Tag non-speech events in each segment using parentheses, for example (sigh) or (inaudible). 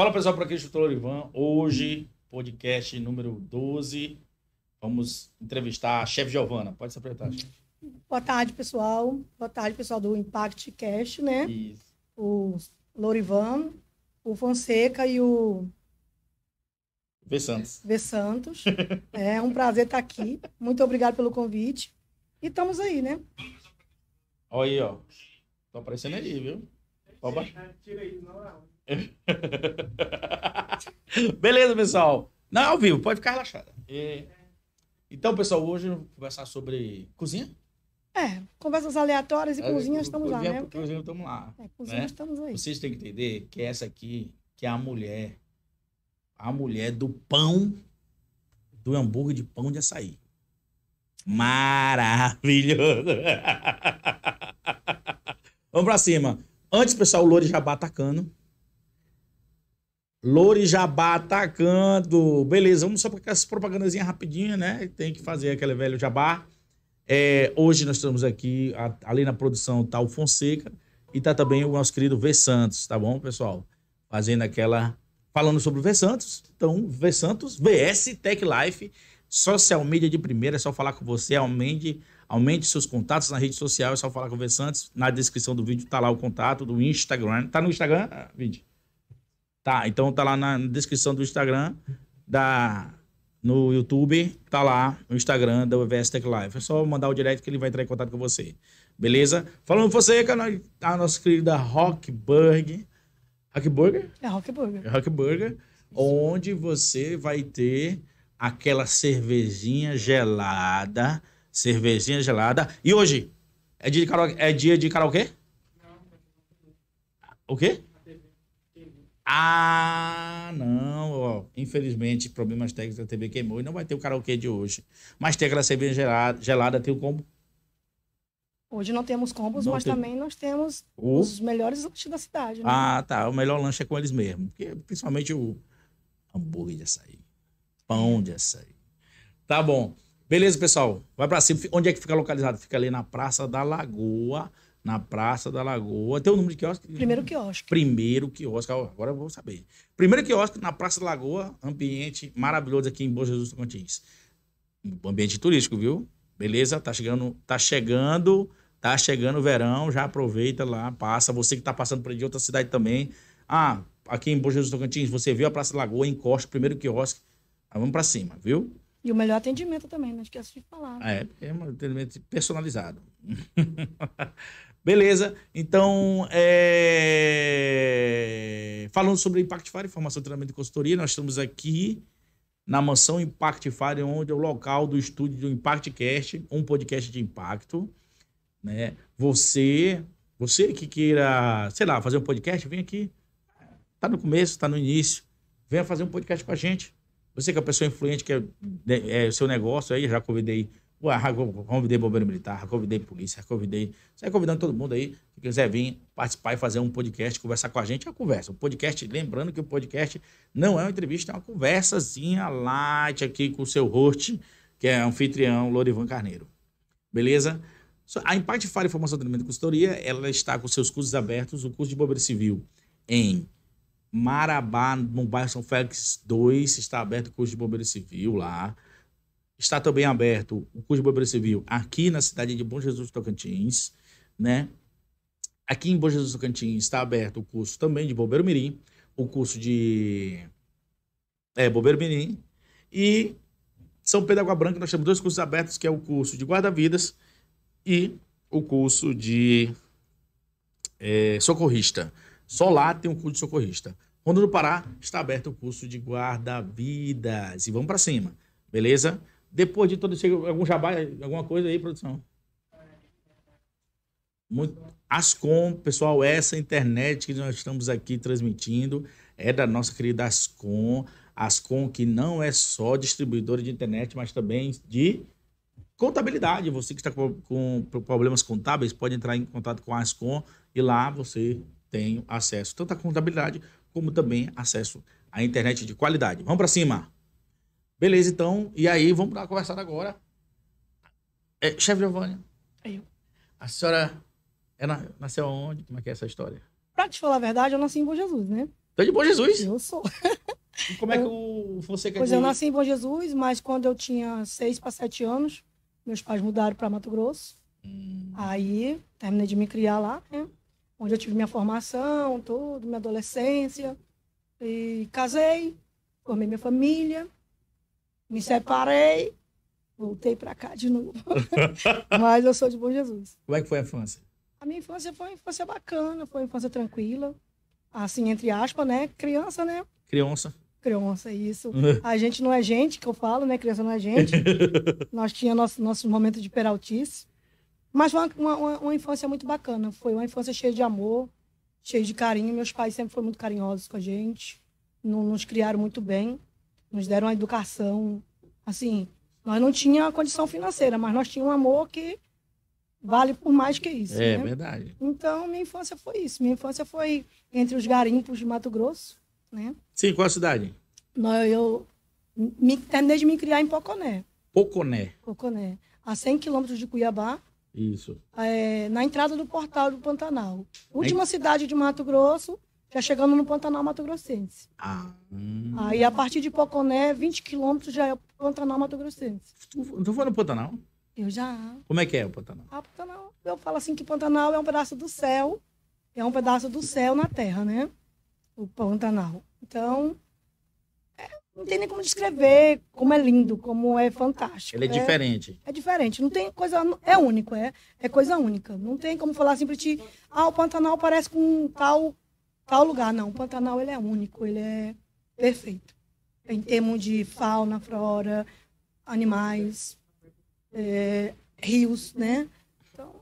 Fala pessoal, por aqui é o Lorivan. Hoje, podcast número 12. Vamos entrevistar a chefe Giovana. Pode se apresentar, chefe. Boa tarde, pessoal. Boa tarde, pessoal do Impact Cash, né? Isso. O Lorivan, o Fonseca e o. V. Santos. V. Santos. (laughs) é um prazer estar aqui. Muito obrigado pelo convite. E estamos aí, né? Olha aí, ó. Tô aparecendo aí, viu? Tira aí, não é? (laughs) Beleza, pessoal. Não, ao vivo, pode ficar relaxada. E... É. Então, pessoal, hoje vamos conversar sobre cozinha. É, conversas aleatórias e é, cozinha estamos cozinha, lá, né? Porque... Cozinha estamos lá. É, cozinha né? estamos aí. Vocês têm que entender que essa aqui, que é a mulher, a mulher do pão, do hambúrguer de pão de açaí. Maravilhoso! (laughs) Vamos pra cima. Antes, pessoal, o Louro já tá atacando. Jabá atacando. Beleza, vamos só para essas propagandazinhas rapidinha, né? Tem que fazer aquele velho jabá. É, hoje nós estamos aqui, a, ali na produção tá o Fonseca e tá também o nosso querido V Santos, tá bom, pessoal? Fazendo aquela. Falando sobre o V Santos. Então, V Santos, VS Tech Life, social media de primeira, é só falar com você, aumente, aumente seus contatos na rede social, é só falar com o V Santos. Na descrição do vídeo tá lá o contato do Instagram. Tá no Instagram, ah, vídeo? Tá, então tá lá na descrição do Instagram, da, no YouTube, tá lá no Instagram da UVS Tech Live. É só mandar o direct que ele vai entrar em contato com você. Beleza? Falando com você, a é tá, nossa querida Rockburg. Rockburger? É Rockburger. É Rockburger, onde você vai ter aquela cervejinha gelada. Cervejinha gelada. E hoje? É dia de karaokê? É dia de karaokê? Não. O quê? Ah, não, infelizmente, problemas técnicos da TV queimou e não vai ter o karaokê de hoje. Mas tem aquela cerveja gelada, gelada tem o combo. Hoje não temos combos, não mas tem... também nós temos o... os melhores lanches da cidade. Né? Ah, tá. O melhor lanche é com eles mesmo. Porque, principalmente o hambúrguer de açaí, pão de açaí. Tá bom. Beleza, pessoal. Vai para cima. Onde é que fica localizado? Fica ali na Praça da Lagoa, na Praça da Lagoa. Tem o número de quiosque? Primeiro quiosque. Primeiro quiosque, agora eu vou saber. Primeiro quiosque na Praça da Lagoa, ambiente maravilhoso aqui em Boa Jesus do Tocantins. Um ambiente turístico, viu? Beleza? Tá chegando, tá chegando, tá chegando o verão, já aproveita lá, passa. Você que tá passando por aí de outra cidade também. Ah, aqui em Boa Jesus do Tocantins, você viu a Praça da Lagoa, encosta, primeiro quiosque. Aí vamos para cima, viu? E o melhor atendimento também, não né? esqueça de falar. É, é um atendimento personalizado. (laughs) Beleza, então, é... falando sobre Impact Fire, formação, treinamento e consultoria, nós estamos aqui na mansão Impact Fire, onde é o local do estúdio do Impactcast, um podcast de impacto. Né? Você, você que queira, sei lá, fazer um podcast, vem aqui. Tá no começo, tá no início. Venha fazer um podcast com a gente. Você que é uma pessoa influente, que é, é o seu negócio aí, já convidei Ué, (laughs) convidei bombeiro militar, convidei polícia, convidei. Sai convidando todo mundo aí que quiser vir participar e fazer um podcast, conversar com a gente, é uma conversa. O podcast, lembrando que o podcast não é uma entrevista, é uma conversazinha light aqui com o seu host, que é anfitrião Lorivan Carneiro. Beleza? A Impact Fire Formação Treinamento e Consultoria, ela está com seus cursos abertos, o curso de bombeiro civil em Marabá, no bairro São Félix 2, está aberto o curso de bombeiro civil lá. Está também aberto o curso de bombeiro civil aqui na cidade de Bom Jesus Tocantins, né? Aqui em Bom Jesus Tocantins está aberto o curso também de bombeiro mirim, o curso de é, bombeiro mirim e São Pedro Água Branca nós temos dois cursos abertos, que é o curso de guarda-vidas e o curso de é, socorrista. Só lá tem um curso de socorrista. Ronda do Pará está aberto o curso de guarda-vidas. E vamos para cima, beleza? Depois de todo esse. Algum jabá, alguma coisa aí, produção? Muito, Ascom, pessoal, essa internet que nós estamos aqui transmitindo é da nossa querida Ascom. Ascom, que não é só distribuidora de internet, mas também de contabilidade. Você que está com problemas contábeis pode entrar em contato com a Ascom e lá você tem acesso tanto à contabilidade como também acesso à internet de qualidade. Vamos para cima! Beleza, então. E aí, vamos dar uma conversada agora. É, chefe Giovanni. Eu. A senhora é na, nasceu onde? Como é que é essa história? Pra te falar a verdade, eu nasci em Bom Jesus, né? Tô então é de Bom Jesus? Eu sou. E como é que o Fonseca... Pois eu nasci em Bom Jesus, mas quando eu tinha seis para sete anos, meus pais mudaram para Mato Grosso. Hum. Aí, terminei de me criar lá, né? Onde eu tive minha formação, tudo, minha adolescência. E casei, formei minha família. Me separei, voltei para cá de novo. (laughs) Mas eu sou de Bom Jesus. Como é que foi a infância? A minha infância foi uma infância bacana, foi uma infância tranquila. Assim, entre aspas, né? Criança, né? Criança. Criança, isso. (laughs) a gente não é gente, que eu falo, né? Criança não é gente. (laughs) Nós tínhamos nossos nosso momentos de peraltice. Mas foi uma, uma, uma infância muito bacana. Foi uma infância cheia de amor, cheia de carinho. Meus pais sempre foram muito carinhosos com a gente. Não, nos criaram muito bem nos deram uma educação, assim, nós não tínhamos condição financeira, mas nós tínhamos um amor que vale por mais que isso. É né? verdade. Então, minha infância foi isso. Minha infância foi entre os garimpos de Mato Grosso, né? Sim, qual a cidade? Nós, eu me, terminei de me criar em Poconé. Poconé. Poconé. A 100 quilômetros de Cuiabá. Isso. É, na entrada do portal do Pantanal. Última é... cidade de Mato Grosso já tá chegando no Pantanal Mato Grossense. Ah. Hum. Aí a partir de Poconé, 20 quilômetros já é o Pantanal Mato Grossense. Tu, tu foi no Pantanal? Eu já. Como é que é o Pantanal? Ah, Pantanal. Eu falo assim que Pantanal é um pedaço do céu. É um pedaço do céu na terra, né? O Pantanal. Então, é, não tem nem como descrever como é lindo, como é fantástico. Ele é, é diferente. É diferente. Não tem coisa. É único, é, é coisa única. Não tem como falar simplesmente. Ah, o Pantanal parece com um tal tal lugar, não. O Pantanal ele é único, ele é perfeito. Em termos de fauna, flora, animais, é, rios, né? Então,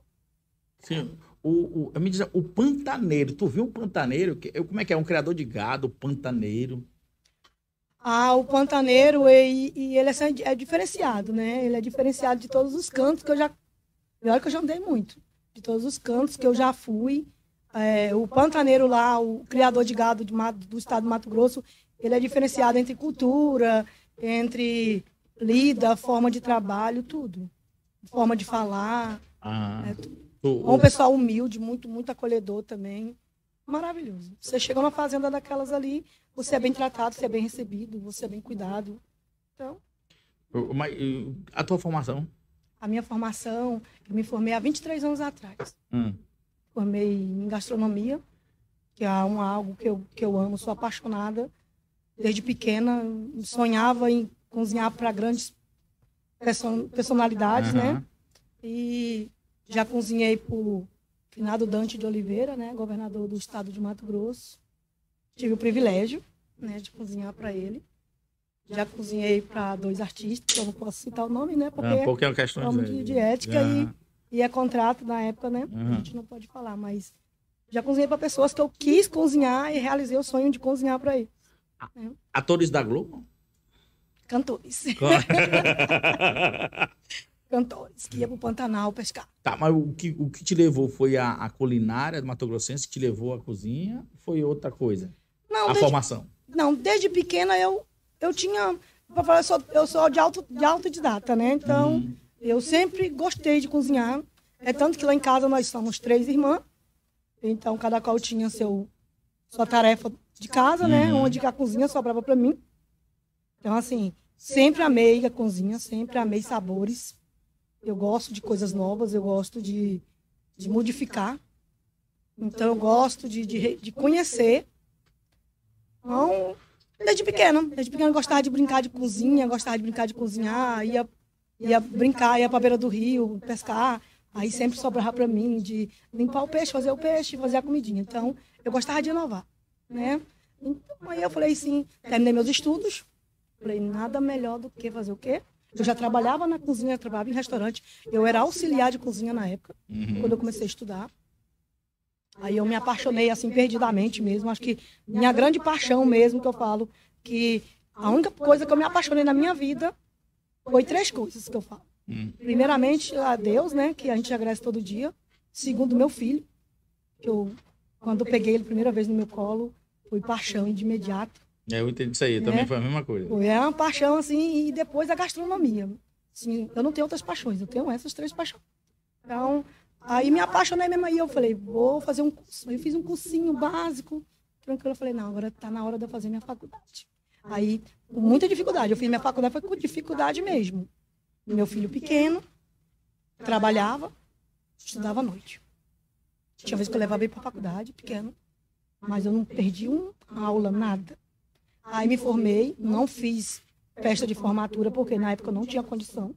Sim. O, o, me diz, o pantaneiro, tu viu um pantaneiro? Que, como é que é? Um criador de gado, pantaneiro? Ah, o pantaneiro, e, e ele é, é, diferenciado, né? Ele é diferenciado de todos os cantos que eu já... Olha que eu já andei muito. De todos os cantos que eu já fui é, o pantaneiro lá, o criador de gado do, do estado do Mato Grosso, ele é diferenciado entre cultura, entre lida, forma de trabalho, tudo. Forma de falar. Ah, é, tu, é um pessoal humilde, muito, muito acolhedor também. Maravilhoso. Você chega numa fazenda daquelas ali, você é bem tratado, você é bem recebido, você é bem cuidado. Então. Mas a tua formação? A minha formação, eu me formei há 23 anos atrás. Hum formei em gastronomia, que é um, algo que eu, que eu amo, sou apaixonada. Desde pequena, sonhava em cozinhar para grandes person, personalidades, uhum. né? E já cozinhei para o finado Dante de Oliveira, né? Governador do estado de Mato Grosso. Tive o privilégio né, de cozinhar para ele. Já cozinhei para dois artistas, eu não posso citar o nome, né? Porque é, um pouco é uma questão é de, de ética uhum. e e é contrato na época, né? Uhum. A gente não pode falar, mas já cozinhei para pessoas que eu quis cozinhar e realizei o sonho de cozinhar para eles. Né? Atores da Globo? Cantores. (laughs) Cantores, que ia pro Pantanal pescar. Tá, mas o que, o que te levou foi a, a culinária do Mato Grossense que te levou à cozinha? Foi outra coisa? Não, a desde, formação? Não, desde pequena eu, eu tinha. Pra falar, eu sou, eu sou de, auto, de autodidata, né? Então. Uhum eu sempre gostei de cozinhar. É tanto que lá em casa nós somos três irmãs. Então cada qual tinha seu, sua tarefa de casa, né? Uhum. Onde a cozinha sobrava para mim. Então, assim, sempre amei a cozinha, sempre amei sabores. Eu gosto de coisas novas, eu gosto de, de modificar. Então, eu gosto de, de, de conhecer. Então, desde pequeno, Desde pequeno eu gostava de brincar de cozinha, gostava de brincar de cozinhar, ia ia brincar, ia para beira do rio, pescar. Aí sempre sobrava para mim de limpar o peixe, fazer o peixe, fazer a comidinha. Então, eu gostava de inovar, né? Então, aí eu falei sim, terminei meus estudos. Falei, nada melhor do que fazer o quê? Eu já trabalhava na cozinha, trabalhava em restaurante. Eu era auxiliar de cozinha na época, uhum. quando eu comecei a estudar. Aí eu me apaixonei, assim, perdidamente mesmo. Acho que minha grande paixão mesmo, que eu falo, que a única coisa que eu me apaixonei na minha vida foi três coisas que eu falo. Hum. Primeiramente, a Deus, né? Que a gente agradece todo dia. Segundo, meu filho, que eu, quando eu peguei ele a primeira vez no meu colo, foi paixão de imediato. É, eu entendi isso aí, né? também é. foi a mesma coisa. Foi é uma paixão, assim, e depois a gastronomia. Assim, eu não tenho outras paixões, eu tenho essas três paixões. Então, aí me apaixonei mesmo aí, eu falei, vou fazer um curso. Eu fiz um cursinho básico, tranquilo. Eu falei, não, agora tá na hora de eu fazer minha faculdade. Aí, com muita dificuldade. Eu fiz minha faculdade, foi com dificuldade mesmo. Meu filho pequeno, trabalhava, estudava à noite. Tinha vezes que eu levava ele para a faculdade, pequeno, mas eu não perdi uma aula, nada. Aí me formei, não fiz festa de formatura, porque na época eu não tinha condição.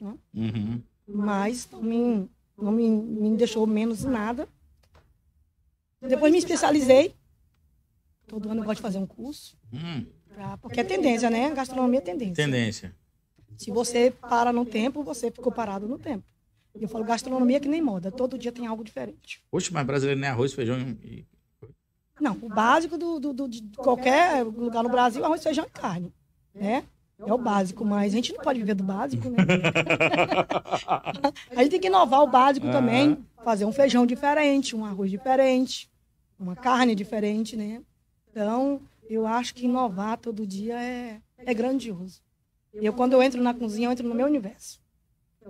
Né? Uhum. Mas não, me, não me, me deixou menos nada. Depois me especializei. Todo ano eu gosto de fazer um curso. Uhum pra, porque é tendência, né? Gastronomia é tendência. Tendência. Se você para no tempo, você ficou parado no tempo. E eu falo gastronomia é que nem moda, todo dia tem algo diferente. Poxa, mas brasileiro nem arroz, feijão e... Não, o básico do, do, do, de qualquer lugar no Brasil é arroz, feijão e carne, né? É o básico, mas a gente não pode viver do básico, né? (laughs) a gente tem que inovar o básico uhum. também, fazer um feijão diferente, um arroz diferente, uma carne diferente, né? Então, eu acho que inovar todo dia é, é grandioso. Eu, quando eu entro na cozinha, eu entro no meu universo.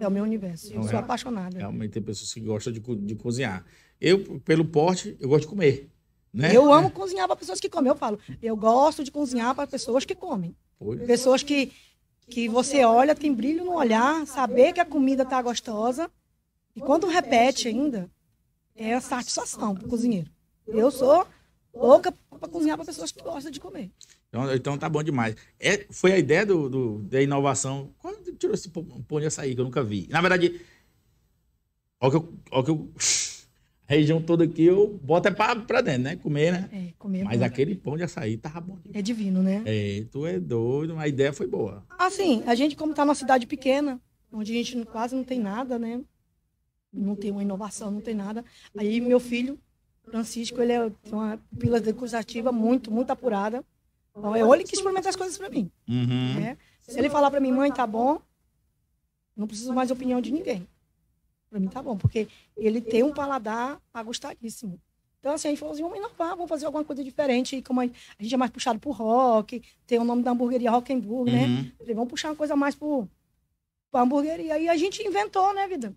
É o meu universo. Eu Não, sou é, apaixonada. Realmente tem pessoas que gostam de, de cozinhar. Eu, pelo porte, eu gosto de comer. Né? Eu amo é. cozinhar para pessoas que comem. Eu falo, eu gosto de cozinhar para pessoas que comem. Pois. Pessoas que, que você olha, tem brilho no olhar, saber que a comida está gostosa. E quando repete ainda, é a satisfação para o cozinheiro. Eu sou louca para cozinhar para pessoas que gostam de comer. Então, então tá bom demais. É, foi a ideia do, do da inovação. Quando tirou esse pão de açaí que eu nunca vi? Na verdade, ó que eu, ó que eu (laughs) a região toda aqui eu boto é pra, dentro, né? Comer, né? É, comer. É mas né? aquele pão de açaí tava bom. Demais. É divino, né? É, tu é doido, a ideia foi boa. Assim, a gente, como tá numa cidade pequena, onde a gente quase não tem nada, né? Não tem uma inovação, não tem nada. Aí meu filho Francisco, ele é, tem uma pila decusativa muito, muito apurada. Então, é ele que experimenta as coisas para mim. Uhum. Né? Se ele falar para mim, mãe, tá bom, não preciso mais opinião de ninguém. Para mim tá bom, porque ele tem um paladar agustadíssimo. Então, assim, a gente falou assim, vamos inovar, vamos fazer alguma coisa diferente. E como a gente é mais puxado pro rock, tem o nome da hamburgueria Rock'n'Burg, né? Uhum. Falei, vamos puxar uma coisa mais pro, pra hamburgueria. E a gente inventou, né, vida?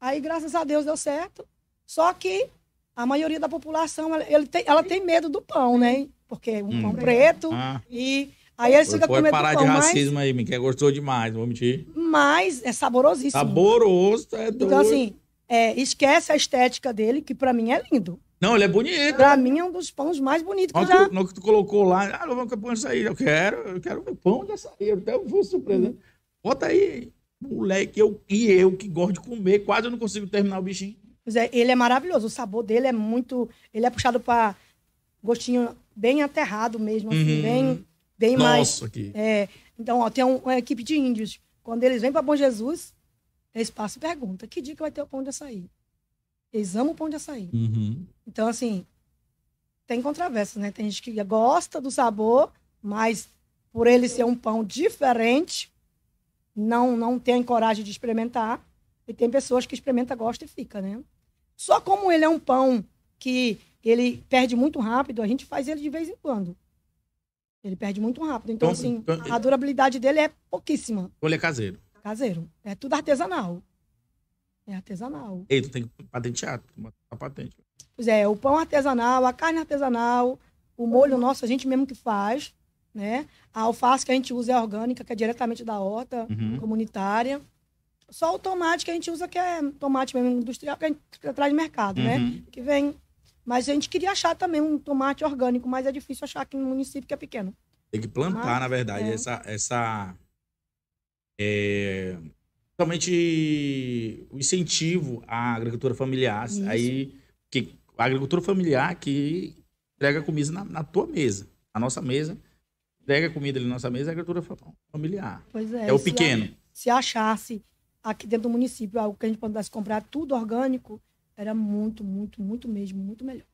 Aí, graças a Deus, deu certo. Só que a maioria da população, ela tem, ela tem medo do pão, né? Porque é um hum. pão preto ah. e... Aí eles ficam com medo parar do pão, de racismo mas... aí, Miquel. É Gostou demais, não vou mentir. Mas é saborosíssimo. Saboroso, é então, doido. Então, assim, é, esquece a estética dele, que pra mim é lindo. Não, ele é bonito. Pra mim é um dos pães mais bonitos que já... No que tu colocou lá, ah, não vou pão de açaí. Eu quero, eu quero meu pão de açaí. Eu até vou surpreender. Hum. Bota aí, moleque, eu, e eu que gosto de comer, quase eu não consigo terminar o bichinho. É, ele é maravilhoso. O sabor dele é muito. Ele é puxado para gostinho bem aterrado mesmo, assim, uhum. bem, bem Nossa, mais. Aqui. É, então, ó, tem um, uma equipe de índios. Quando eles vêm para Bom Jesus, eles passam e perguntam: que dia que vai ter o pão de açaí? Eles amam o pão de açaí. Uhum. Então, assim, tem controvérsia, né? Tem gente que gosta do sabor, mas por ele ser um pão diferente, não, não tem coragem de experimentar. E tem pessoas que experimenta, gosta e fica, né? Só como ele é um pão que ele perde muito rápido, a gente faz ele de vez em quando. Ele perde muito rápido. Então, então assim, então, a durabilidade dele é pouquíssima. Ou ele é caseiro? Caseiro. É tudo artesanal. É artesanal. Ei, tu tem que patentear, a patente. Pois é, o pão artesanal, a carne artesanal, o molho nosso a gente mesmo que faz, né? A alface que a gente usa é orgânica, que é diretamente da horta uhum. comunitária. Só o tomate que a gente usa, que é tomate mesmo industrial, que a gente traz de mercado, né? uhum. né? Que vem. Mas a gente queria achar também um tomate orgânico, mas é difícil achar aqui no município que é pequeno. Tem que plantar, mas, na verdade, é. essa. essa é, o incentivo à agricultura familiar. Isso. Aí, que, a agricultura familiar que entrega comida na, na tua mesa, na nossa mesa entrega comida ali na nossa mesa é agricultura familiar. Pois é. É o pequeno. Se achasse aqui dentro do município, algo que a gente pudesse comprar tudo orgânico, era muito, muito, muito mesmo, muito melhor.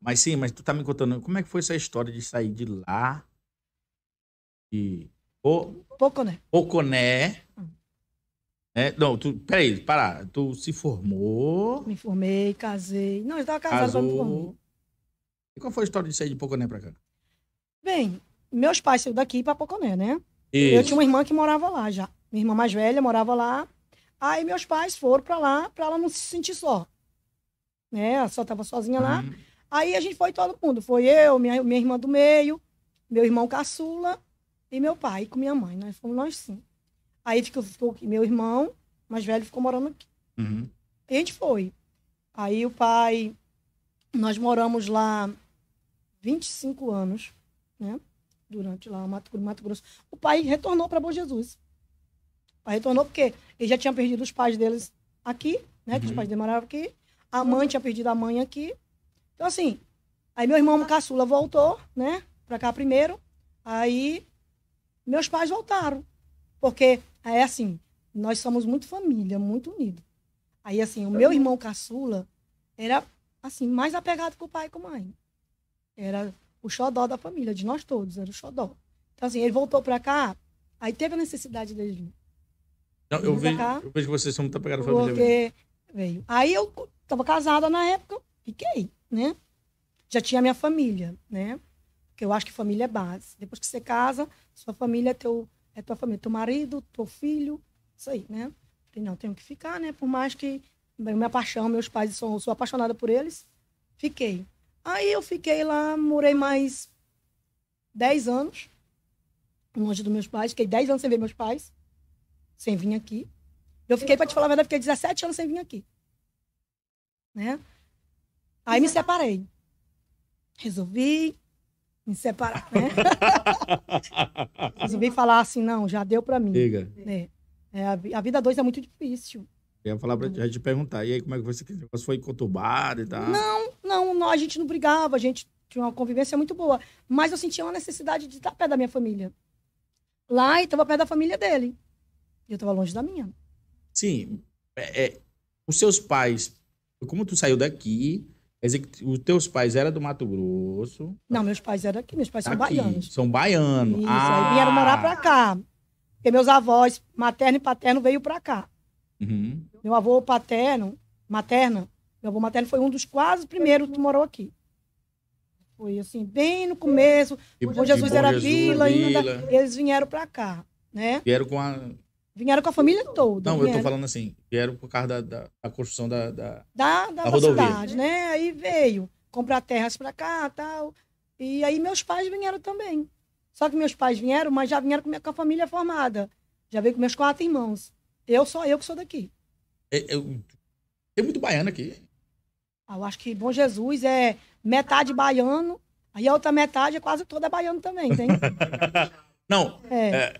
Mas sim, mas tu tá me contando, como é que foi essa história de sair de lá e o Poconé. Poconé. Hum. É, não, tu, peraí, para. Tu se formou. Me formei, casei. Não, eu tava casado quando formei. E qual foi a história de sair de Poconé para cá? Bem, meus pais saíram daqui para Poconé, né? Isso. Eu tinha uma irmã que morava lá já. Minha irmã mais velha morava lá. Aí meus pais foram para lá para ela não se sentir só. Né? Ela só estava sozinha lá. Uhum. Aí a gente foi todo mundo. Foi eu, minha, minha irmã do meio, meu irmão caçula e meu pai com minha mãe. Nós fomos nós sim. Aí ficou, ficou meu irmão mais velho ficou morando aqui. Uhum. E a gente foi. Aí o pai, nós moramos lá 25 anos, né? Durante lá o Mato, Mato Grosso. O pai retornou para Bom Jesus pai retornou porque ele já tinha perdido os pais deles aqui, né? Uhum. Que os uhum. pais demoravam aqui. A mãe tinha perdido a mãe aqui. Então, assim, aí meu irmão caçula voltou, né? Pra cá primeiro. Aí meus pais voltaram. Porque é assim, nós somos muito família, muito unidos. Aí, assim, o meu irmão caçula era, assim, mais apegado com o pai e com a mãe. Era o xodó da família, de nós todos, era o xodó. Então, assim, ele voltou pra cá, aí teve a necessidade dele não, eu, vejo, eu vejo que vocês são muito apegados à família. Porque veio. Aí eu estava casada na época, fiquei, né? Já tinha minha família, né? Porque eu acho que família é base. Depois que você casa, sua família é, teu, é tua família, teu marido, teu filho, isso aí, né? Não, tenho que ficar, né? Por mais que bem, minha paixão, meus pais, são sou apaixonada por eles, fiquei. Aí eu fiquei lá, morei mais 10 anos longe dos meus pais. Fiquei 10 anos sem ver meus pais sem vir aqui. Eu fiquei, para te falar a verdade, fiquei 17 anos sem vir aqui. Né? Aí me separei. Resolvi me separar, né? (laughs) Resolvi falar assim, não, já deu para mim. Diga. É, é a vida dois é muito difícil. Eu ia falar pra te, te perguntar, e aí como é que você foi conturbado e tal? Não, não, não, a gente não brigava, a gente tinha uma convivência muito boa. Mas eu sentia uma necessidade de estar perto da minha família. Lá, e estava perto da família dele eu estava longe da minha. Sim. É, é, os seus pais, como tu saiu daqui, quer dizer que os teus pais eram do Mato Grosso? Não, meus pais eram aqui, meus pais são baianos. São baianos. Isso, ah. aí vieram morar pra cá. Porque meus avós, materno e paterno, veio pra cá. Uhum. Meu avô paterno, materna, meu avô materno foi um dos quase primeiros que morou aqui. Foi assim, bem no começo. E, Bom Jesus era vila, vila. Ainda, eles vieram para cá, né? Vieram com a... Vieram com a família toda. Não, vieram. eu tô falando assim, vieram por causa da, da, da construção da, da, da, da, da Cidade, né? Aí veio comprar terras para cá tal. E aí meus pais vieram também. Só que meus pais vieram, mas já vieram com, minha, com a família formada. Já veio com meus quatro irmãos. Eu só eu que sou daqui. É, eu... Tem muito baiano aqui. Ah, eu acho que Bom Jesus é metade baiano, aí a outra metade é quase toda baiano também, tem? (laughs) Não, é. É,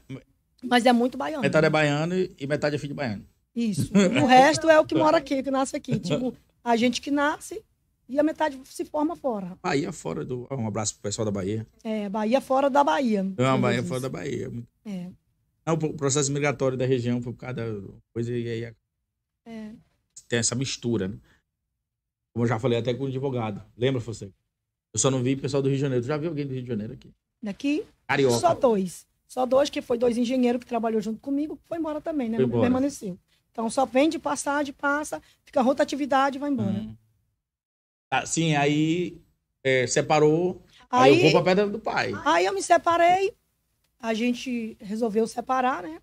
mas é muito baiano. Metade é né? baiano e metade é filho de baiano. Isso. (laughs) O resto é o que mora aqui, que nasce aqui. Tipo, a gente que nasce e a metade se forma fora. Bahia fora do. Um abraço pro pessoal da Bahia. É, Bahia fora da Bahia. Não, Bahia fora da Bahia. É, é. Não, o processo migratório da região por cada coisa e aí. É... É. Tem essa mistura, né? Como eu já falei até com o advogado. Lembra você? Eu só não vi pessoal do Rio de Janeiro. Já vi alguém do Rio de Janeiro aqui? Daqui? Carioca. Só dois. Só dois, que foi dois engenheiros que trabalhou junto comigo, foi embora também, né? Não embora. Permaneceu. Então só vende passagem, passa, fica rotatividade e vai embora. Hum. Ah, sim, aí é, separou. Aí, aí eu vou pra pedra do pai. Aí eu me separei. A gente resolveu separar, né?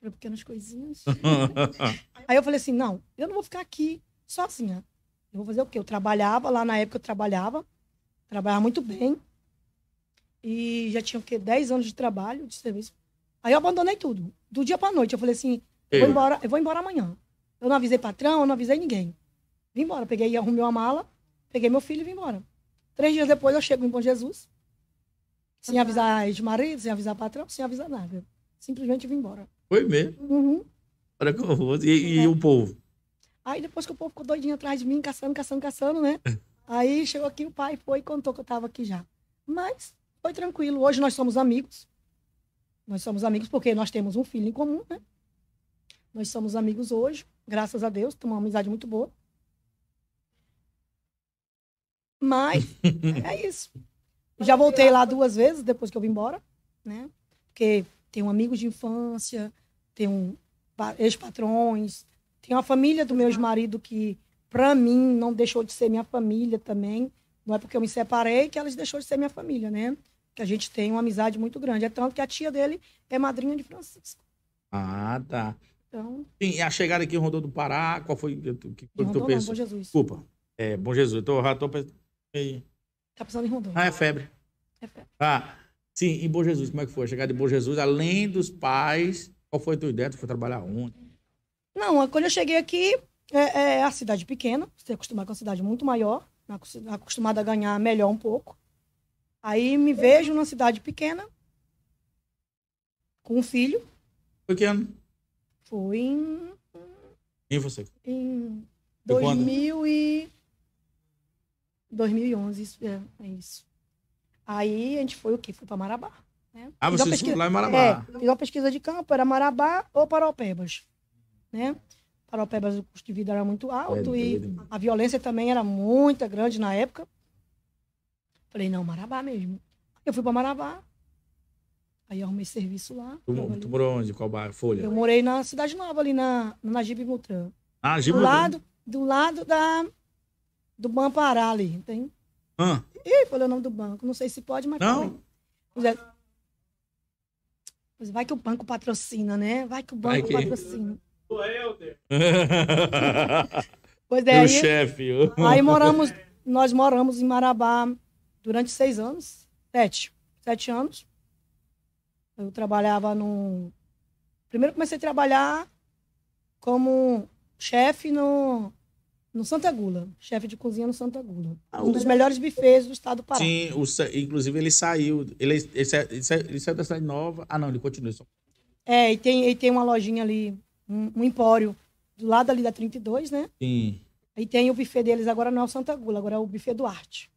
Por pequenas coisinhas. (laughs) aí eu falei assim: não, eu não vou ficar aqui sozinha. Eu vou fazer o quê? Eu trabalhava, lá na época eu trabalhava, trabalhava muito bem. E já tinha o quê? 10 anos de trabalho, de serviço. Aí eu abandonei tudo. Do dia pra noite. Eu falei assim: eu. Vou embora, eu vou embora amanhã. Eu não avisei patrão, eu não avisei ninguém. Vim embora. Peguei, arrumei uma mala, peguei meu filho e vim embora. Três dias depois eu chego em Bom Jesus. Sem avisar ex-marido, sem avisar patrão, sem avisar nada. Simplesmente vim embora. Foi mesmo? Uhum. Olha como e, e é. o povo? Aí depois que o povo ficou doidinho atrás de mim, caçando, caçando, caçando, né? (laughs) Aí chegou aqui, o pai foi e contou que eu tava aqui já. Mas foi tranquilo. Hoje nós somos amigos. Nós somos amigos porque nós temos um filho em comum, né? Nós somos amigos hoje, graças a Deus, temos uma amizade muito boa. Mas (laughs) é isso. Já voltei lá duas vezes depois que eu vim embora, né? Porque tenho amigos de infância, tenho ex-patrões, tenho a família do meu ex-marido que, para mim, não deixou de ser minha família também. Não é porque eu me separei que elas deixou de ser minha família, né? que a gente tem uma amizade muito grande. É tanto que a tia dele é madrinha de Francisco. Ah, tá. Então... E a chegada aqui em Rondô do Pará, qual foi o que tu pensou Bom Jesus. Desculpa. É, Bom Jesus. Tô, já tô pensando... Tá pensando em Rondô. Ah, é febre. É febre. Ah, sim. Em Bom Jesus, como é que foi a chegada em Bom Jesus? Além dos pais, qual foi a tua ideia? Tu foi trabalhar onde? Não, quando eu cheguei aqui, é, é a cidade pequena. Você acostumado com a cidade muito maior. Acostumado a ganhar melhor um pouco. Aí me vejo numa cidade pequena, com um filho. Pequeno. Foi em. E você? Em e... 2011, isso, é, é isso. Aí a gente foi o quê? Foi para Marabá. Né? Ah, vocês pesquisa... lá em Marabá. É, fiz uma pesquisa de campo, era Marabá ou Paropebas. Né? Paropebas o custo de vida era muito alto é, e a violência também era muito grande na época. Falei, não, Marabá mesmo. Eu fui para Marabá, aí arrumei serviço lá. Tu, tu morou onde? Qual bairro? Folha? Eu morei na Cidade Nova, ali na, na Jibe Mutran. Ah, Jibe do lado, do lado da, do Bampará ali, tem? Ah. Ih, falei o nome do banco. Não sei se pode, mas. Não. Pois é. vai que o banco patrocina, né? Vai que o banco que... patrocina. (laughs) pois é. E o aí, chefe. Aí moramos, nós moramos em Marabá durante seis anos, sete, sete anos. Eu trabalhava no Primeiro comecei a trabalhar como chefe no, no Santa Gula, chefe de cozinha no Santa Gula. Ah, um dos melhores bufês do estado do Pará. Sim, o, inclusive ele saiu, ele, ele, é, ele, saiu, é, ele, saiu é da cidade nova. Ah, não, ele continua. Só. É, e tem, e tem uma lojinha ali, um, um, empório, do lado ali da 32, né? Sim. E tem o buffet deles, agora não é o Santa Gula, agora é o buffet do Arte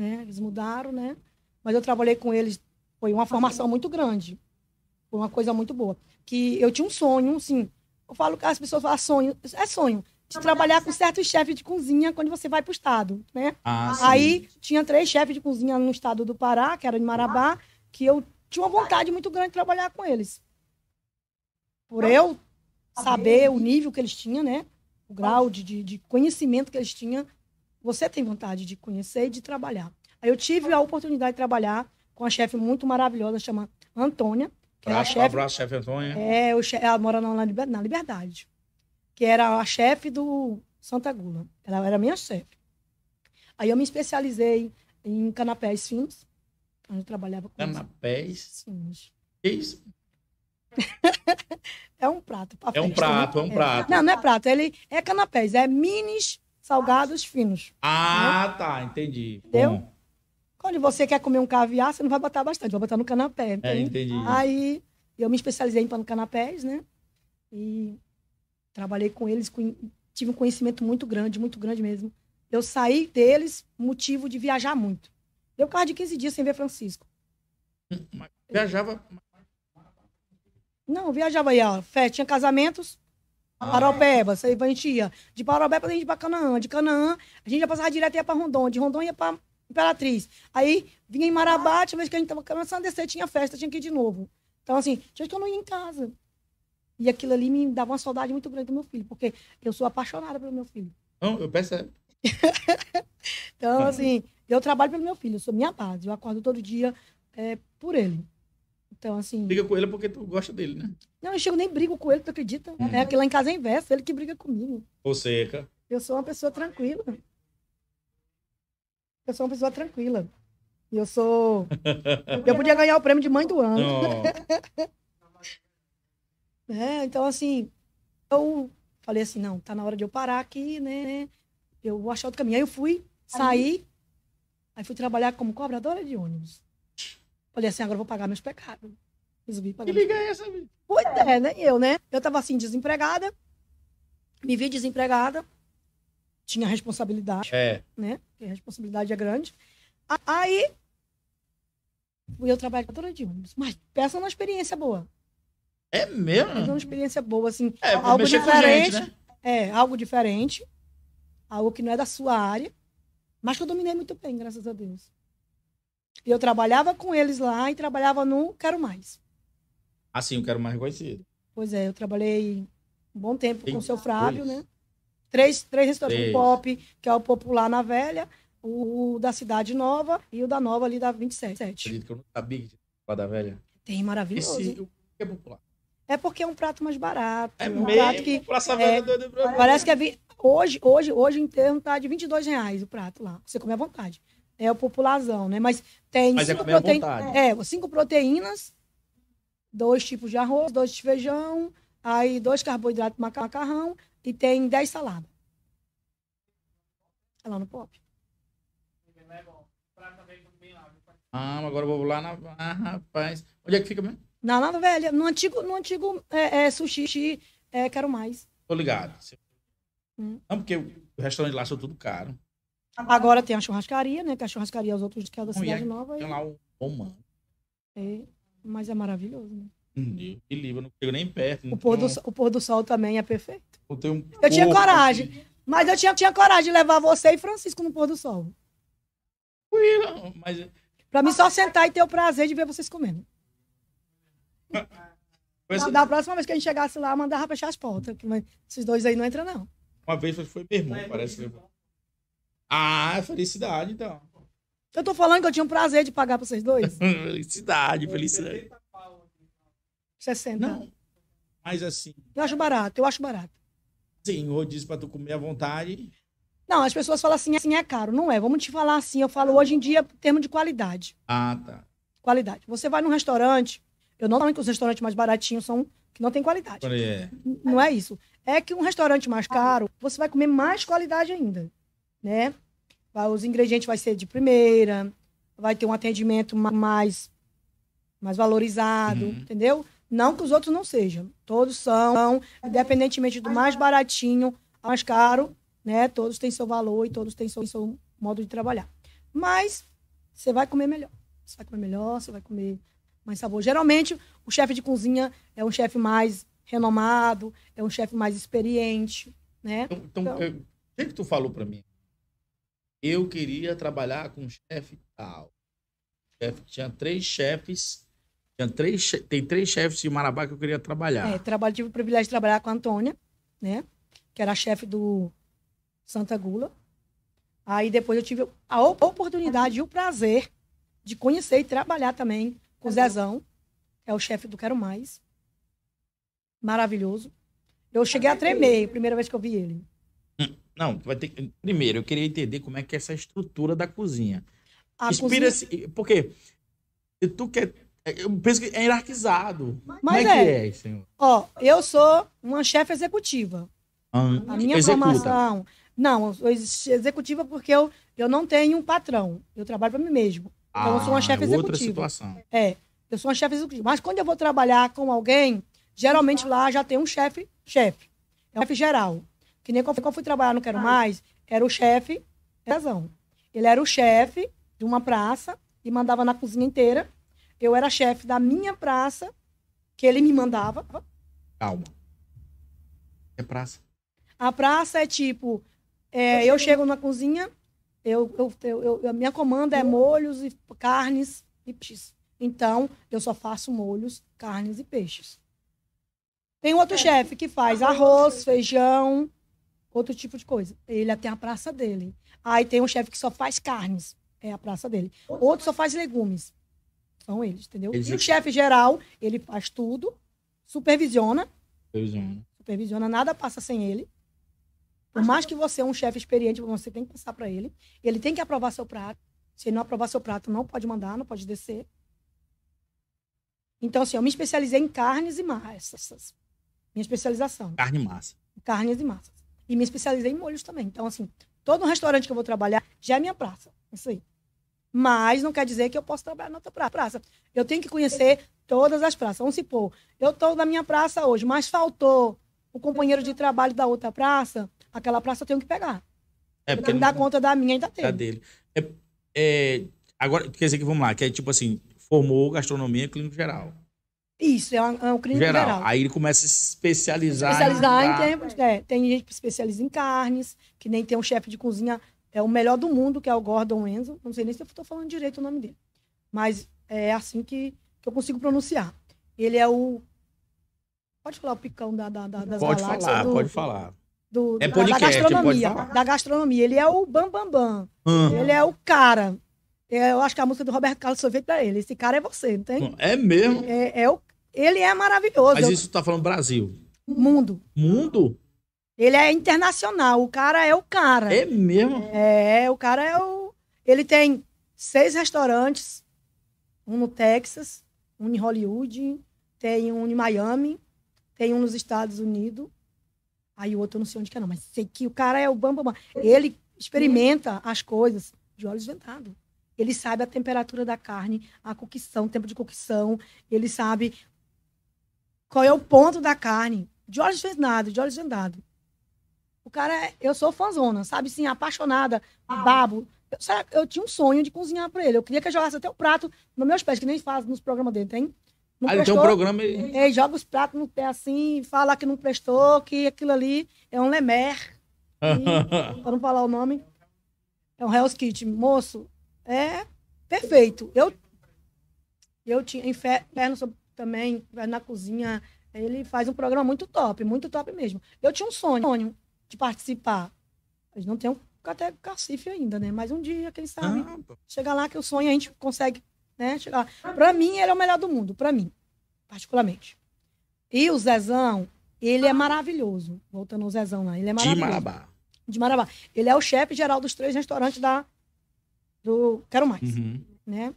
né? Eles mudaram, né? Mas eu trabalhei com eles, foi uma formação muito grande. Foi uma coisa muito boa. Que eu tinha um sonho, assim, eu falo que as pessoas falam ah, sonho, é sonho. De trabalhar com certos chefes de cozinha quando você vai para o estado, né? Ah, Aí tinha três chefes de cozinha no estado do Pará, que era de Marabá, que eu tinha uma vontade muito grande de trabalhar com eles. Por eu saber o nível que eles tinham, né? O grau de, de, de conhecimento que eles tinham você tem vontade de conhecer e de trabalhar. Aí eu tive a oportunidade de trabalhar com uma chefe muito maravilhosa, chama Antônia. Que abraço, a chefe, abraço, chefe Antônia. É, ela mora na, na Liberdade, que era a chefe do Santa Gula. Ela era minha chefe. Aí eu me especializei em canapés finos, onde eu trabalhava com... Canapés? Finos. isso? (laughs) é um prato. É um né? prato, é um é. prato. Não, não é prato. Ele é canapés. É minis salgados finos. Ah, né? tá, entendi. Entendeu? Quando você quer comer um caviar, você não vai botar bastante, vai botar no canapé. É, entende? É, entendi. Aí eu me especializei em pano canapés, né? E trabalhei com eles, com... tive um conhecimento muito grande, muito grande mesmo. Eu saí deles motivo de viajar muito. Deu carro de 15 dias sem ver Francisco. Hum, mas viajava. Não, viajava aí, ó. Fé, tinha casamentos, Parobeba, você gente ia De Parobeba a gente ia pra Canaã. De Canaã, a gente ia passar direto e ia pra Rondônia. De Rondônia ia pra Imperatriz. Aí vinha em Marabá, tinha vez que a gente tava começando a descer, tinha festa, tinha que ir de novo. Então, assim, tinha que eu não ia em casa. E aquilo ali me dava uma saudade muito grande do meu filho, porque eu sou apaixonada pelo meu filho. Não, eu percebo. (laughs) então, assim, eu trabalho pelo meu filho, eu sou minha base. Eu acordo todo dia é, por ele. Então, assim. Briga com ele porque tu gosta dele, né? Não, eu chego nem brigo com ele, tu acredita? Uhum. É que lá em casa é inverso, ele que briga comigo. Ou seca. Eu sou uma pessoa tranquila. Eu sou uma pessoa tranquila. E eu sou. (laughs) eu podia ganhar o prêmio de mãe do ano. (laughs) é, então, assim, eu falei assim: não, tá na hora de eu parar aqui, né, né? Eu vou achar outro caminho. Aí eu fui, saí, aí fui trabalhar como cobradora de ônibus. Falei assim, agora vou pagar meus pecados. Resolvi pagar. Que liga é essa, Pois é, né? Eu, né? Eu tava assim, desempregada. Me vi desempregada. Tinha responsabilidade. É. Né? Porque a responsabilidade é grande. Aí. Eu trabalho todo dia, mas peça uma experiência boa. É mesmo? Peça uma experiência boa, assim. É, algo diferente. Gente, né? É, algo diferente. Algo que não é da sua área. Mas que eu dominei muito bem, graças a Deus. E eu trabalhava com eles lá e trabalhava no Quero Mais. Ah, sim, o Quero Mais é conhecido. Pois é, eu trabalhei um bom tempo com o seu Flávio, né? Três, três restaurantes três. pop, que é o Popular na Velha, o da Cidade Nova e o da Nova ali da 27. Acredito que eu não sabia que tinha da Velha. Tem maravilhoso. Esse, o que é popular? É porque é um prato mais barato. É um mesmo? prato que. É, parece que é. Vi... Hoje, hoje, hoje, em termo, tá de 22 reais o prato lá. Você come à vontade é o população, né? Mas tem Mas é cinco, é é, cinco proteínas, dois tipos de arroz, dois de feijão, aí dois carboidratos de macarrão e tem dez saladas. É tá lá no pop. Ah, agora eu vou lá na. Ah, rapaz. Onde é que fica mesmo? Na Lava Velha, no antigo, no antigo é, é, sushi, é, quero mais. Tô ligado. Hum. Não, porque o restaurante lá são tudo caro. Agora tem a churrascaria, né? Que é a churrascaria os outros que é da Cidade é Nova. Tem lá o Romano. É, mas é maravilhoso, né? E livro, não chego nem perto. O pôr, do, o pôr do sol também é perfeito. Eu, um eu tinha coragem. Assim. Mas eu tinha, tinha coragem de levar você e Francisco no pôr do sol. Não, mas... É pra mim só sentar e ter o prazer de ver vocês comendo. Essa... (laughs) Da próxima vez que a gente chegasse lá, mandava fechar as portas. Mas esses dois aí não entram, não. Uma vez foi meu irmão, parece. Que... Né? Ah, felicidade, então. Eu tô falando que eu tinha um prazer de pagar pra vocês dois. (laughs) felicidade, felicidade. 60. Então. Não. Mas assim. Eu acho barato, eu acho barato. Sim, o diz pra tu comer à vontade. Não, as pessoas falam assim, assim é caro. Não é, vamos te falar assim. Eu falo hoje em dia, termo de qualidade. Ah, tá. Qualidade. Você vai num restaurante, eu não falo que os restaurantes mais baratinhos são que não tem qualidade. É. Não é isso. É que um restaurante mais caro, você vai comer mais qualidade ainda né? Os ingredientes vai ser de primeira, vai ter um atendimento mais, mais valorizado, uhum. entendeu? Não que os outros não sejam. Todos são, independentemente do mais baratinho, mais caro, né? Todos têm seu valor e todos têm seu, seu modo de trabalhar. Mas você vai comer melhor. Você vai comer melhor, você vai comer mais sabor. Geralmente, o chefe de cozinha é um chefe mais renomado, é um chefe mais experiente, né? Então, então, então... o que, que tu falou para mim? eu queria trabalhar com um chefe tal. Chefe, tinha três chefes. Tinha três, tem três chefes de Marabá que eu queria trabalhar. É, trabalho, tive o privilégio de trabalhar com a Antônia, né? Que era chefe do Santa Gula. Aí depois eu tive a oportunidade e o prazer de conhecer e trabalhar também com o Zezão, que é o chefe do Quero Mais. Maravilhoso. Eu cheguei a tremer a primeira vez que eu vi ele. Não, vai ter Primeiro, eu queria entender como é que é essa estrutura da cozinha. Inspira-se. Cozinha... Porque tu quer. Eu penso que é hierarquizado. Mas como é, é que é, senhor? Ó, eu sou uma chefe executiva. Hum, a minha executa. formação. Não, eu sou executiva porque eu, eu não tenho um patrão. Eu trabalho para mim mesmo. Ah, então eu sou uma ah, chefe é executiva. Outra situação. É, eu sou uma chefe executiva. Mas quando eu vou trabalhar com alguém, geralmente lá já tem um chefe, chefe. É um chefe geral. Que nem quando eu fui trabalhar Não Quero ah. Mais, era o chefe, razão. Ele era o chefe de uma praça e mandava na cozinha inteira. Eu era chefe da minha praça, que ele me mandava. Calma. É praça. A praça é tipo, é, eu chego na cozinha, eu, eu, eu, eu, minha comanda é hum. molhos e carnes e peixes. Então, eu só faço molhos, carnes e peixes. Tem outro é. chefe que faz arroz, feijão, outro tipo de coisa. Ele tem a praça dele. Aí tem um chefe que só faz carnes, é a praça dele. Outro só faz legumes. São eles, entendeu? Eles e o chefe geral, ele faz tudo, supervisiona. Supervisiona. Supervisiona, nada passa sem ele. Por mais que você é um chefe experiente, você tem que passar para ele. Ele tem que aprovar seu prato. Se ele não aprovar seu prato, não pode mandar, não pode descer. Então, assim, eu me especializei em carnes e massas. Minha especialização. Carne e massa. Carnes e massas. E me especializei em molhos também. Então, assim, todo restaurante que eu vou trabalhar já é minha praça. Isso aí. Mas não quer dizer que eu posso trabalhar na outra praça. Eu tenho que conhecer todas as praças. Vamos supor, eu estou na minha praça hoje, mas faltou o companheiro de trabalho da outra praça, aquela praça eu tenho que pegar. É, porque não dá conta da minha ainda tem. Da dele. É, é, agora, quer dizer que vamos lá, que é tipo assim, formou gastronomia clínico geral. Isso, é um uma é geral. geral. Aí ele começa a se especializar. Especializar em, em É, tem gente que especializa em carnes, que nem tem um chefe de cozinha, é o melhor do mundo, que é o Gordon Enzo. Não sei nem se eu estou falando direito o nome dele. Mas é assim que, que eu consigo pronunciar. Ele é o. Pode falar o picão da, da, da das pode galáxias. Falar, do, pode falar, do, é podcast, da gastronomia. Da gastronomia. Ele é o Bam Bam Bam. Ele é o cara. É, eu acho que a música do Roberto Carlos foi feita pra ele. Esse cara é você, não tem? É mesmo? É, é o ele é maravilhoso. Mas isso tá falando Brasil. Mundo. Mundo? Ele é internacional. O cara é o cara. É mesmo? É, o cara é o. Ele tem seis restaurantes: um no Texas, um em Hollywood, tem um em Miami, tem um nos Estados Unidos. Aí o outro eu não sei onde que é, não, mas sei que o cara é o bambambam. Bam, bam. Ele experimenta as coisas de olhos vendados. Ele sabe a temperatura da carne, a coquição, o tempo de coquição, ele sabe qual é o ponto da carne. De olhos vendados, de olhos vendados. O cara, é, eu sou fãzona, sabe? Sim, apaixonada, ah. babo. Eu, sabe, eu tinha um sonho de cozinhar para ele. Eu queria que ele jogasse até o prato nos meus pés, que nem faz nos programas dele, tem? Não ah, prestou, então o programa... Ele joga os pratos no pé assim, fala que não prestou, que aquilo ali é um lemer. (laughs) para não falar o nome. É um Hell's Kit. Moço, é perfeito. Eu, eu tinha perna sobre também, na cozinha. Ele faz um programa muito top, muito top mesmo. Eu tinha um sonho de participar. mas não tem um até cacife ainda, né? Mas um dia, quem sabe, ah, chegar lá que o sonho a gente consegue, né? Chegar lá. Pra mim, ele é o melhor do mundo, pra mim, particularmente. E o Zezão, ele é ah. maravilhoso. Voltando ao Zezão lá, ele é maravilhoso. De Marabá. De Marabá. Ele é o chefe geral dos três restaurantes da... Do Quero Mais, uhum. né?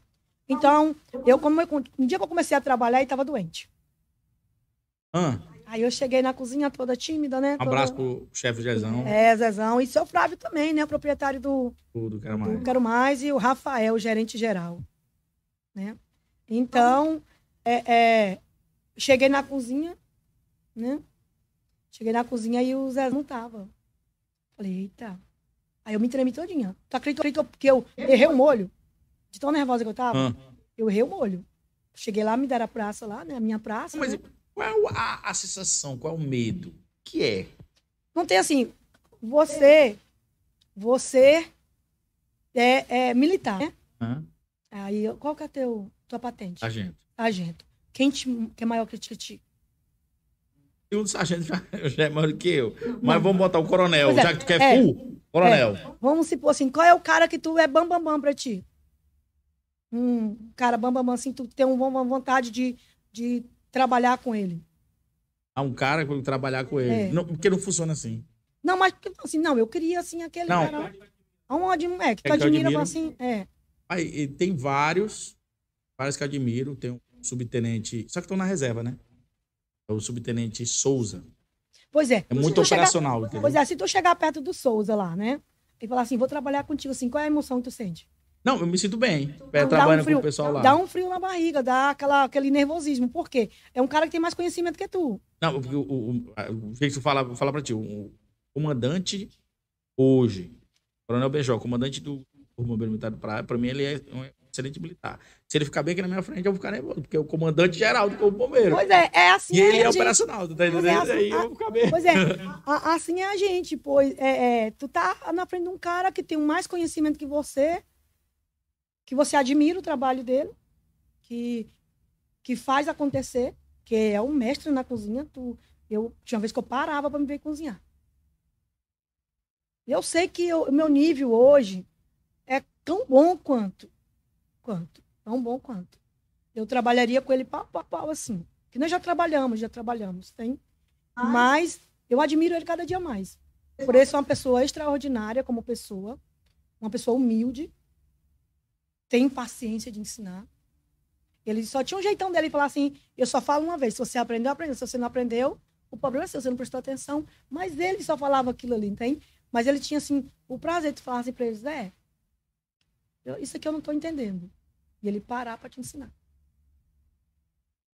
Então, eu como um dia que eu comecei a trabalhar e estava doente. Ah. Aí eu cheguei na cozinha toda tímida, né? Um abraço pro chefe Zezão. É, Zezão. E seu Flávio também, né? O proprietário do... O do Quero Mais. Do Quero Mais e o Rafael, o gerente geral. Né? Então, é, é... cheguei na cozinha, né? Cheguei na cozinha e o Zezão não tava. Falei, eita. Aí eu me tremi todinha. Tu acreditou, acreditou porque eu errei o molho? de tão nervosa que eu tava, ah. eu errei o molho. Cheguei lá, me deram a praça lá, né? A minha praça. Mas né? qual é a, a sensação, qual é o medo? Que é? Não tem assim, você, você é, é militar, né? Ah. Aí, qual que é a teu, tua patente? Agente. Agente. Quem, te, que é maior que te e o sargento já, (laughs) já é maior que eu. Mas vamos botar o coronel, é, já que tu quer é, full, é. coronel. É. Vamos supor assim, qual é o cara que tu é bam bam bam pra ti? um cara bambambam, bam, bam, assim, tu tem uma vontade de, de trabalhar com ele. Ah, um cara quando trabalhar com ele. É. Não, porque não funciona assim. Não, mas tipo assim, não, eu queria assim aquele não. cara. um é, que, é, tu admira, admiro. assim, é. Aí, tem vários, vários que admiro. Tem um subtenente. Só que estão na reserva, né? É o subtenente Souza. Pois é. É muito operacional. Chegar, pois é, se tu chegar perto do Souza lá, né? E falar assim, vou trabalhar contigo, assim, qual é a emoção que tu sente? Não, eu me sinto bem é, trabalhando um frio, com o pessoal lá. Dá um frio na barriga, dá aquela, aquele nervosismo. Por quê? É um cara que tem mais conhecimento que tu. Não, o, o, o, que fala, vou pra ti, o comandante hoje, Coronel Beijó, comandante do Corpo Militar do Praia, pra mim ele é um excelente militar. Se ele ficar bem aqui na minha frente, eu vou ficar nervoso, porque é o comandante geral do Corpo Bombeiro. Pois é, é assim. E é ele é, é operacional, tu tá é, entendendo? É assim, Aí eu vou ficar bem. Pois é, (laughs) a, assim é a gente, pois é, é, tu tá na frente de um cara que tem mais conhecimento que você que você admira o trabalho dele, que, que faz acontecer, que é um mestre na cozinha. Tu, eu tinha uma vez que eu parava para me ver cozinhar. Eu sei que o meu nível hoje é tão bom quanto, quanto, tão bom quanto. Eu trabalharia com ele pau a pau assim, que nós já trabalhamos, já trabalhamos, tem. Mas eu admiro ele cada dia mais. Por isso é uma pessoa extraordinária como pessoa, uma pessoa humilde, tem paciência de ensinar. Ele só tinha um jeitão dele falar assim: eu só falo uma vez, se você aprendeu, aprendeu. Se você não aprendeu, o problema é seu, você não prestou atenção. Mas ele só falava aquilo ali, entende? Mas ele tinha, assim, o prazer de falar assim para eles: é, eu, isso aqui eu não estou entendendo. E ele parar para te ensinar.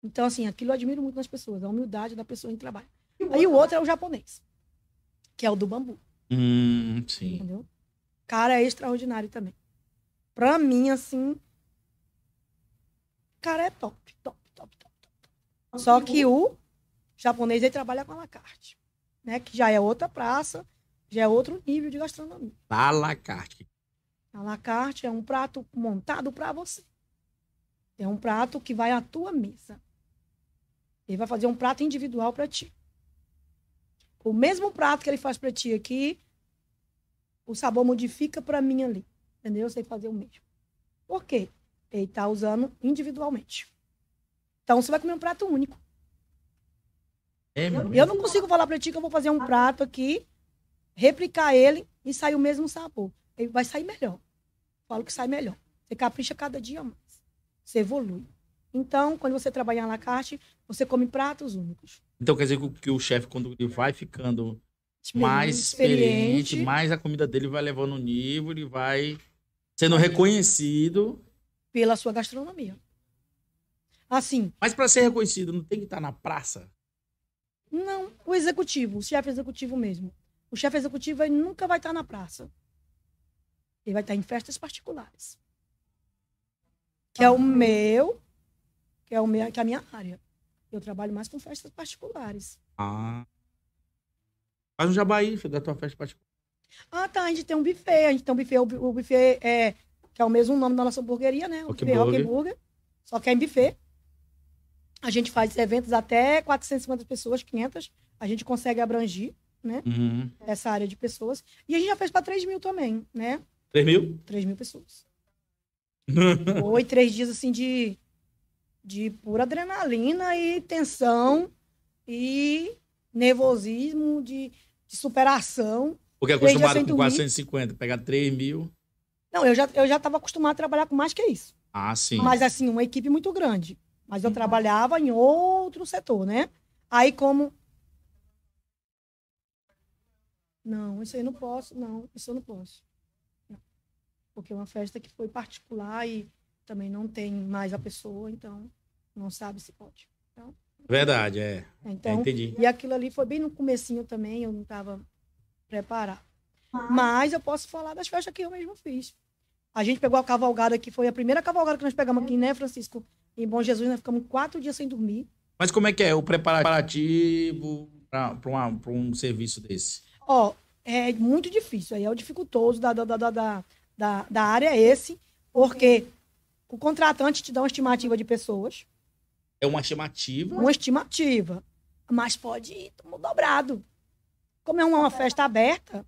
Então, assim, aquilo eu admiro muito nas pessoas, a humildade da pessoa em trabalho. Aí o outro é o japonês, que é o do bambu. Hum, sim. Entendeu? Cara é extraordinário também. Pra mim, assim. Cara, é top, top, top, top, top. Só que o japonês ele trabalha com a la carte, né? Que já é outra praça, já é outro nível de gastronomia. A la carte. A la carte é um prato montado para você. É um prato que vai à tua mesa. Ele vai fazer um prato individual para ti. O mesmo prato que ele faz para ti aqui, o sabor modifica para mim ali entendeu? Eu sei fazer o mesmo. Por quê? Ele está usando individualmente. Então, você vai comer um prato único. É, eu, eu, não consigo falar para ti que eu vou fazer um prato aqui, replicar ele e sair o mesmo sabor. Ele vai sair melhor. Falo que sai melhor. Você capricha cada dia mais. Você evolui. Então, quando você trabalha na carte, você come pratos únicos. Então, quer dizer que o chefe, quando ele vai ficando experiente, mais experiente, mais a comida dele vai levando o nível, ele vai Sendo reconhecido. Pela sua gastronomia. Assim. Mas para ser reconhecido, não tem que estar tá na praça? Não, o executivo, o chefe executivo mesmo. O chefe executivo ele nunca vai estar tá na praça. Ele vai estar tá em festas particulares. Que é o ah. meu, que é, o meu, que é a minha área. Eu trabalho mais com festas particulares. Ah. Faz um jabaí, filho, da tua festa particular. Ah, tá, a gente tem um buffet, a gente tem um buffet, o, o buffet é, que é o mesmo nome da nossa hamburgueria, né? O Rock buffet Rock Burger, só que é em buffet. A gente faz eventos até 450 pessoas, 500, a gente consegue abranger, né? Uhum. Essa área de pessoas. E a gente já fez para 3 mil também, né? 3 mil? 3 mil pessoas. (laughs) Foi três dias, assim, de, de pura adrenalina e tensão e nervosismo de, de superação porque é acostumado com 450, pegar 3 mil. Não, eu já estava eu já acostumado a trabalhar com mais que isso. Ah, sim. Mas assim, uma equipe muito grande. Mas eu uhum. trabalhava em outro setor, né? Aí como. Não, isso aí não posso, não, isso eu não posso. Porque é uma festa que foi particular e também não tem mais a pessoa, então não sabe se pode. Então, Verdade, é. Então, é, entendi. E aquilo ali foi bem no comecinho também, eu não estava preparar. Mas... eu posso falar das festas que eu mesmo fiz. A gente pegou a cavalgada, que foi a primeira cavalgada que nós pegamos aqui, né, Francisco? Em Bom Jesus, nós ficamos quatro dias sem dormir. Mas como é que é o preparativo para um serviço desse? Ó, é muito difícil. Aí é o dificultoso da, da, da, da, da, da área é esse, porque o contratante te dá uma estimativa de pessoas. É uma estimativa? Uma estimativa. Mas pode ir dobrado como é uma festa aberta,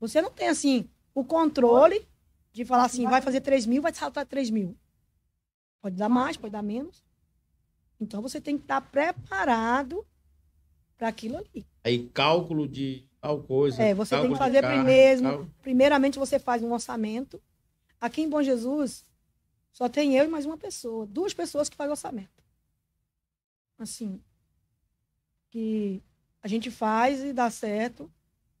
você não tem, assim, o controle de falar assim, vai fazer 3 mil, vai saltar 3 mil. Pode dar mais, pode dar menos. Então, você tem que estar preparado para aquilo ali. Aí, cálculo de tal coisa. É, você tem que fazer primeiro. Cálculo... Primeiramente, você faz um orçamento. Aqui em Bom Jesus, só tem eu e mais uma pessoa. Duas pessoas que fazem orçamento. Assim, que a gente faz e dá certo.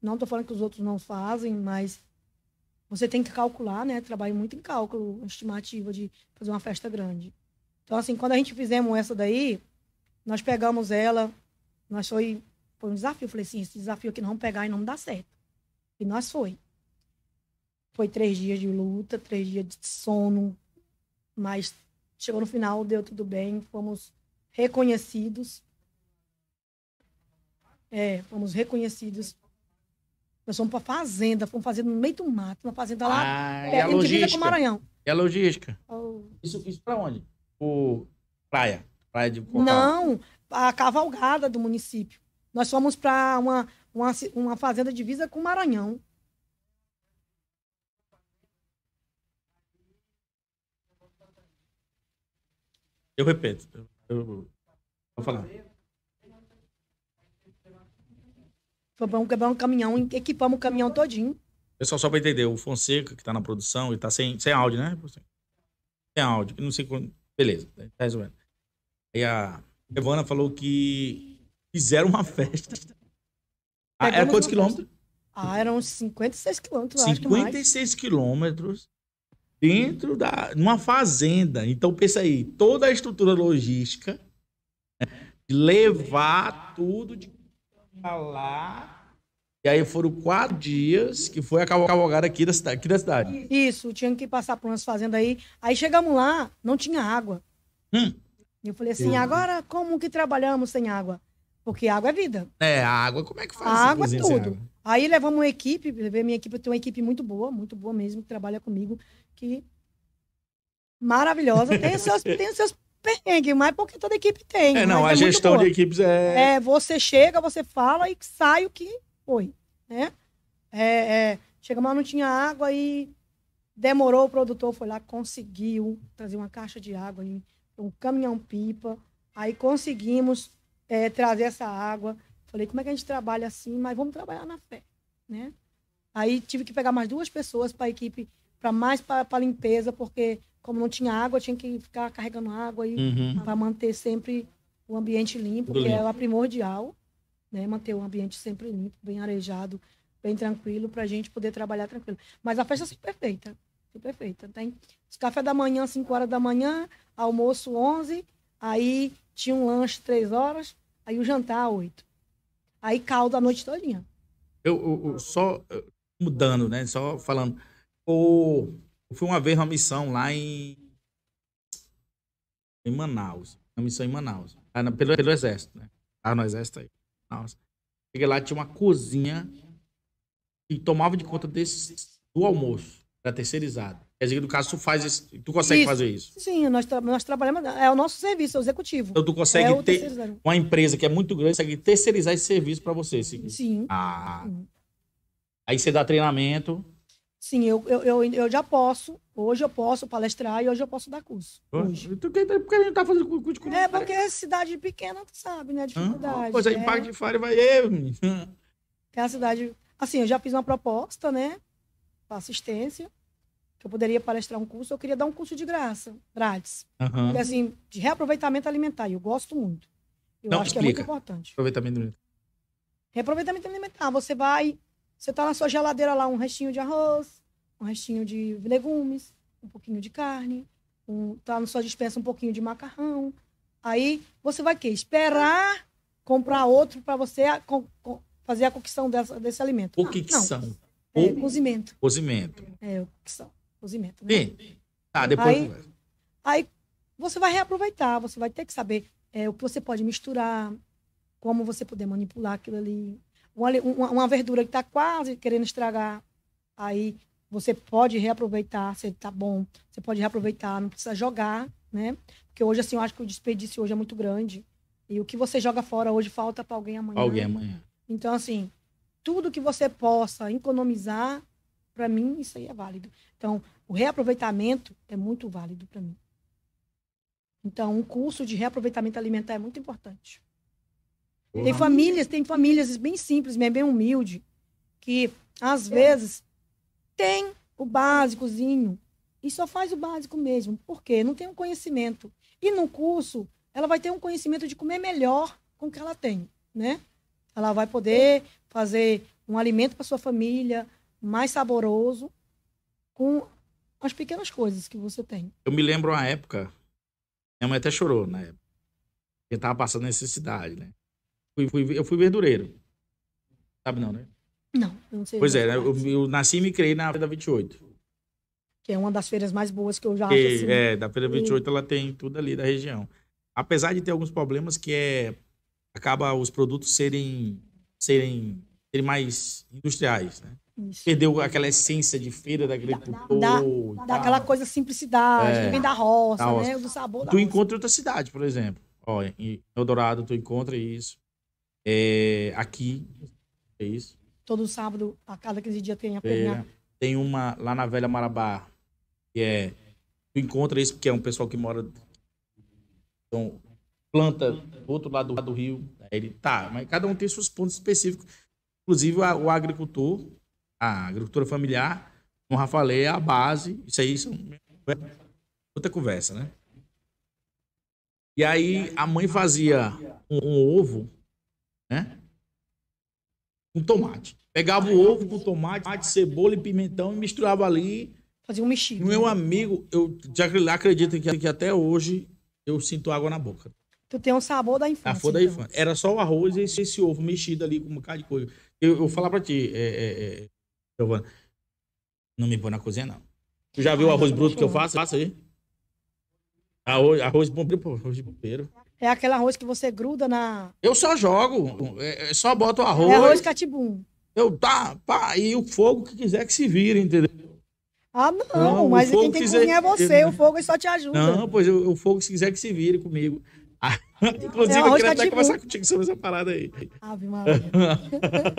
Não estou falando que os outros não fazem, mas você tem que calcular, né? Trabalho muito em cálculo, estimativa de fazer uma festa grande. Então, assim, quando a gente fizemos essa daí, nós pegamos ela, nós foi, foi um desafio. falei assim, esse desafio aqui não vamos pegar e não dá certo. E nós foi. Foi três dias de luta, três dias de sono, mas chegou no final, deu tudo bem, fomos reconhecidos é, fomos reconhecidos. Nós fomos para fazenda, fomos fazendo no meio do mato, uma fazenda lá ah, é, a logística. com Maranhão. E a logística? Oh. Isso, isso para onde? Por praia? Praia de Cocal. Não, a cavalgada do município. Nós fomos para uma, uma, uma fazenda divisa com o Maranhão. Eu repito. Eu, eu vou falar. Vamos quebrar um caminhão, equipamos o caminhão todinho. Pessoal, só para entender, o Fonseca, que está na produção, e está sem, sem áudio, né? Sem áudio, não sei quando. Beleza, né, tá resolvendo. Aí a Evana falou que fizeram uma festa. Ah, era quantos quilômetros? Ah, eram 56 quilômetros, 56 quilômetros dentro da. numa fazenda. Então, pensa aí, toda a estrutura logística, né? levar tudo de pra lá. E aí foram quatro dias que foi a cavalgada aqui da, aqui da cidade. Isso, tinha que passar por umas fazendas aí. Aí chegamos lá, não tinha água. Hum. eu falei assim, agora como que trabalhamos sem água? Porque água é vida. É, a água, como é que faz? A água é tudo. Água? Aí levamos uma equipe, levei minha equipe, eu tenho uma equipe muito boa, muito boa mesmo, que trabalha comigo, que maravilhosa. Tem, seus, (laughs) tem seus, perrengue, mas porque toda equipe tem. É, não, a é gestão de equipes é. É, você chega, você fala e sai o que foi, né? É, é, chegamos não tinha água e demorou, o produtor foi lá, conseguiu trazer uma caixa de água, um caminhão-pipa. Aí conseguimos é, trazer essa água. Falei, como é que a gente trabalha assim? Mas vamos trabalhar na fé, né? Aí tive que pegar mais duas pessoas para a equipe, para mais para a limpeza, porque como não tinha água, tinha que ficar carregando água aí uhum. para manter sempre o ambiente limpo, que é limpo. é o primordial, né? Manter o ambiente sempre limpo, bem arejado, bem tranquilo, para a gente poder trabalhar tranquilo. Mas a festa é perfeita, Tem os café da manhã, 5 horas da manhã, almoço 11, aí tinha um lanche 3 horas, aí o jantar 8. Aí caldo a noite todinha. Eu, eu, eu só eh, mudando, né? Só falando. O... Eu fui uma vez numa missão lá em. Em Manaus. Uma missão em Manaus. Ah, pelo, pelo exército, né? Ah, no exército aí. Nossa. Cheguei lá, tinha uma cozinha e tomava de conta desse, do almoço, da terceirizada. Quer dizer, no caso, tu faz esse, tu consegue isso. fazer isso? Sim, nós, tra nós trabalhamos, é o nosso serviço, é o executivo. Então tu consegue é ter uma empresa que é muito grande, consegue terceirizar esse serviço para você, sim? Sim. Ah. Sim. Aí você dá treinamento. Sim, eu, eu, eu, eu, já posso. Hoje eu posso palestrar e hoje eu posso dar curso. hoje. Tu, então tá, por que a gente tá fazendo curso de curso? É, porque é cidade pequena, tu sabe, né? A dificuldade. Ah, pois aí, é, Parque de Fari vai. É a cidade. Assim, eu já fiz uma proposta, né? Para assistência que eu poderia palestrar um curso, eu queria dar um curso de graça, grátis. Uhum. assim, de reaproveitamento alimentar, eu gosto muito. Eu Não, acho explica. que é muito importante. Aproveitamento alimentar. Reaproveitamento alimentar, você vai você tá na sua geladeira lá um restinho de arroz, um restinho de legumes, um pouquinho de carne, um, tá na sua dispensa um pouquinho de macarrão. Aí você vai que esperar comprar outro para você a, com, com, fazer a cocção dessa, desse alimento. Cocção. que são? É, o... cozimento. Cozimento. É, são? Cozimento. Né? Sim. Ah, depois. Aí, aí você vai reaproveitar, você vai ter que saber é, o que você pode misturar, como você poder manipular aquilo ali uma, uma, uma verdura que está quase querendo estragar, aí você pode reaproveitar, se está bom, você pode reaproveitar, não precisa jogar, né? Porque hoje, assim, eu acho que o desperdício hoje é muito grande. E o que você joga fora hoje falta para alguém amanhã. Alguém amanhã. Então, assim, tudo que você possa economizar, para mim, isso aí é válido. Então, o reaproveitamento é muito válido para mim. Então, um curso de reaproveitamento alimentar é muito importante. Tem uhum. famílias, tem famílias bem simples, bem, bem humilde, que às é. vezes tem o básicozinho e só faz o básico mesmo. Por quê? Não tem um conhecimento. E no curso, ela vai ter um conhecimento de comer melhor com o que ela tem, né? Ela vai poder fazer um alimento para sua família mais saboroso com as pequenas coisas que você tem. Eu me lembro uma época, minha mãe até chorou na época, porque estava passando necessidade, né? Fui, fui, eu fui verdureiro. Sabe não, né? Não, eu não sei. Pois é, eu, eu, nasci e me criei na Feira 28. Que é uma das feiras mais boas que eu já que, assim, É, da Feira 28 e... ela tem tudo ali da região. Apesar de ter alguns problemas que é acaba os produtos serem serem, serem mais industriais, né? Isso. Perdeu aquela essência de feira da agricultor. Da, dá aquela coisa simplicidade, é, vem da roça, da né? roça, né? Do sabor da Tu roça. encontra outra cidade, por exemplo. Ó, em Eldorado tu encontra isso é, aqui. É isso. Todo sábado, a cada 15 dias, tem a feira. É, tem uma lá na Velha Marabá, que é. Tu encontra isso porque é um pessoal que mora. Então, planta do outro lado do rio. Ele tá, mas cada um tem seus pontos específicos. Inclusive, o agricultor, a agricultura familiar, como o Rafa é a base. Isso aí são outra conversa, né? E aí a mãe fazia um, um ovo né? Com tomate. Pegava o ovo com tomate, cebola e pimentão e misturava ali. Fazia um mexido. Meu né? amigo, eu já acredito que, que até hoje eu sinto água na boca. Tu tem um sabor da infância. A foda então. infância. Era só o arroz e esse, esse, ovo mexido ali com um bocado de coisa. Eu, vou falar pra ti, é, é, é, Giovana, não me põe na cozinha, não. Tu já viu o arroz bruto que eu faço? Faça aí. Arroz, arroz, arroz de bombeiro. É aquele arroz que você gruda na. Eu só jogo. É, é só boto o é arroz. É arroz catibum. Eu tá, pá, e o fogo que quiser que se vire, entendeu? Ah, não, não mas quem tem que é quiser... cozinhar é você, o fogo só te ajuda. Não, pois o, fogo se quiser que se vire comigo. Ah, (laughs) inclusive, é eu queria até conversar contigo sobre essa parada aí. Ave Maria.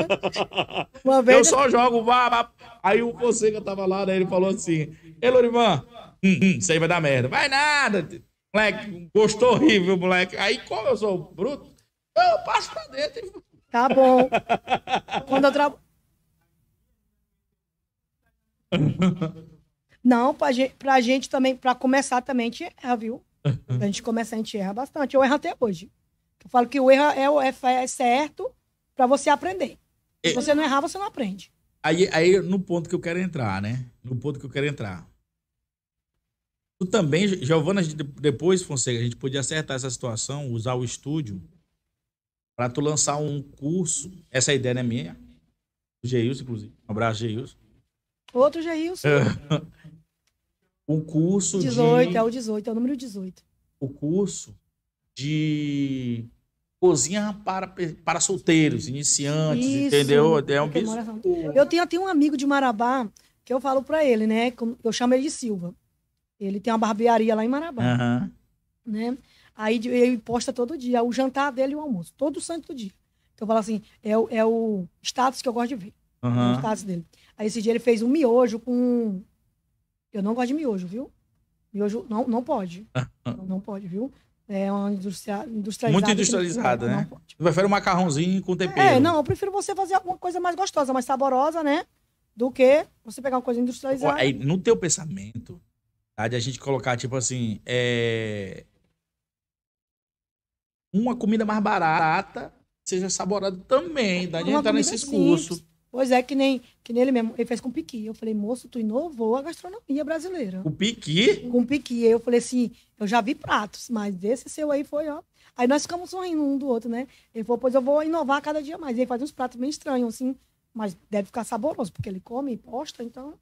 (laughs) Uma vez eu só jogo. Vá, vá. Aí o Fonseca tava lá, né? Ele falou assim: Ei, Lorivan, hum, hum, isso aí vai dar merda. Vai nada. Moleque, um gosto horrível, moleque. Aí, como eu sou bruto, eu passo pra dentro. Tá bom. Quando eu trabalho. Não, pra gente, pra gente também, pra começar também, a gente erra, viu? Quando a gente começa, a gente erra bastante. Eu erro até hoje. Eu falo que o erro é, o é, é certo pra você aprender. Se você não errar, você não aprende. Aí, aí no ponto que eu quero entrar, né? No ponto que eu quero entrar. Tu também, Giovana, depois, Fonseca, a gente podia acertar essa situação, usar o estúdio para tu lançar um curso. Essa é ideia não é minha. O Geils, inclusive. Um abraço, Geils. Outro Geils. (laughs) um curso 18, de... é o 18, é o número 18. O curso de cozinha para, para solteiros, iniciantes, Isso. entendeu? É um... Eu tenho até um amigo de Marabá que eu falo para ele, né? Eu chamo ele de Silva. Ele tem uma barbearia lá em Marabá. Uhum. Né? Aí ele posta todo dia o jantar dele e o almoço, todo santo dia. Então eu falo assim, é o, é o status que eu gosto de ver. Uhum. É o status dele. Aí esse dia ele fez um miojo com. Eu não gosto de miojo, viu? Miojo não, não pode. (laughs) não, não pode, viu? É uma indústria, industrializada. Muito industrializada, né? Tu prefere um macarrãozinho com tempero. É, não, eu prefiro você fazer alguma coisa mais gostosa, mais saborosa, né? Do que você pegar uma coisa industrializada. Aí, no teu pensamento, Tá? De a gente colocar, tipo assim, é... uma comida mais barata seja saborada também. Dá de entrar nesses cursos. Pois é, que nem, que nem ele mesmo. Ele fez com piqui. Eu falei, moço, tu inovou a gastronomia brasileira. Com piqui? Com piqui. Eu falei assim, eu já vi pratos, mas desse seu aí foi, ó. Aí nós ficamos sorrindo um do outro, né? Ele falou, pois eu vou inovar cada dia mais. E ele faz uns pratos bem estranhos, assim, mas deve ficar saboroso, porque ele come e posta, então.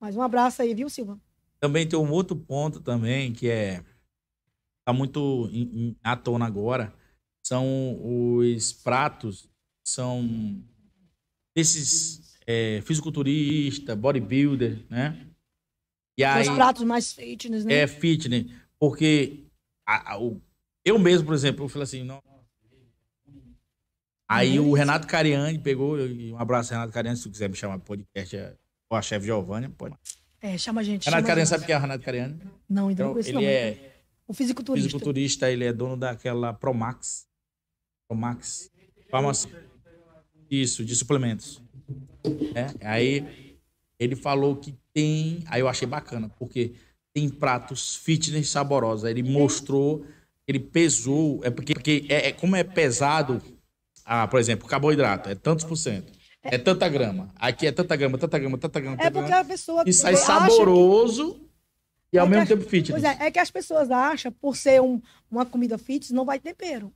Mas um abraço aí, viu, Silva? Também tem um outro ponto também que é tá muito em, em, à tona agora são os pratos são desses é, fisiculturista, bodybuilder, né? E aí, os pratos mais fitness, né? É fitness, porque a, a, o, eu mesmo, por exemplo, eu falei assim, não, Aí uhum. o Renato Cariani pegou, um abraço, Renato Cariani, se tu quiser me chamar podcast, é, ou a chefe Giovânia, pode. É, chama a gente. Renato Cariani, sabe quem é o Renato Cariani? Não, ainda então, não conheço Ele é então. o fisiculturista. fisiculturista, ele é dono daquela Promax. Promax. Farmácia. Isso, de suplementos. É, aí ele falou que tem. Aí eu achei bacana, porque tem pratos fitness saborosos. Aí ele mostrou, ele pesou. É porque, porque é, é como é pesado, ah, por exemplo, carboidrato, é tantos por cento. É tanta grama. Aqui é tanta grama, tanta grama, tanta grama. É tanta é porque grama. a pessoa. E sai saboroso que... e ao é mesmo as... tempo fitness. Pois é, é que as pessoas acham, por ser um, uma comida fitness, não vai tempero.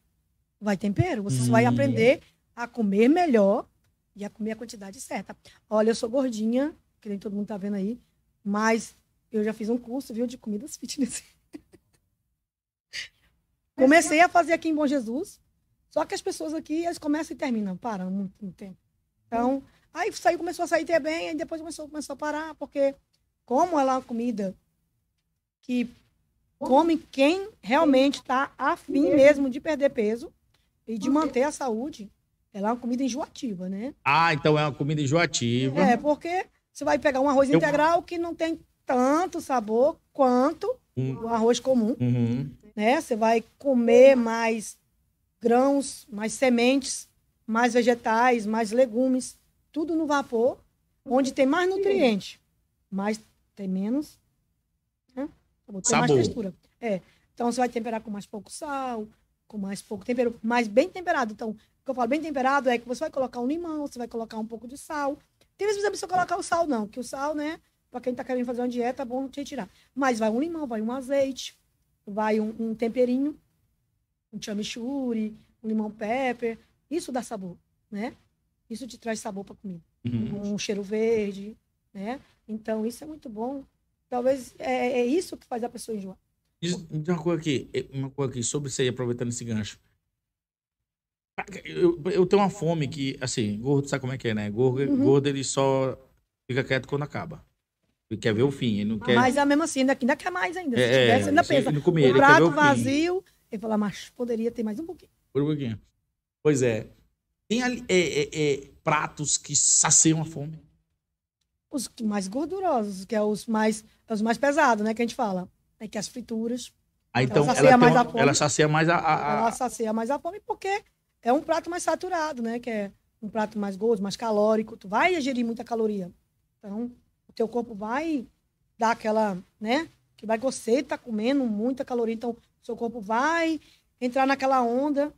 Vai tempero. Você hum. vai aprender a comer melhor e a comer a quantidade certa. Olha, eu sou gordinha, que nem todo mundo tá vendo aí, mas eu já fiz um curso, viu, de comidas fitness. (laughs) Comecei a fazer aqui em Bom Jesus. Só que as pessoas aqui, eles começam e terminam, param muito no tempo. Então, aí saiu, começou a sair até bem, aí depois começou, começou a parar, porque como ela é uma comida que come quem realmente está afim uhum. mesmo de perder peso e de uhum. manter a saúde, ela é uma comida enjoativa, né? Ah, então é uma comida enjoativa. É, porque você vai pegar um arroz Eu... integral que não tem tanto sabor quanto hum. o arroz comum. Uhum. Né? Você vai comer mais grãos, mais sementes mais vegetais, mais legumes, tudo no vapor, onde tem mais nutriente, mas tem menos, né? tem mais textura. É. Então você vai temperar com mais pouco sal, com mais pouco tempero, mas bem temperado. Então, o que eu falo bem temperado é que você vai colocar um limão, você vai colocar um pouco de sal. Tem vezes que não precisa colocar o sal, não, que o sal, né? Pra quem tá querendo fazer uma dieta, é bom te tirar. Mas vai um limão, vai um azeite, vai um, um temperinho, um chamichurri, um limão pepper, isso dá sabor, né? Isso te traz sabor para comida. Uhum. Um cheiro verde, né? Então, isso é muito bom. Talvez é, é isso que faz a pessoa enjoar. Diz uma coisa aqui, uma coisa aqui sobre você, aproveitando esse gancho. Ah, eu, eu tenho uma fome que, assim, gordo sabe como é que é, né? Gordo, uhum. gordo ele só fica quieto quando acaba. Ele quer ver o fim, ele não quer... Mas é mesmo assim, ainda, ainda quer mais ainda. Se é, tivesse, ainda pensa. Ele não comia, o prato vazio, ele fala, mas poderia ter mais um pouquinho. Por um pouquinho. Pois é. Tem ali, é, é, é pratos que saciam a fome. Os mais gordurosos, que é os mais, é os mais pesados, né? Que a gente fala. É que as frituras. Ah, então ela sacia ela mais uma, a fome. Ela sacia mais a, a, Ela sacia mais a fome porque é um prato mais saturado, né? Que é um prato mais gordo, mais calórico. Tu vai ingerir muita caloria. Então, o teu corpo vai dar aquela, né? Que vai você tá comendo muita caloria. Então, seu corpo vai entrar naquela onda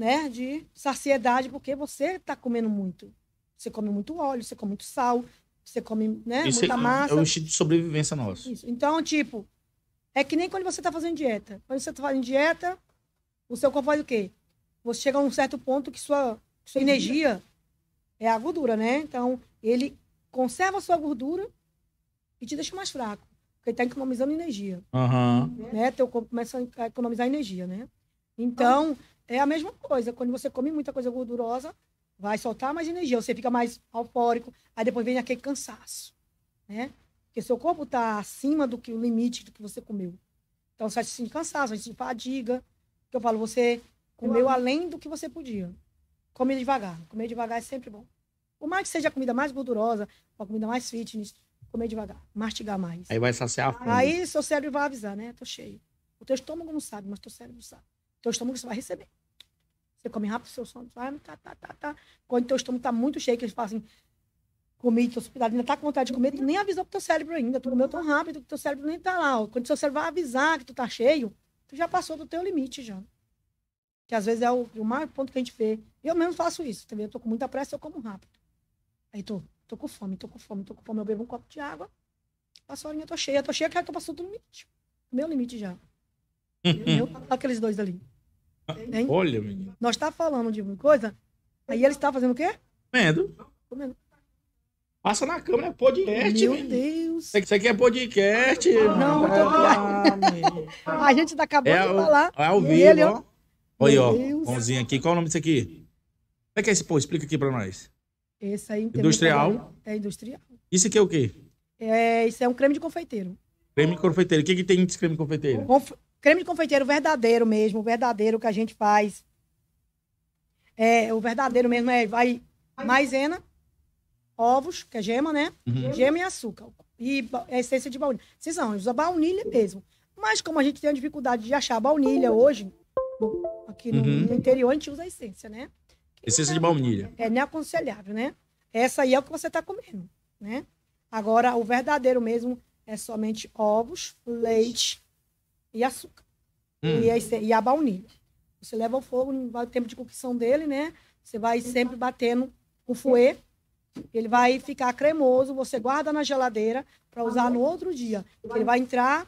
né, de saciedade, porque você está comendo muito. Você come muito óleo, você come muito sal, você come né, Isso muita é, massa. É o estilo de sobrevivência nosso. Isso. Então, tipo, é que nem quando você está fazendo dieta. Quando você está fazendo dieta, o seu corpo faz o quê? Você chega a um certo ponto que sua, sua energia é a gordura, né? Então, ele conserva a sua gordura e te deixa mais fraco. Porque ele está economizando energia. Uhum. Né? Teu corpo começa a economizar energia, né? Então, é a mesma coisa. Quando você come muita coisa gordurosa, vai soltar mais energia, você fica mais eufórico, aí depois vem aquele cansaço, né? Porque seu corpo está acima do que o limite do que você comeu. Então você vai se sentir cansaço, vai se fadiga. Que eu falo, você comeu além do que você podia. Comer devagar. Comer devagar é sempre bom. Por mais que seja a comida mais gordurosa, a comida mais fitness, comer devagar, mastigar mais. Aí vai saciar a fome. Aí seu cérebro vai avisar, né? Tô cheio. O teu estômago não sabe, mas teu cérebro sabe. O teu estômago você vai receber. Você come rápido, seu sono vai, tá, tá, tá, tá. Quando então teu estômago tá muito cheio, que eles falam assim, comi, teu hospedado ainda tá com vontade de comer, tu nem avisou pro teu cérebro ainda. Tu comeu tão rápido que teu cérebro nem tá lá. Quando teu cérebro vai avisar que tu tá cheio, tu já passou do teu limite já. Que às vezes é o, o maior ponto que a gente vê. Eu mesmo faço isso, também. Eu tô com muita pressa, eu como rápido. Aí tô, tô com fome, tô com fome, tô com fome. Eu bebo um copo de água, passo a horinha, tô cheia, tô cheia, que eu tô passando do limite. Meu limite já. (laughs) eu, tá aqueles dois ali. (laughs) Hein? Olha, menino. Nós tá falando de coisa, aí ele está fazendo o quê? Comendo. Comendo. Passa na câmera, podcast. Meu menino. Deus. Isso aqui é podcast. Não, não tô... Ah, A gente tá acabando é de falar. É ao vivo, ele, ó. Olha, ó, pãozinho aqui. Qual é o nome disso aqui? Como é que é esse pão? Explica aqui pra nós. Esse aí... Industrial? É industrial. Isso aqui é o quê? É, isso é um creme de confeiteiro. Creme de confeiteiro. O que, que tem nesse creme de confeiteiro? Conf... Creme de confeiteiro verdadeiro mesmo, verdadeiro que a gente faz. É, o verdadeiro mesmo é vai maisena, ovos, que é gema, né? Uhum. Gema e açúcar. E é essência de baunilha. Vocês usa baunilha mesmo. Mas como a gente tem a dificuldade de achar baunilha hoje, aqui no, uhum. no interior a gente usa a essência, né? Que essência é, de baunilha. É, não é aconselhável, né? Essa aí é o que você está comendo, né? Agora, o verdadeiro mesmo é somente ovos, leite, e açúcar. Hum. E, a, e a baunilha. Você leva ao fogo, vai o tempo de cocção dele, né? Você vai sempre batendo com fouet. Ele vai ficar cremoso, você guarda na geladeira para usar no outro dia. Ele vai entrar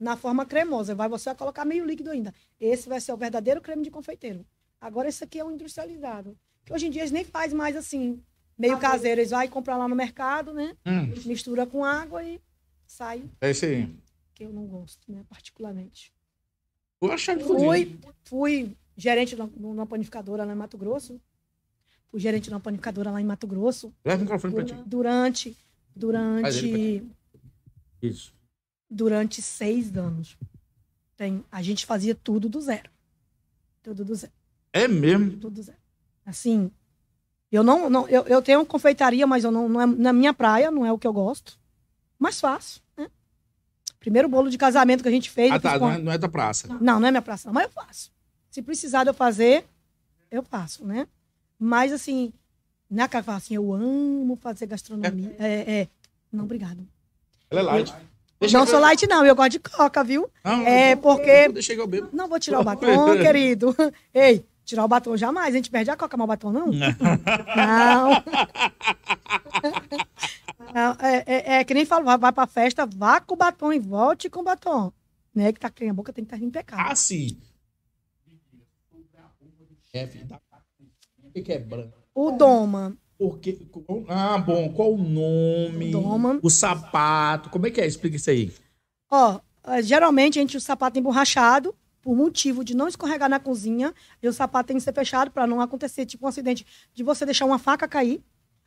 na forma cremosa, vai você vai colocar meio líquido ainda. Esse vai ser o verdadeiro creme de confeiteiro. Agora esse aqui é o industrializado, que hoje em dia eles nem faz mais assim, meio caseiro, eles vai comprar lá no mercado, né? Hum. Mistura com água e sai. É isso aí que eu não gosto, né, particularmente. Fui, fui gerente numa panificadora lá em Mato Grosso. Fui gerente numa panificadora lá em Mato Grosso. Leva o microfone Durante. Durante. Isso. Durante seis anos. Tem, a gente fazia tudo do zero. Tudo do zero. É mesmo? Tudo, tudo do zero. Assim. Eu não. não eu, eu tenho confeitaria, mas eu não, não é na minha praia, não é o que eu gosto. Mas faço. Primeiro bolo de casamento que a gente fez. Ah, tá. Não é, não é da praça. Não, não é minha praça, não, mas eu faço. Se precisar de eu fazer, eu faço, né? Mas assim, na cara fala assim, eu amo fazer gastronomia. É, é. é. Não, obrigado. Ela é light. Eu, não sou light, não. Eu gosto de coca, viu? é porque. Deixa eu bebo. Não vou tirar o (laughs) batom, querido. (laughs) Ei, tirar o batom jamais. A gente perde a coca, mas o batom não? Não. não. (laughs) É, é, é, é que nem falo, vai, pra festa, vá com batom e volte com batom. Né? Que tá caindo a boca, tem que estar tá impecável. Ah, sim. Chefe da que, é branco? O Doma. Porque. Ah, bom, qual o nome? O Doma. O sapato. Como é que é? Explica isso aí. Ó, eh, geralmente a gente o sapato é emborrachado, por motivo de não escorregar na cozinha, e o sapato tem que ser fechado para não acontecer, tipo um acidente, de você deixar uma faca cair.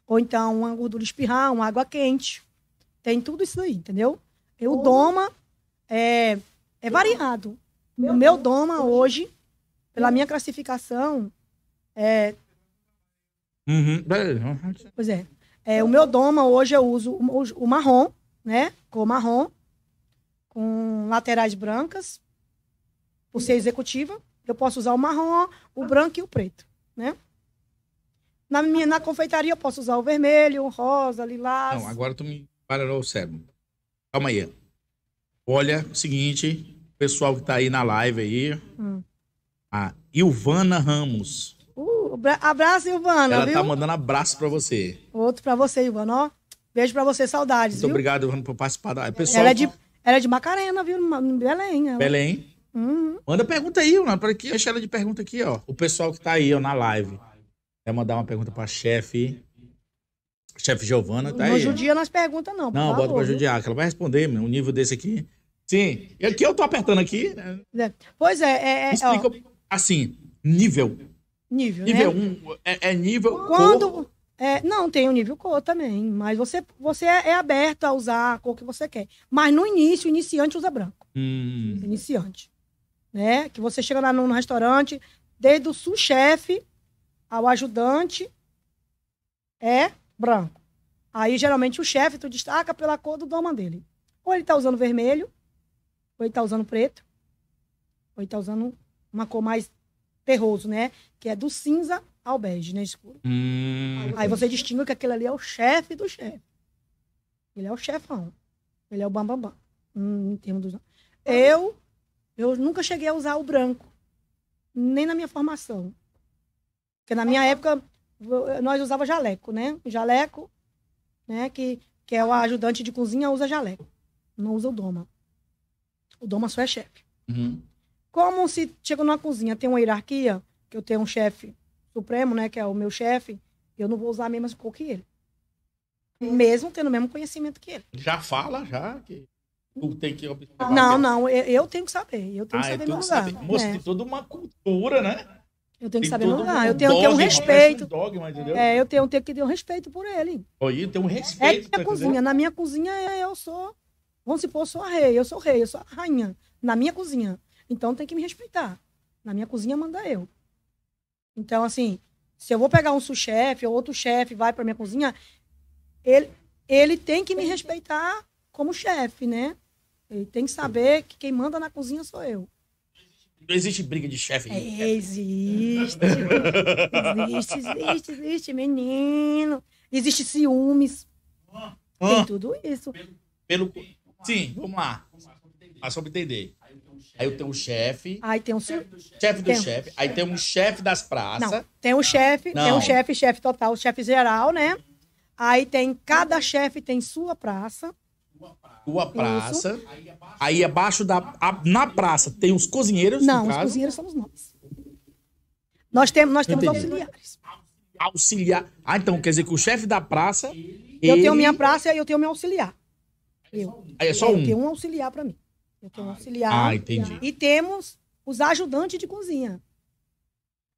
Ou então uma gordura espirrar, uma água quente. Tem tudo isso aí, entendeu? E o oh. doma é, é variado. Meu o meu Deus. doma hoje, pela minha classificação, é... Uhum. Pois é. é. O meu doma hoje eu uso o, o marrom, né? Cor marrom, com laterais brancas, por ser executiva. Eu posso usar o marrom, o branco e o preto, né? Na, minha, na confeitaria eu posso usar o vermelho, o rosa, lilás. Não, agora tu me parou o cérebro. Calma aí. Olha, o seguinte, pessoal que tá aí na live aí. Hum. A Ilvana Ramos. Uh, abraço, Ilvana. Ela tá viu? tá mandando abraço para você. Outro para você, Ilvana, ó. Beijo para você, saudades. Muito viu? obrigado, Ilvana, por participar da. Pessoal, ela, é de, ela é de Macarena, viu? Em Belém. Ela. Belém. Uhum. Manda pergunta aí, Ilvana, para que achar ela de pergunta aqui, ó. O pessoal que tá aí, ó, na live. Até mandar uma pergunta pra chefe. Chefe Giovana, tá não aí. Não judia nas perguntas, não. Não, bota pra judiar, que ela vai responder, meu, um nível desse aqui. Sim. E aqui eu tô apertando aqui. Né? É, pois é, é. é Explica, ó, assim, nível. Nível, né? Nível 1. Um, é, é, nível. Quando. Cor. É, não, tem o nível cor também, mas você, você é, é, aberto a usar a cor que você quer. Mas no início, o iniciante usa branco. Hum. Iniciante. Né? Que você chega lá no, no restaurante, desde o sous-chefe ao ajudante é branco. Aí, geralmente, o chefe tu destaca pela cor do doma dele. Ou ele está usando vermelho, ou ele está usando preto, ou ele está usando uma cor mais terroso, né? Que é do cinza ao bege, né? Escuro. Hum. Aí você distingue que aquele ali é o chefe do chefe. Ele é o chefão. Ele é o bambambam. Bam, bam. hum, em termos dos... Eu, eu nunca cheguei a usar o branco. Nem na minha formação. Porque na minha época, nós usava jaleco, né? Jaleco, né? Que, que é o ajudante de cozinha, usa jaleco. Não usa o doma. O doma só é chefe. Uhum. Como se chega numa cozinha, tem uma hierarquia, que eu tenho um chefe supremo, né? Que é o meu chefe, eu não vou usar a mesma cor que ele. Uhum. Mesmo tendo o mesmo conhecimento que ele. Já fala, já, que... tem que observar. Não, não, eu, eu tenho que saber. Eu tenho ah, que é saber meu lugar. Mostra né? toda uma cultura, né? Eu tenho que saber ah, mandar. Eu tenho que ter um respeito. Dogma, é, eu tenho, tenho que ter um respeito por ele. Oi, tem um é, é respeito. É tá minha cozinha. Na minha cozinha é, eu sou. Vamos supor, eu sou a rei, eu sou rei, eu sou a rainha. Na minha cozinha. Então tem que me respeitar. Na minha cozinha manda eu. Então, assim, se eu vou pegar um sous-chefe ou outro chefe vai para minha cozinha, ele, ele tem que me respeitar como chefe, né? Ele tem que saber que quem manda na cozinha sou eu. Existe briga de chefe. É, existe. existe, existe, existe, menino. Existe ciúmes. Tem tudo isso. Pelo, pelo... Sim, vamos lá. Mas ah, só pra entender. Aí tem um chefe. Aí tem um chefe do chefe. Chef. Aí tem um chefe das praças. Não, tem um chefe, tem um chefe, chefe total, chefe geral, né? Aí tem cada chefe tem sua praça. Tua praça. Isso. Aí abaixo da. A, na praça tem os cozinheiros. Não, os caso. cozinheiros somos nós. Nós temos, nós temos Entendi. auxiliares. Auxiliar. Ah, então quer dizer que o chefe da praça. Eu ele... tenho minha praça e eu tenho meu auxiliar. Eu. Aí ah, é só um? Eu tenho um auxiliar para mim. Eu tenho um ah, auxiliar. Ah, entendi. E temos os ajudantes de cozinha.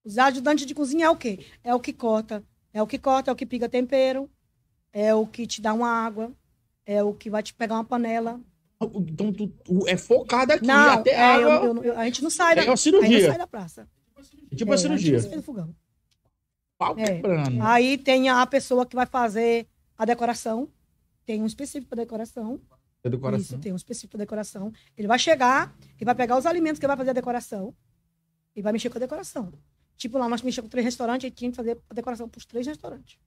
Os ajudantes de cozinha é o quê? É o que corta. É o que corta, é o que pica tempero, é o que te dá uma água, é o que vai te pegar uma panela. Ah, então, tu, tu é focada aqui, não, até é, água... Eu, eu, a gente não sai da... É uma cirurgia. A gente sai da praça. Tipo é, cirurgia. A gente do fogão. Pau é. quebrando. Aí tem a pessoa que vai fazer a decoração. Tem um específico para decoração. É decoração. Isso, tem um específico para decoração. Ele vai chegar, ele vai pegar os alimentos que vai fazer a decoração e vai mexer com a decoração. Tipo, lá nós mexemos com três restaurantes, a gente tinha que fazer a decoração para os três restaurantes.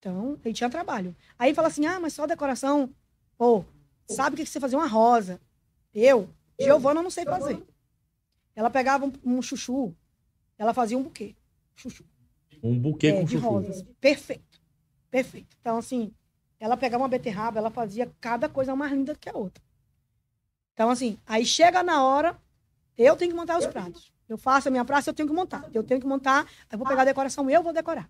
Então, ele tinha trabalho. Aí fala assim: ah, mas só decoração. Pô, sabe o que, você fazer? Uma rosa. Eu, eu Giovana, não sei fazer. Ela pegava um, um, chuchu, ela fazia um buquê. Chuchu. Um buquê é, com de chuchu. rosas. Perfeito. Perfeito. Então, assim, ela pegava uma beterraba, ela fazia cada coisa mais linda que a outra. Então, assim, aí chega na hora, eu tenho que montar os pratos. Eu faço a minha praça, eu tenho que montar. Eu tenho que montar, eu vou pegar a decoração, eu vou decorar.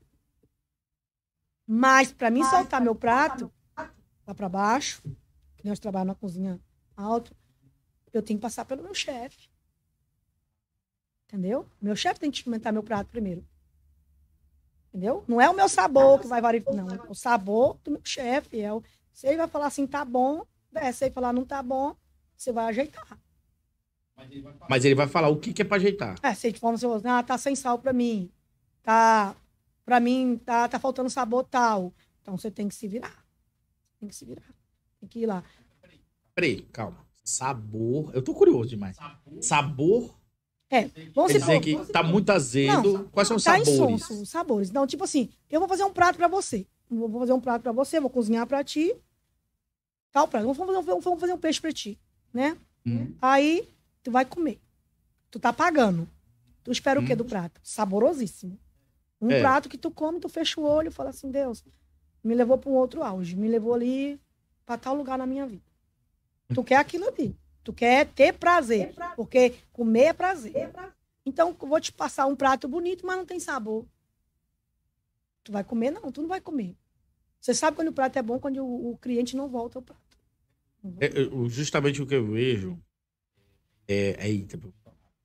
Mas para mim soltar meu prato lá para baixo, que nós trabalhamos na cozinha alto, eu tenho que passar pelo meu chefe. Entendeu? Meu chefe tem que experimentar meu prato primeiro. Entendeu? Não é o meu sabor que vai variar. Não, o sabor do meu chefe. É o... Se ele vai falar assim, tá bom, você né? se ele falar não tá bom, você vai ajeitar. Mas ele vai falar, ele vai falar o que, que é pra ajeitar. É, se ele falar, assim, ah, tá sem sal pra mim, tá para mim tá, tá faltando sabor tal. Então você tem que se virar. Tem que se virar. Tem que ir lá. Peraí, calma. Sabor. Eu tô curioso demais. Sabor. sabor... É, vamos Quer dizer que tá muito azedo. Não, Quais são os tá sabores? Insosso, os sabores. Não, tipo assim, eu vou fazer um prato para você. vou fazer um prato para você, vou cozinhar para ti. Tal prato. Vamos fazer, um, vamos fazer um peixe para ti, né? Hum. Aí tu vai comer. Tu tá pagando. Tu espera hum. o quê hum. do prato? Saborosíssimo. Um é. prato que tu come, tu fecha o olho e fala assim, Deus, me levou para um outro auge, me levou ali para tal lugar na minha vida. Tu quer aquilo ali. Tu quer ter prazer, porque comer é prazer. Então, eu vou te passar um prato bonito, mas não tem sabor. Tu vai comer? Não, tu não vai comer. Você sabe quando o prato é bom, quando o, o cliente não volta ao prato. É, justamente o que eu vejo é. é eita,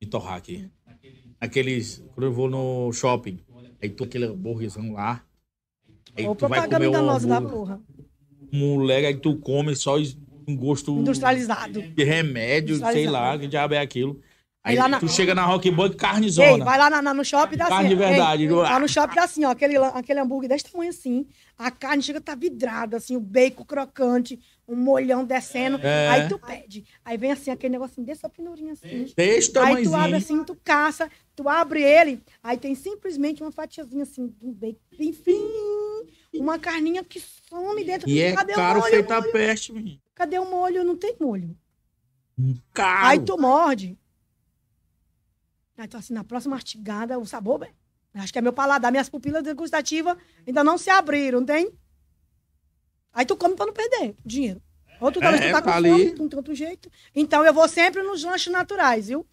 me torrar aqui. É. Aqueles. Quando eu vou no shopping, Aí tu aquele hambúrguerzão lá. Aí Ou tu vai comer um da porra. Moleque, aí tu come só um gosto... Industrializado. De remédio, sei lá, que diabo é aquilo. Aí lá tu chega na Rock Boy carnezona. Ei, vai lá na, na, no shopping da Carne assim, de verdade. Ei, lá no shopping dá assim, ó, aquele, aquele hambúrguer desse tamanho assim. A carne chega tá vidrada, assim, o bacon crocante um molhão descendo, é. aí tu pede. Aí vem assim, aquele negocinho dessa pendurinha assim. Né? Deixa Aí tu abre assim, tu caça, tu abre ele, aí tem simplesmente uma fatiazinha assim, um bacon bem uma carninha que some dentro. E é Cadê é caro feita peste, menino. Cadê o molho? Não tem molho. Caro. Aí tu morde. Aí tu assim, na próxima mastigada, o sabor, bem, acho que é meu paladar, minhas pupilas gustativas ainda não se abriram, tem? Aí tu come pra não perder dinheiro. Ou tu talvez tá é, tu tá com fome, não tem outro jeito. Então eu vou sempre nos lanches naturais, viu?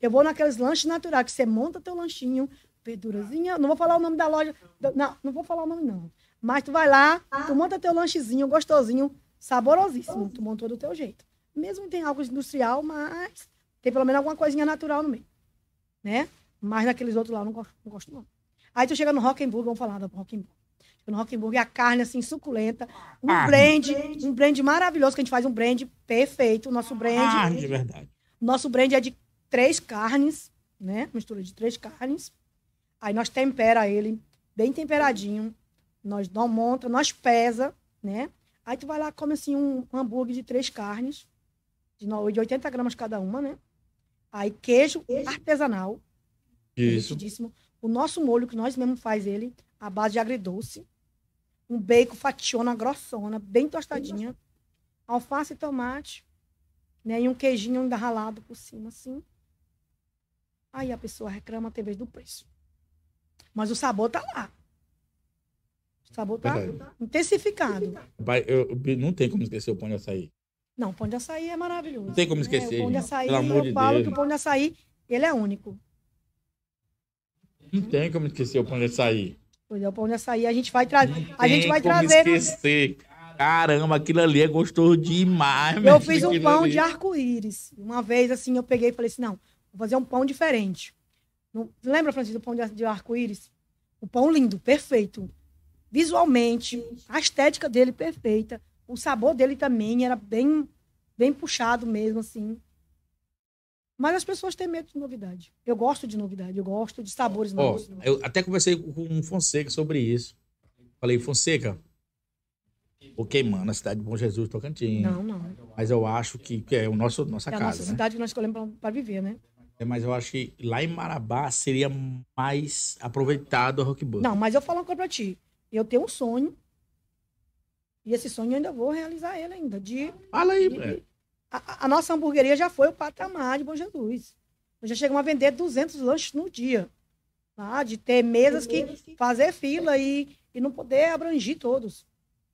Eu vou naqueles lanches naturais que você monta teu lanchinho, verdurazinha. Não vou falar o nome da loja. Não, não vou falar o nome, não. Mas tu vai lá, tu monta teu lanchezinho gostosinho, saborosíssimo. Tu montou do teu jeito. Mesmo que tem algo industrial, mas tem pelo menos alguma coisinha natural no meio. Né? Mas naqueles outros lá eu não gosto, não gosto, não. Aí tu chega no Rock vamos falar do Rock no Rockburg, a carne assim suculenta, um ah, brand, um brand maravilhoso que a gente faz um brand perfeito, o nosso brand. Ah, é verdade. Nosso brand é de três carnes, né? Mistura de três carnes. Aí nós tempera ele bem temperadinho, nós não monta, nós pesa, né? Aí tu vai lá come assim um hambúrguer de três carnes, de 80 gramas cada uma, né? Aí queijo, queijo. artesanal. Isso. O nosso molho que nós mesmo faz ele, a base de agridoce um bacon fationa, grossona, bem tostadinha, alface e tomate, né? E um queijinho ainda ralado por cima, assim. Aí a pessoa reclama até mesmo do preço. Mas o sabor tá lá. O sabor tá Verdade. intensificado. Pai, eu, eu, não tem como esquecer o pão de açaí. Não, o pão de açaí é maravilhoso. Não tem como é, esquecer. o pão de açaí, pelo amor de eu falo Deus. que o pão de açaí, ele é único. Não tem como esquecer o pão de açaí. Pois é, o pão de açaí a gente vai trazer. A gente vai trazer. Né? Esquecer. Caramba, aquilo ali é gostoso demais, Eu fiz um pão ali. de arco-íris. Uma vez, assim, eu peguei e falei assim: não, vou fazer um pão diferente. Não, lembra, Francisco, do pão de, de arco-íris? O pão lindo, perfeito. Visualmente, a estética dele perfeita. O sabor dele também era bem, bem puxado mesmo, assim. Mas as pessoas têm medo de novidade. Eu gosto de novidade, eu gosto de sabores oh, novos. Eu até conversei com o Fonseca sobre isso. Falei, Fonseca, ok, mano, a cidade de Bom Jesus, Tocantins. Não, não. Mas eu acho que, que é o nosso, nossa é casa. É a nossa né? cidade que nós escolhemos para viver, né? É, mas eu acho que lá em Marabá seria mais aproveitado a Rock Band. Não, mas eu falo uma coisa pra ti. Eu tenho um sonho. E esse sonho eu ainda vou realizar ele ainda. De, Fala aí, de, a, a, nossa hamburgueria já foi o patamar de Bom Jesus. Nós já chegamos a vender 200 lanches no dia. Tá? De ter mesas que fazer fila e, e não poder abranger todos.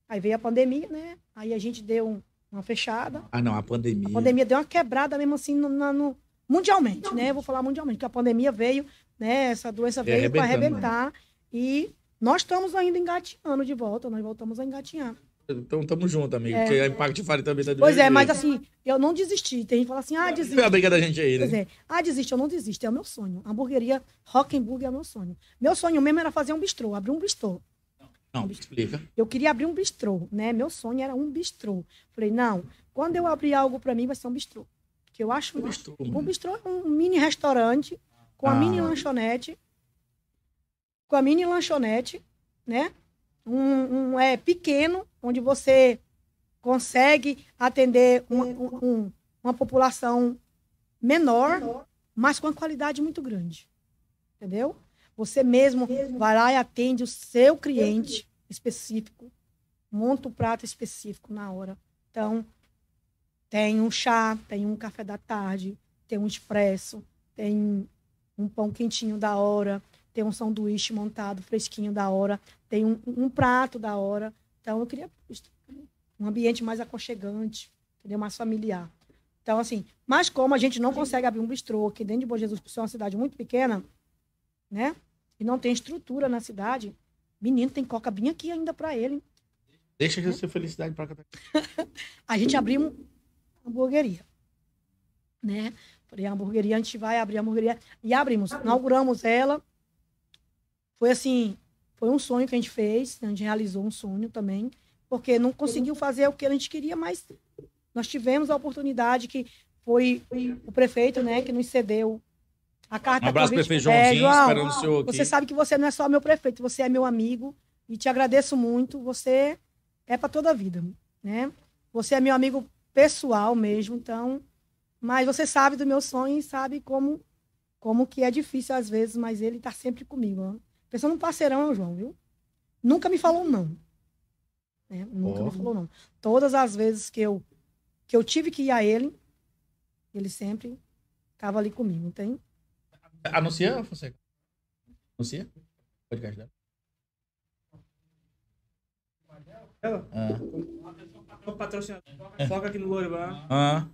Aí veio a pandemia, né? Aí a gente deu um, uma fechada. Ah, não, a pandemia. A pandemia deu uma quebrada mesmo assim no, no mundialmente, não. né? Eu vou falar mundialmente, porque a pandemia veio, né? Essa doença veio para né? arrebentar. Né? E nós estamos ainda engatinhando de volta, nós voltamos a engatinhar. Então tamo junto, amigo. É. Porque a Impact Fire também tá do Pois é, mas assim, eu não desisti. Tem gente que fala assim, ah, desiste. É a briga da gente aí, né? Pois é. Ah, desiste, eu não desisto. É o meu sonho. A hamburgueria Rockenburg é o meu sonho. Meu sonho mesmo era fazer um bistrô, abrir um bistrô. Não, um bistrô. explica. Eu queria abrir um bistrô, né? Meu sonho era um bistrô. Falei, não, quando eu abrir algo para mim vai ser um bistrô. porque eu acho um bistrô. Um bistrô é um mini restaurante com ah. a mini lanchonete. Com a mini lanchonete, né? um, um é, pequeno, onde você consegue atender um, um, uma população menor, menor, mas com uma qualidade muito grande. Entendeu? Você mesmo, mesmo. vai lá e atende o seu cliente específico, monta o prato específico na hora. Então, tem um chá, tem um café da tarde, tem um expresso, tem um pão quentinho da hora, tem um sanduíche montado fresquinho da hora, tem um, um prato da hora. Então, eu queria um ambiente mais aconchegante, entendeu? mais familiar. Então, assim, mas como a gente não consegue abrir um bistrô aqui dentro de Bom Jesus, por ser uma cidade muito pequena, né? E não tem estrutura na cidade, menino, tem coca bem aqui ainda para ele. Deixa de né? ser felicidade para cá. (laughs) A gente abriu uma hamburgueria, né? Falei, a hamburgueria, a gente vai abrir a hamburgueria. E abrimos, inauguramos ela foi assim, foi um sonho que a gente fez, né? a gente realizou um sonho também, porque não conseguiu fazer o que a gente queria, mas nós tivemos a oportunidade que foi, o prefeito, né, que nos cedeu a carta. Um abraço, convite. prefeito é, Joãozinho, é, João, esperando o senhor aqui. Você sabe que você não é só meu prefeito, você é meu amigo e te agradeço muito. Você é para toda a vida, né? Você é meu amigo pessoal mesmo, então. Mas você sabe do meu sonho e sabe como como que é difícil às vezes, mas ele está sempre comigo. Pensando num parceirão, João, viu? Nunca me falou não. Né? Nunca oh. me falou não. Todas as vezes que eu, que eu tive que ir a ele, ele sempre estava ali comigo, tem? Anuncia, Fonseca? Anuncia? Podcast dela. Ah. É foca aqui no Loriban. Ah.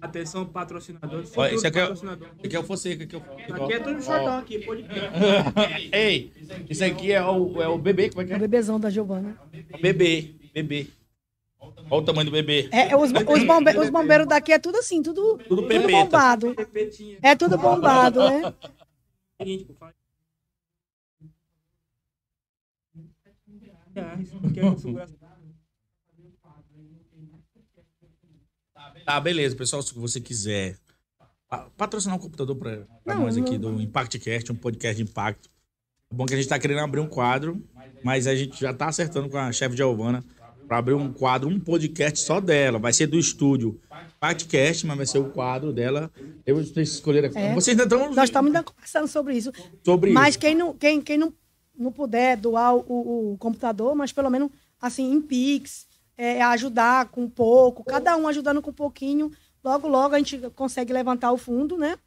Atenção, patrocinador. Olha, esse aqui, é, patrocinador. aqui é o Fonseca. Que é o, aqui é tudo shortão ó. aqui, pode (laughs) Ei, isso aqui é o, é o bebê, como é que é? O bebezão da Giovana. bebê, bebê. Olha o tamanho do bebê. É, é, os, os, bombe os bombeiros daqui é tudo assim, tudo, tudo, tudo bombado. É tudo bombado, né? É, é Tá, tá, beleza, pessoal, se você quiser patrocinar um computador para nós aqui não. do ImpactCast, um podcast de impacto. É bom que a gente está querendo abrir um quadro, mas a gente já está acertando com a chefe Giovana para abrir um quadro, um podcast só dela. Vai ser do estúdio podcast, mas vai ser o quadro dela. Eu escolher aqui. É. Vocês ainda estão... Nós estamos ainda conversando sobre isso. Sobre mas isso. quem não quem, quem não, não puder doar o, o, o computador, mas pelo menos assim em Pix, é, ajudar com um pouco, cada um ajudando com um pouquinho. Logo, logo a gente consegue levantar o fundo, né?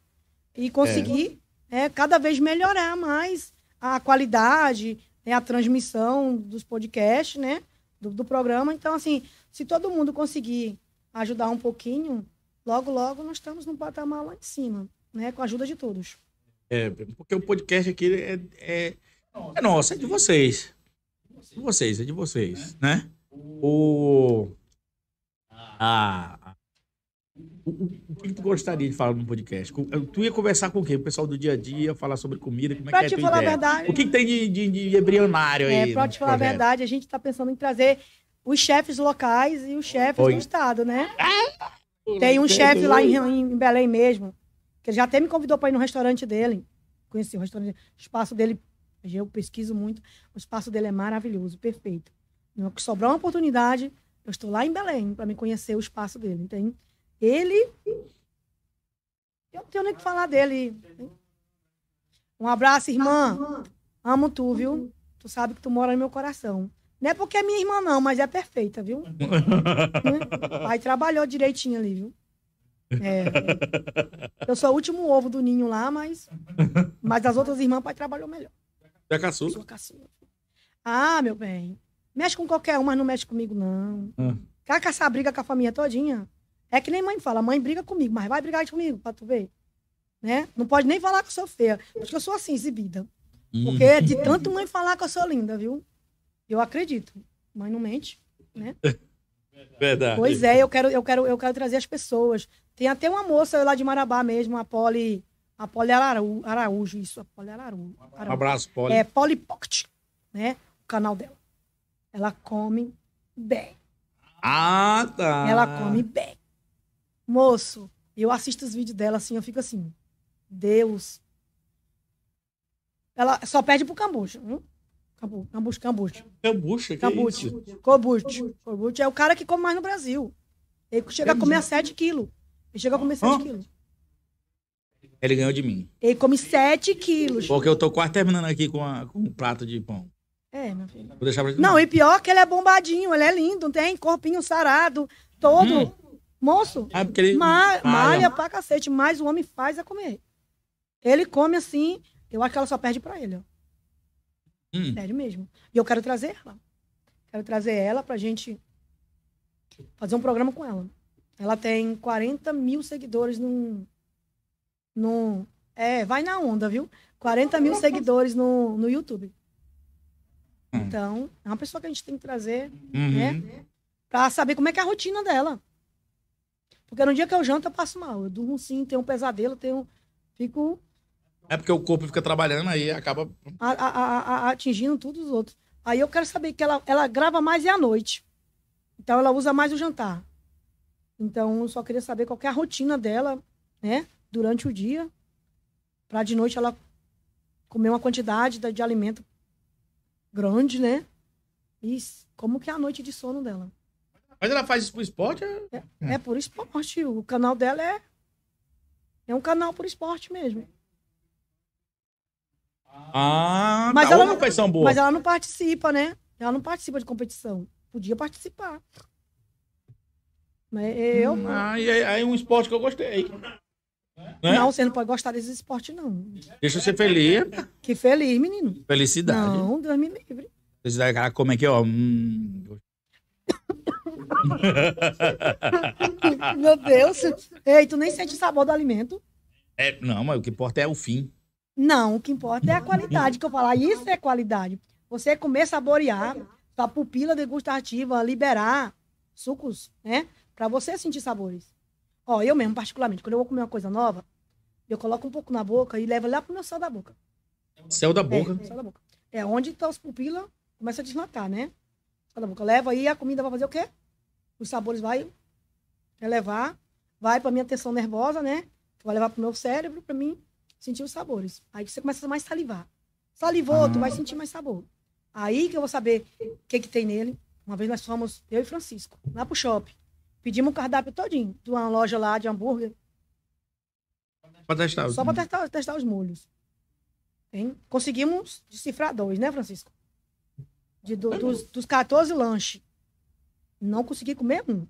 E conseguir é. é cada vez melhorar mais a qualidade, né? a transmissão dos podcasts, né? Do, do programa. Então, assim, se todo mundo conseguir ajudar um pouquinho, logo, logo nós estamos num patamar lá em cima, né? Com a ajuda de todos. É, porque o podcast aqui é, é, é nosso, é de vocês. De vocês, é de vocês, né? o. A, ah, ah. o, o que tu gostaria de falar no podcast? Eh, tu ia conversar com quem? O pessoal do dia a dia, falar sobre comida, como é pra que é te falar ideia? a verdade. O que, que tem de, de, de embrionário é, aí? Pra te falar a verdade, a gente tá pensando em trazer os chefes locais e os chefes Oi. do estado, né? Ah, tem um chefe lá em, em, Belém mesmo, que já até me convidou para ir no restaurante dele. Conheci o restaurante, o espaço dele, eu pesquiso muito, o espaço dele é maravilhoso, perfeito. No que sobrar uma oportunidade, eu estou lá em Belém para me conhecer o espaço dele. Tem ele. Eu não tenho nem o que falar dele. Um abraço, irmã. Amo tu, viu? Tu sabe que tu mora no meu coração. Não é porque é minha irmã, não, mas é perfeita, viu? (laughs) Pai trabalhou direitinho ali, viu? É, eu sou o último ovo do ninho lá, mas, mas as outras irmãs, pai trabalhou melhor. É caçula? Sou caçula. Ah, meu bem. Mexe com qualquer um, mas não mexe comigo, não. Hum. Quer caçar briga com a família todinha? É que nem mãe fala, mãe briga comigo, mas vai brigar comigo pra tu ver. Né? Não pode nem falar que eu sou feia. Acho que eu sou assim, exibida. Hum. Porque é de tanto mãe falar que eu sou linda, viu? Eu acredito. Mãe não mente, né? (laughs) Verdade. Pois é, eu quero, eu quero, eu quero trazer as pessoas. Tem até uma moça lá de Marabá mesmo, a Poli, a Poli Araújo, isso, a Poli Araújo. Araújo. Um abraço, Poli. É Poli Pocket, né? O canal dela. Ela come bem. Ah, tá. Ela come bem. Moço, eu assisto os vídeos dela assim, eu fico assim, Deus. Ela só perde pro cambucha. Hum? Cambucha, cambucha. Cambucha, que cambucha. é é o cara que come mais no Brasil. Ele chega a comer 7 quilos. Ele chega a comer 7 quilos. Ele ganhou de mim. Ele come 7 quilos. Porque eu tô quase terminando aqui com, a, com um prato de pão. É, meu filho. Vou deixar pra... Não, e pior que ele é bombadinho, ele é lindo, tem corpinho sarado, todo. Hum. Monstro. Ah, é, porque ele... ma malha. malha pra cacete, mas o homem faz é comer. Ele come assim, eu acho que ela só perde pra ele, ó. Hum. Sério mesmo. E eu quero trazer ela. Quero trazer ela pra gente fazer um programa com ela. Ela tem 40 mil seguidores no. no é, vai na onda, viu? 40 mil seguidores no, no YouTube. Hum. Então, é uma pessoa que a gente tem que trazer, uhum. né? Pra saber como é que é a rotina dela. Porque no dia que eu janto, eu passo mal. Eu durmo sim, tenho um pesadelo, tenho. Fico. É porque o corpo fica trabalhando aí acaba. A, a, a, atingindo todos os outros. Aí eu quero saber que ela, ela grava mais é à noite. Então ela usa mais o jantar. Então eu só queria saber qual que é a rotina dela, né? Durante o dia. Pra de noite ela comer uma quantidade de alimento grande, né? E como que é a noite de sono dela? Mas ela faz isso por esporte? É, é, é por esporte. O canal dela é. É um canal por esporte mesmo. Ah, mas tá ela uma competição boa. Mas ela não participa, né? Ela não participa de competição. Podia participar. Mas eu. Hum, ah, e aí, aí um esporte que eu gostei. Né? Não, você não pode gostar desse esporte não. Deixa você feliz. Que feliz, menino. Felicidade. Não, Deus me livre. Felicidade, cara, como é que, é, ó? Hum. (laughs) Meu Deus. Ei, tu nem sente o sabor do alimento. É, não, mas o que importa é o fim. Não, o que importa é a qualidade que eu falar. Isso é qualidade. Você comer, saborear, sua pupila degustativa, liberar sucos, né? Para você sentir sabores. Ó, eu mesmo, particularmente, quando eu vou comer uma coisa nova, eu coloco um pouco na boca e levo lá pro meu céu da boca. Céu da é, boca? É, céu da boca. É onde tá então os pupilas, começa a desmatar, né? Céu da boca. Leva aí, a comida vai fazer o quê? Os sabores vai elevar, vai pra minha tensão nervosa, né? Vai levar pro meu cérebro, pra mim sentir os sabores. Aí você começa a mais salivar. Salivou, ah. tu vai sentir mais sabor. Aí que eu vou saber o que que tem nele. Uma vez nós fomos, eu e Francisco, lá pro shopping. Pedimos o cardápio todinho de uma loja lá de hambúrguer. Pra testar Só para testar, testar os molhos. Hein? Conseguimos decifrar dois, né, Francisco? De, do, dos, dos 14 lanches. Não consegui comer um.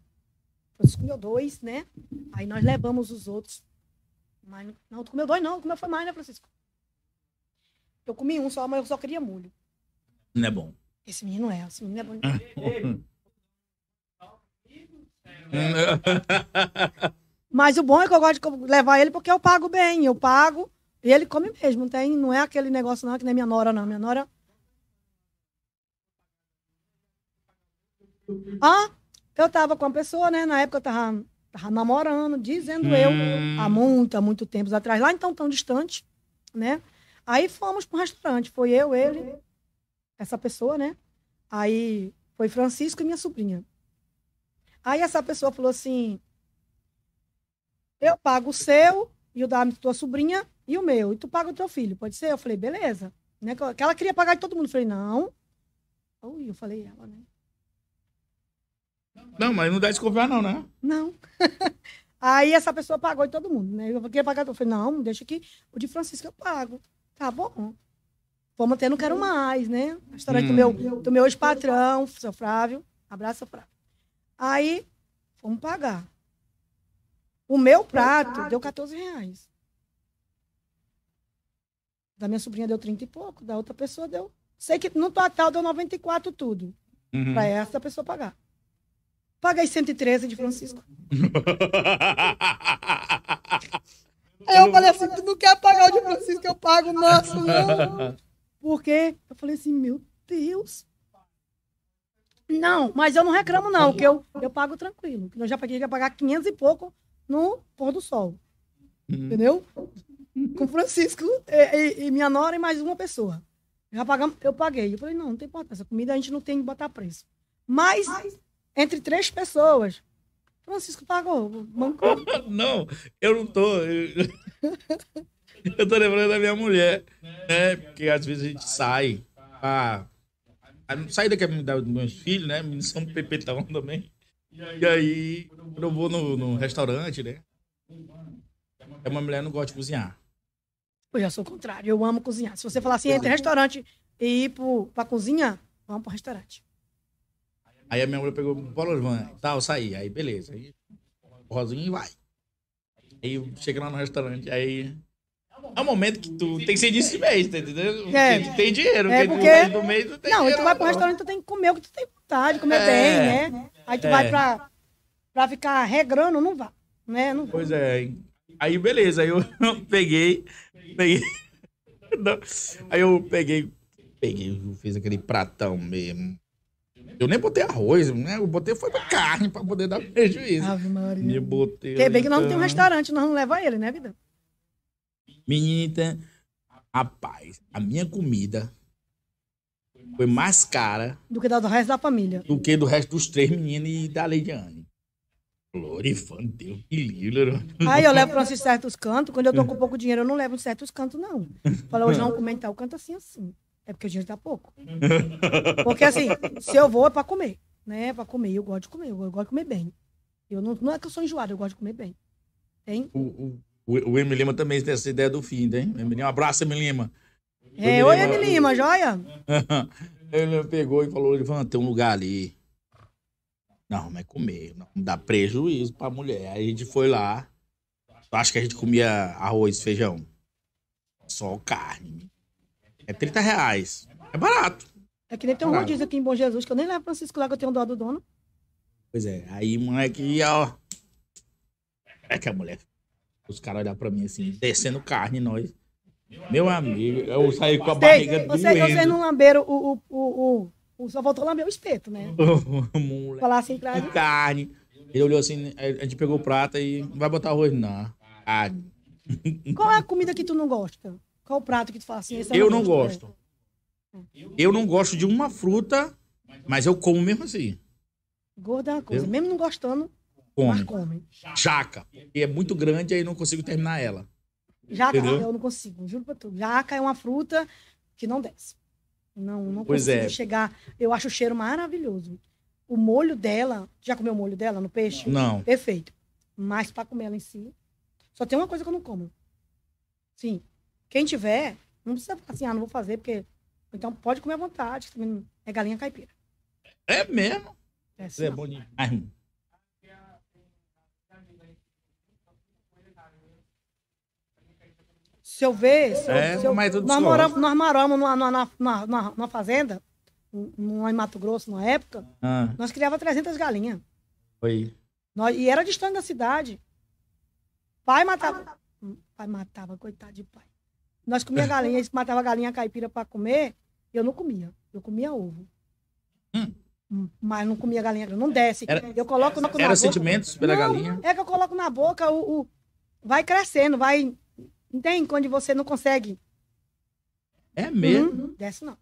Francisco comeu dois, né? Aí nós levamos os outros. Mas não, tu comeu dois, não. Comeu foi mais, né, Francisco? Eu comi um só, mas eu só queria molho. Não é bom. Esse menino é. Esse menino é bom. (laughs) (laughs) Mas o bom é que eu gosto de levar ele porque eu pago bem, eu pago e ele come mesmo, não tem, não é aquele negócio não, que nem minha nora não, minha nora. Ah, eu tava com uma pessoa, né, na época eu tava, tava namorando, dizendo hum. eu, há hum. muito, há muito tempo atrás, lá então tão distante, né? Aí fomos para um restaurante, foi eu, ele, essa pessoa, né? Aí foi Francisco e minha sobrinha. Aí essa pessoa falou assim: eu pago o seu e o da tua sobrinha e o meu, e tu paga o teu filho, pode ser? Eu falei, beleza. Né? Que ela queria pagar de todo mundo. Eu falei, não. Ui, eu falei, ela, né? Não, mas não dá desconfiar, não, né? Não. (laughs) Aí essa pessoa pagou de todo mundo, né? Eu queria pagar, eu falei, não, deixa aqui. O de Francisco eu pago. Tá bom. Vamos até não quero mais, né? A história hum. do meu, do meu ex-patrão, seu Frávio. Abraço, Frávio. Aí, fomos pagar. O meu prato, deu 14 reais. Da minha sobrinha deu 30 e pouco, da outra pessoa deu. Sei que no total deu 94 tudo. Uhum. Para essa pessoa pagar. Paguei 113 de Francisco. Aí (laughs) eu falei assim: tu não quer pagar o de Francisco, eu pago o nosso, não. Por quê? Eu falei assim: meu Deus, não, mas eu não reclamo, não, porque tá eu, eu pago tranquilo. eu já paguei, eu ia pagar 500 e pouco no pôr do sol. Uhum. Entendeu? Com Francisco e, é, e, é, e, minha nora e mais uma pessoa. Já pagamos, eu paguei. Eu falei, não, não tem importância. Comida a gente não tem que botar preço. Mas, entre três pessoas, Francisco pagou. mancou? (laughs) não, eu não tô. Eu... (laughs) eu tô lembrando da minha mulher, né? Porque às vezes a gente sai. Ah, sai daqui dos meus filhos, né? Meninos são pepetão também. E aí, quando eu vou no, no restaurante, né? É uma mulher não gosta de cozinhar. Eu sou o contrário, eu amo cozinhar. Se você falar assim, entre restaurante e ir pro, pra cozinha, vamos pro restaurante. Aí a minha mulher pegou o Paulo tá e tal, saí. Aí beleza. Aí, rosinho vai. Aí chega lá no restaurante, aí é um momento que tu tem que ser disso de mês, tá entendendo? É. Tu tem dinheiro, é porque... do tu tem não, dinheiro. Não, tu vai pro restaurante, tu tem que comer o que tu tem vontade, comer é. bem, né? Aí tu é. vai pra, pra ficar regrando, não vá, né? Não pois é. Aí beleza, aí eu (laughs) peguei, peguei... (laughs) Aí eu peguei, peguei, fiz aquele pratão mesmo. Eu nem botei arroz, né? Eu botei foi pra carne pra poder dar (laughs) prejuízo. Ave Maria. Me botei. Que é bem então... que nós não temos um então. restaurante, nós não leva ele, né, vida? Menina, rapaz, a minha comida foi mais cara. Do que da do resto da família. Do que do resto dos três meninos e da Leidiane. Glorifando Deus, que livro. Aí eu levo para uns certos cantos. Quando eu tô com pouco dinheiro, eu não levo certos cantos, não. Fala, hoje não comentar o canto assim, assim. É porque o dinheiro tá pouco. Porque assim, se eu vou é para comer, né? É para comer. Eu gosto de comer, eu gosto de comer bem. Eu não, não é que eu sou enjoado, eu gosto de comer bem. Tem? O, o, o, o M. Lima também tem essa ideia do fim, hein? Um abraço, M. Lima. É, oi, M. Lima, joia? (laughs) ele pegou e falou, ele ah, tem um lugar ali. Não, mas comer, não dá prejuízo pra mulher. Aí a gente foi lá. acho que a gente comia arroz, feijão. Só carne. É 30 reais. É barato. É que nem tem um é rodízio aqui em Bom Jesus, que eu nem levo Francisco lá, que eu tenho dó do dono. Pois é, aí moleque ia, ó. É que a mulher os caras olharam pra mim assim, descendo carne, nós. Meu amigo, eu saí com a barriga do Vocês, vocês não lamberam o, o, o, o, Só voltou lamber o espeto, né? (laughs) Falar assim, carne. Carne. Ele olhou assim, a gente pegou o prato e vai botar arroz? Não. Carne. (laughs) Qual é a comida que tu não gosta? Qual o prato que tu fala assim? Esse eu não gosto. Eu não gosto de uma fruta, mas eu como mesmo assim. Gorda é uma coisa. Eu... Mesmo não gostando, come. come. Jaca. E é muito grande, aí não consigo terminar ela. Jaca, Entendeu? eu não consigo, juro pra tu. Jaca é uma fruta que não desce. Não, não pois consigo é. chegar. Eu acho o cheiro maravilhoso. O molho dela, já comeu o molho dela no peixe? Não. Perfeito. Mas para comer ela em si, só tem uma coisa que eu não como. Sim. Quem tiver, não precisa ficar assim, ah, não vou fazer, porque. Então pode comer à vontade, é galinha caipira. É mesmo? É, sim, é bonito. Se eu ver, se é, se eu, nós, moramos, nós moramos numa, numa, numa, numa fazenda, numa em Mato Grosso, na época, ah. nós criava 300 galinhas. Nós, e era distante da cidade. Pai matava. Pai matava, coitado de pai. Nós comia (laughs) galinha, eles matava galinha caipira para comer, eu não comia. Eu comia ovo. Hum. hum mas não comia galinha, não desce. Era, eu coloco era, na, era boca. Era sentimentos pela não, galinha? É que eu coloco na boca, o, o vai crescendo, vai Entende? quando você não consegue. É mesmo? Uhum. desce não.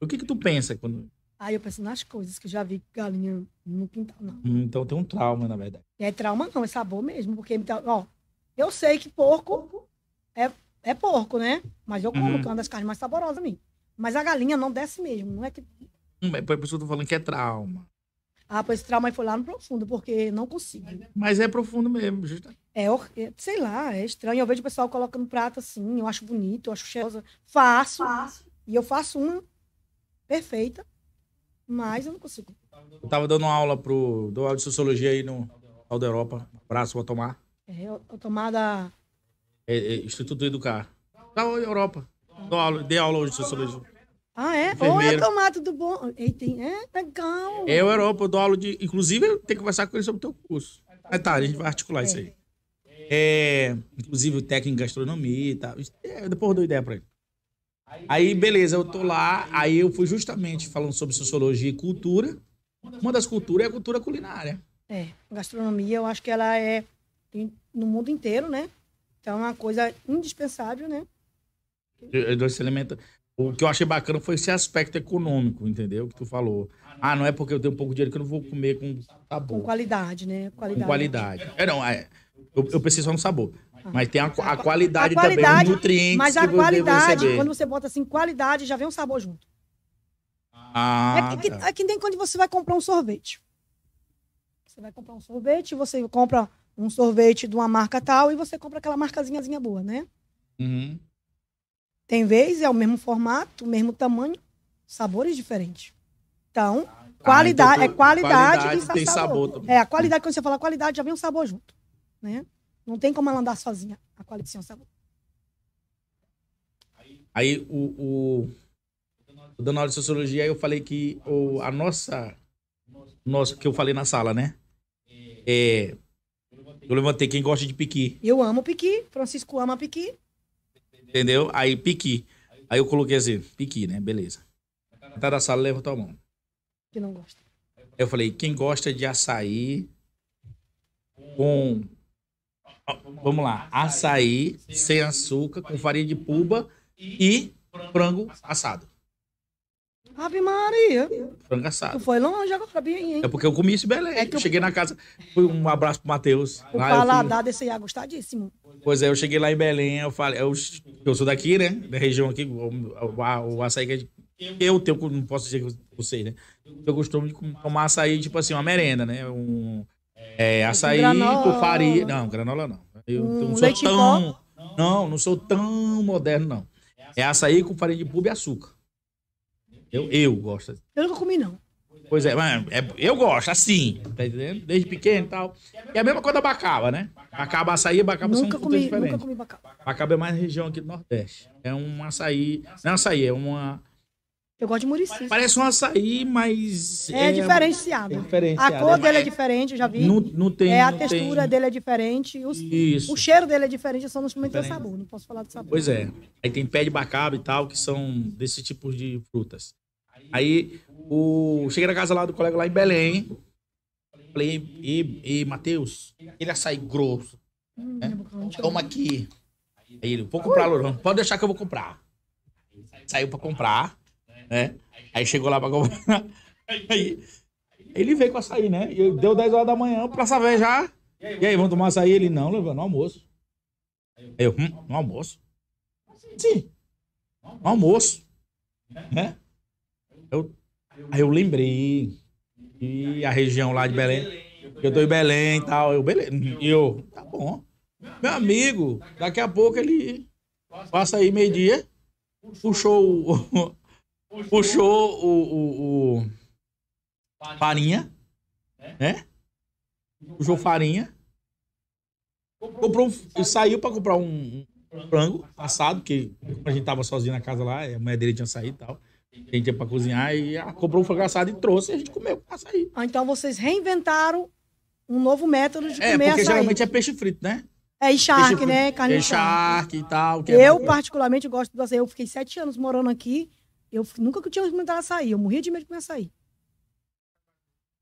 O que que tu pensa quando... Aí eu penso nas coisas que eu já vi galinha no quintal, não. Hum, então tem um trauma, na verdade. É trauma não, é sabor mesmo, porque, ó, eu sei que porco é, é porco, né? Mas eu como, uhum. que é uma das carnes mais saborosas a mim. Mas a galinha não desce mesmo, não é que... Hum, é por isso que eu tô falando que é trauma. Ah, pois esse trauma foi lá no profundo, porque não consigo. Mas é profundo mesmo, justamente. É, é, sei lá, é estranho. Eu vejo o pessoal colocando prato assim, eu acho bonito, eu acho cheirosa. Faço, faço. E eu faço uma perfeita, mas eu não consigo. Eu tava dando uma aula pro do aula de sociologia aí no Alda Europa. Abraço, vou tomar. É, eu tomada. É, é, Instituto Educar. Da tá, Europa. Dou aula, dei aula hoje de sociologia. Ah, é? Ou é tomar tudo bom. tem é legal. Tá é Europa, eu dou aula de. Inclusive, eu tenho que conversar com ele sobre o teu curso. Ah, tá, a gente vai articular isso aí. É, inclusive, o técnico em gastronomia e tal. É, depois dou ideia pra ele. Aí, beleza, eu tô lá. Aí eu fui justamente falando sobre sociologia e cultura. Uma das culturas é a cultura culinária. É, gastronomia, eu acho que ela é no mundo inteiro, né? Então é uma coisa indispensável, né? Dois elementos. O que eu achei bacana foi esse aspecto econômico, entendeu? Que tu falou. Ah, não é porque eu tenho pouco dinheiro que eu não vou comer com sabor. Com qualidade, né? Qualidade. Com qualidade. É, não, é, eu, eu preciso só no sabor. Ah. Mas tem a, a, qualidade, a qualidade também, os nutrientes. Mas a qualidade, quando você bota assim, qualidade, já vem um sabor junto. Ah, é, que, tá. é que nem quando você vai comprar um sorvete. Você vai comprar um sorvete, você compra um sorvete de uma marca tal e você compra aquela marcazinhazinha boa, né? Uhum. Tem vezes é o mesmo formato, o mesmo tamanho, sabores diferentes. Então, ah, então qualidade, então, é qualidade, qualidade e tem sabor. é, a qualidade, quando você fala qualidade, já vem o sabor junto, né? Não tem como ela andar sozinha, a qualidade sem o sabor. Aí, o, o dando aula de Sociologia, aí eu falei que o, a nossa, nossa, que eu falei na sala, né? É, eu levantei quem gosta de piqui. Eu amo piqui, Francisco ama piqui. Entendeu? Aí piqui. Aí eu coloquei assim, piqui, né? Beleza. Tá da sala, levantou a mão. Que não gosta. Eu falei, quem gosta de açaí com. Vamos lá, açaí sem açúcar, com farinha de puba e frango assado. Ave Maria. Frango assado. Tu foi longe agora, bem, hein? É porque eu comi esse belém. É eu... Cheguei na casa, fui um abraço pro Matheus. O lá paladar fui... desse aí é gostadíssimo. Pois é, eu cheguei lá em Belém, eu falei, eu, eu sou daqui, né? Da região aqui, o, o, o açaí que a gente eu tenho, não posso dizer que você, né? Eu costumo de tomar açaí, tipo assim, uma merenda, né? Um é, açaí granola. com farinha. Não, granola não. Eu não sou tão. Pó? Não, não sou tão moderno, não. É açaí com farinha de pulba e açúcar. Eu, eu gosto. Assim. Eu nunca comi, não. Pois é, mas é, eu gosto, assim, tá entendendo? Desde pequeno e tal. É a mesma coisa da bacaba, né? Bacaba, açaí e bacaba nunca são comi, diferentes. Nunca comi bacaba. Bacaba é mais região aqui do Nordeste. É um açaí... Não é um açaí, é uma... Eu gosto de muricinho. Parece um açaí, mas... É, é diferenciado. É diferenciado. A cor é dele é diferente, eu já vi. Não, não tem... É, a textura tem... dele é diferente. Os, Isso. O cheiro dele é diferente, eu só não experimentei o sabor. Não posso falar do sabor. Pois é. Aí tem pé de bacaba e tal, que são desse tipo de frutas. Aí o... cheguei na casa lá do colega lá em Belém. Falei, e, e Matheus, ele açaí grosso. Hum, né? Toma aqui. Aí ele, vou comprar, Lourão. Pode deixar que eu vou comprar. Saiu pra comprar, né? Aí chegou lá pra comprar. (laughs) Aí ele veio com açaí, né? E deu 10 horas da manhã pra saber já. E aí, vamos tomar açaí? Ele, não, levando no almoço. Eu, hum, no almoço? Sim. No almoço. Né? Eu, aí eu lembrei. E a região lá de Belém. Eu tô em Belém e tal. Eu, beleza. E eu, tá bom. Meu amigo, daqui a pouco ele passa aí meio-dia. Puxou o. (laughs) Puxou o. o, o farinha. Né? Puxou farinha. Comprou um, saiu pra comprar um, frango assado, que a gente tava sozinho na casa lá, a mulher dele tinha saído e tal tem tempo pra cozinhar. E ela comprou um frango assado e trouxe e a gente comeu com açaí. Ah, então vocês reinventaram um novo método de é, comer açaí. É, porque geralmente é peixe frito, né? É, e shark, né? Carne é shark e tal. É eu, é particularmente, gosto do açaí. Eu fiquei sete anos morando aqui. Eu nunca que tinha experimentado açaí. Eu morria de medo de comer açaí.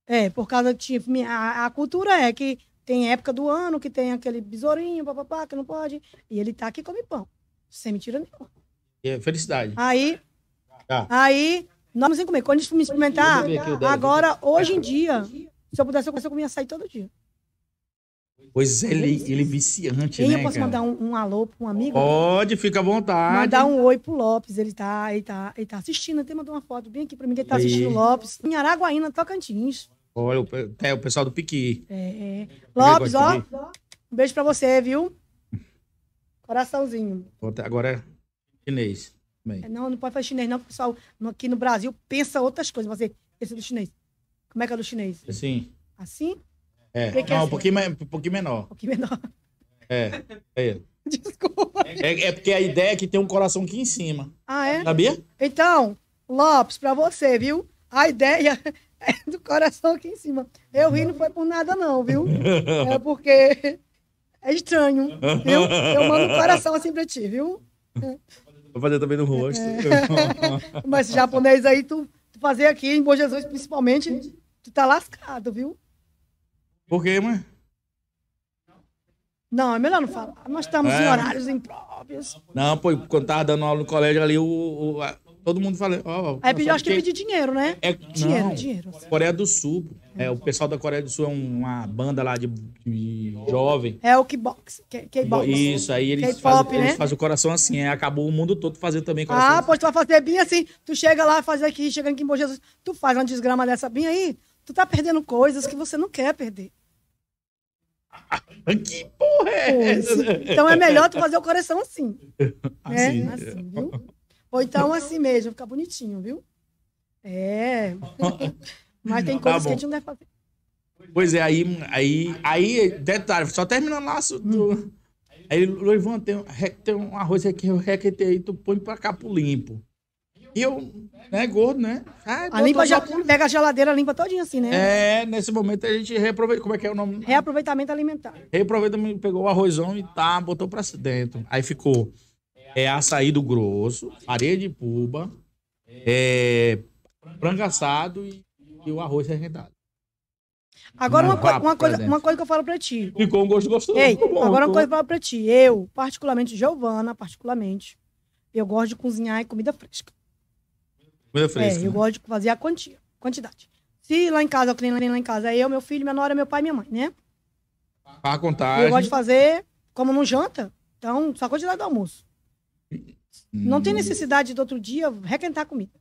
É, por causa que tipo, a, a cultura é que tem época do ano que tem aquele besourinho, papapá, que não pode. E ele tá aqui e come pão. Sem mentira nenhuma. É felicidade. Aí, ah. Aí, nós vamos comer. Quando a gente me experimentar, agora, hoje em dia, se eu pudesse, eu comia açaí todo dia. Pois é, ele, ele é viciante, e né, eu posso cara? mandar um, um alô para um amigo? Pode, fica à vontade. Mandar um oi pro Lopes, ele tá, ele tá, ele tá assistindo, até mandou uma foto bem aqui para mim, que ele tá assistindo o Lopes. Em Araguaína, Tocantins. Olha, é o pessoal do Piqui. É. é. Lopes, ó, um beijo para você, viu? Coraçãozinho. Agora é chinês. Bem. Não, não pode falar chinês, não, porque o pessoal aqui no Brasil pensa outras coisas. Mas esse é do chinês. Como é que é do chinês? Assim. Assim? É. Que que é não, é assim? Um, pouquinho, um pouquinho menor. Um pouquinho menor. É, é ele. (laughs) Desculpa. É, é, porque a ideia é que tem um coração aqui em cima. Ah, é? Sabia? Então, Lopes, pra você, viu? A ideia (laughs) é do coração aqui em cima. Eu ri não foi por nada, não, viu? É porque é estranho, viu? Eu mando o coração assim pra ti, viu? Vou fazer também no rosto. É. (laughs) Mas japonês aí, tu, tu fazer aqui em Bom Jesus, principalmente, tu tá lascado, viu? Por quê, mãe? Não, é melhor não falar. Nós estamos é. em horários impróprios. Não, pô, quando tava dando aula no colégio ali, o, o, Todo mundo fala. ó, ó, é, Aí acho que é pedir dinheiro, né? É, dinheiro, não, dinheiro. Coreia do Sul. É, o pessoal da Coreia do Sul é uma banda lá de, de jovem. É o K-box. K- box k box Isso, aí eles, fazem, né? eles fazem o coração assim. é, acabou o mundo todo fazendo também coração. Ah, assim. pois tu vai fazer bem assim. Tu chega lá, faz aqui, chegando aqui em Bom Jesus, tu faz uma desgrama dessa bem aí, tu tá perdendo coisas que você não quer perder. (laughs) Que porra é essa? Então é melhor tu fazer o coração assim. (laughs) Assim. Assim, Assim, viu? Ou então assim mesmo, fica bonitinho, viu? É. Mas tem tá coisas tá que a gente não deve fazer. Pois é, aí, aí, aí detalhe, só terminando lá do. Hum. Aí, Luivão, tem, tem um arroz aqui, eu requetei aí, tu põe pra cá pro limpo. E eu, né, gordo, né? Ah, a então limpa tá já pega a geladeira, limpa todinha assim, né? É, nesse momento a gente reaproveita. Como é que é o nome? Reaproveitamento alimentar. Reaproveitamento, pegou o arrozão e tá, botou pra dentro. Aí ficou é açaí do grosso, areia de puba, é, frango assado e, e o arroz requentado. Agora, uma, co uma, coisa, uma coisa que eu falo pra ti. Ficou um gosto gostoso. Ei, bom, agora, uma coisa que eu falo pra ti. Eu, particularmente, Giovana, particularmente, eu gosto de cozinhar e é comida fresca. Comida é, fresca. É, eu né? gosto de fazer a quantia, quantidade. Se lá em casa, eu cliente lá em casa é eu, meu filho, minha nora, meu pai e minha mãe, né? Para contar. Eu gosto de fazer, como não janta, então, só a quantidade do almoço. Não tem hum. necessidade de outro dia requentar a comida.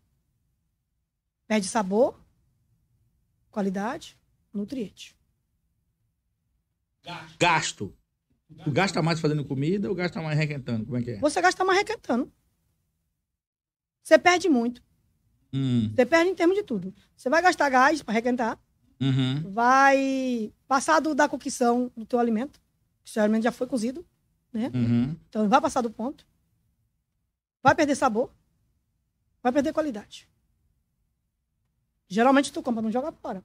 Perde sabor, qualidade, nutriente. Gasto. Tu gasta mais fazendo comida ou gasta mais requentando? Como é que é? Você gasta mais requentando. Você perde muito. Hum. Você perde em termos de tudo. Você vai gastar gás para requentar. Uhum. Vai passar do, da coqueção do teu alimento. que seu alimento já foi cozido. Né? Uhum. Então vai passar do ponto. Vai perder sabor, vai perder qualidade. Geralmente tu compra, não joga fora.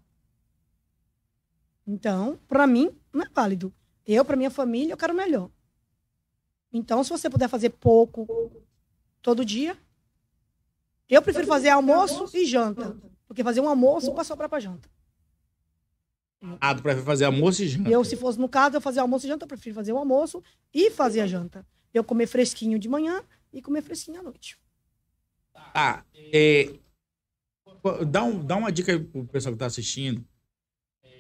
Então, para mim, não é válido. Eu, para minha família, eu quero melhor. Então, se você puder fazer pouco todo dia, eu prefiro fazer almoço e janta. Porque fazer um almoço para sobrar para janta. Ah, tu prefere fazer almoço e janta? Eu, se fosse no caso, eu fazer almoço e janta, eu prefiro fazer o almoço e fazer a janta. Eu comer fresquinho de manhã e comer fresquinho à noite. Tá. É, dá, um, dá uma dica pro pessoal que tá assistindo.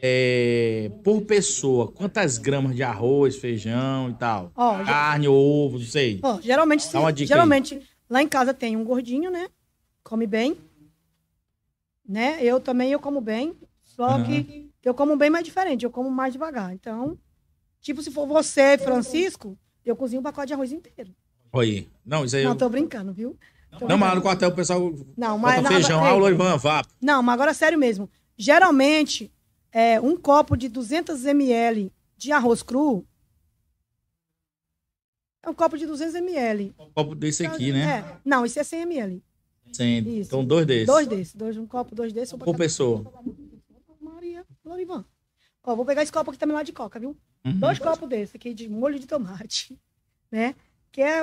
É, por pessoa, quantas gramas de arroz, feijão e tal? Ó, Carne, ovo, não sei. Ó, geralmente, sim. Dá uma dica geralmente, aí. lá em casa tem um gordinho, né? Come bem. Né? Eu também, eu como bem. Só uhum. que eu como bem mais diferente, eu como mais devagar. Então, tipo, se for você, Francisco, eu cozinho um pacote de arroz inteiro. Aí. Não, isso aí. Não, eu... tô brincando, viu? Não, mas lá no quartel o pessoal. Não, mas. Não, feijão, não, aula, irmã, vá. Não, mas agora é sério mesmo. Geralmente, é, um copo de 200 ml de arroz cru é um copo de 200 ml. Um copo desse então, aqui, né? É. Não, isso é 100 ml. 100. Isso. Então, dois desses. Dois desses. Dois, um copo, dois desses. Por pessoa. Maria, Lorivan. Ó, vou pegar esse copo aqui também lá de coca, viu? Uhum. Dois copos desse aqui de molho de tomate, (laughs) né? que é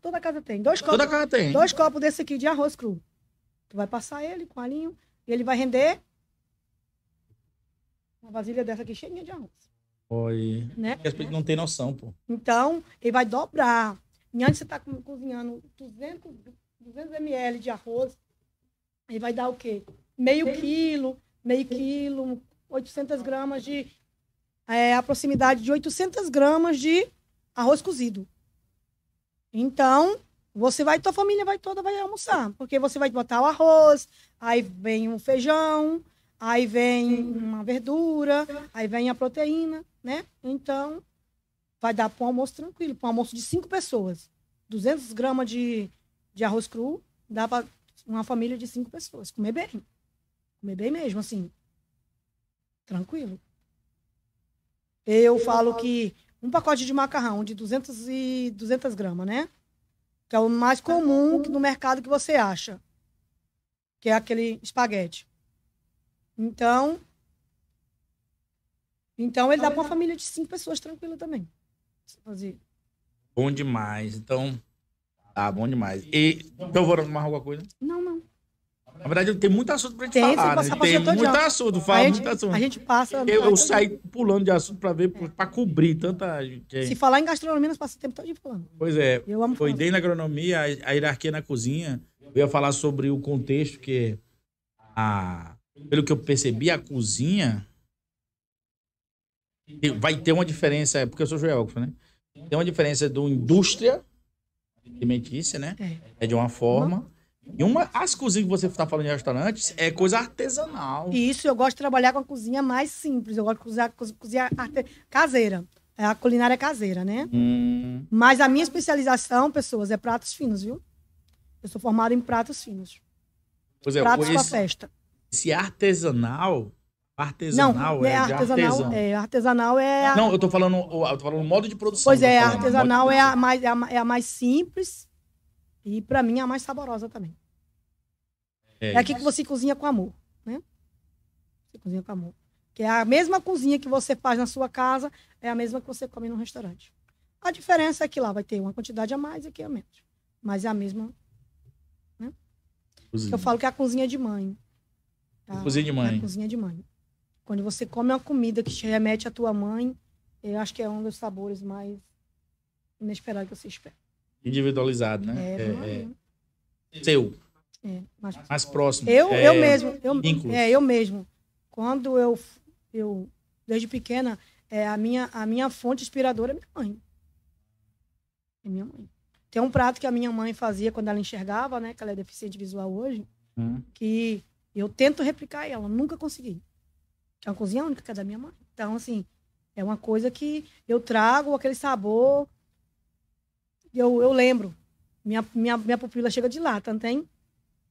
toda casa tem. Dois copos, toda casa tem. Dois copos desse aqui de arroz cru. Tu vai passar ele com alinho e ele vai render uma vasilha dessa aqui cheia de arroz. Oi. Né? As pessoas não tem noção, pô. Então, ele vai dobrar. E antes você tá cozinhando 200, 200 ml de arroz, ele vai dar o quê? Meio, quilo, meio quilo, 800 gramas de... É, a proximidade de 800 gramas de arroz cozido. Então, você vai, tua família vai toda, vai almoçar. Porque você vai botar o arroz, aí vem um feijão, aí vem uma verdura, aí vem a proteína, né? Então, vai dar para um almoço tranquilo, para um almoço de cinco pessoas. 200 gramas de, de arroz cru dá para uma família de cinco pessoas. Comer bem. Comer bem mesmo, assim. Tranquilo. Eu, eu falo, falo que um pacote de macarrão de 200 e 200 gramas, né? Que é o mais comum tá no mercado que você acha, que é aquele espaguete. Então, então ele tá dá para uma então. família de cinco pessoas tranquila também. Fazer. Bom demais. Então, ah, bom demais. E então, vou tomar alguma coisa? Não, não. Na verdade, tem muito assunto pra gente tem, falar, né? Tem muito já. assunto, fala gente, muito assunto. A gente passa... Eu, eu saí pulando de assunto pra ver, é. pra cobrir tanta gente. Se falar em gastronomia, nós passamos o tempo todo de pulando. Pois é. Eu amo Foi dentro da agronomia, a, a hierarquia na cozinha. Eu ia falar sobre o contexto que... A, pelo que eu percebi, a cozinha vai ter uma diferença, porque eu sou geógrafo, né? Tem uma diferença do indústria alimentícia, né? É, é de uma forma. E uma, as cozinhas que você está falando em restaurantes é coisa artesanal. Isso, eu gosto de trabalhar com a cozinha mais simples. Eu gosto de cozinhar, cozinhar arte, caseira. É a culinária é caseira, né? Hum. Mas a minha especialização, pessoas, é pratos finos, viu? Eu sou formada em pratos finos. Pois é, pratos para festa. Esse artesanal Artesanal não, é, é artesanal, é, artesanal é a... Não, eu tô falando, eu tô falando modo de produção. Pois é, né? artesanal é a, mais, é a, é, a, mais simples e para mim é a mais saborosa também. É, é aqui que você cozinha com amor, né? Você cozinha com amor. Que é a mesma cozinha que você faz na sua casa, é a mesma que você come no restaurante. A diferença é que lá vai ter uma quantidade a mais e aqui a menos. Mas é a mesma. Né? Eu falo que é a cozinha de mãe. Tá? Cozinha de mãe. É a cozinha de mãe. Quando você come uma comida que te remete à tua mãe, eu acho que é um dos sabores mais inesperados que você espera. Individualizado, né? É, é, é. é seu. É, mais, mais próximo. Eu, eu mesmo. Eu, vínculos. é, eu mesmo. Quando eu, eu desde pequena, é, a, minha, a minha fonte inspiradora é minha mãe. É minha mãe. Tem um prato que a minha mãe fazia quando ela enxergava, né? Que ela é deficiente visual hoje. Hum. Que eu tento replicar ela, nunca consegui. É uma cozinha única que é da minha mãe. Então, assim, é uma coisa que eu trago aquele sabor e eu, eu lembro. Minha, minha, minha pupila chega de lata, não tem?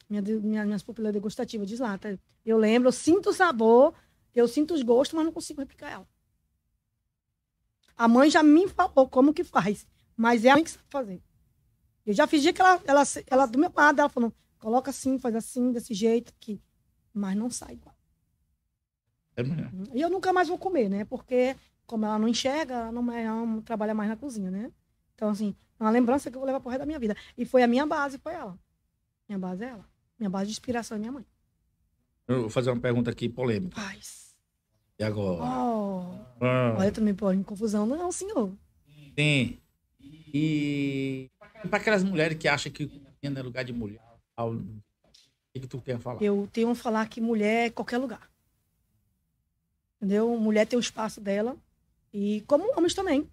Minha, minha, minhas pupilas degustativas de lata. Eu lembro, eu sinto o sabor, eu sinto os gostos, mas não consigo replicar ela. A mãe já me falou como que faz, mas é a mãe que sabe fazer. Eu já fingi que ela, ela, ela do meu lado, ela falou, coloca assim, faz assim, desse jeito, aqui. mas não sai igual. É melhor. Uhum. E eu nunca mais vou comer, né? Porque como ela não enxerga, ela não, ela não trabalha mais na cozinha, né? Então, assim, uma lembrança que eu vou levar pro resto da minha vida. E foi a minha base, foi ela. Minha base é ela. Minha base de inspiração é minha mãe. Eu vou fazer uma pergunta aqui polêmica. Paz. E agora? Oh. Ah. Olha, tu me pôs em confusão. Não, senhor. Sim. E, para aquelas mulheres que acham que cozinha é lugar de mulher, o que, que tu quer falar? Eu tenho que falar que mulher é qualquer lugar. Entendeu? Mulher tem o espaço dela. E como homens também.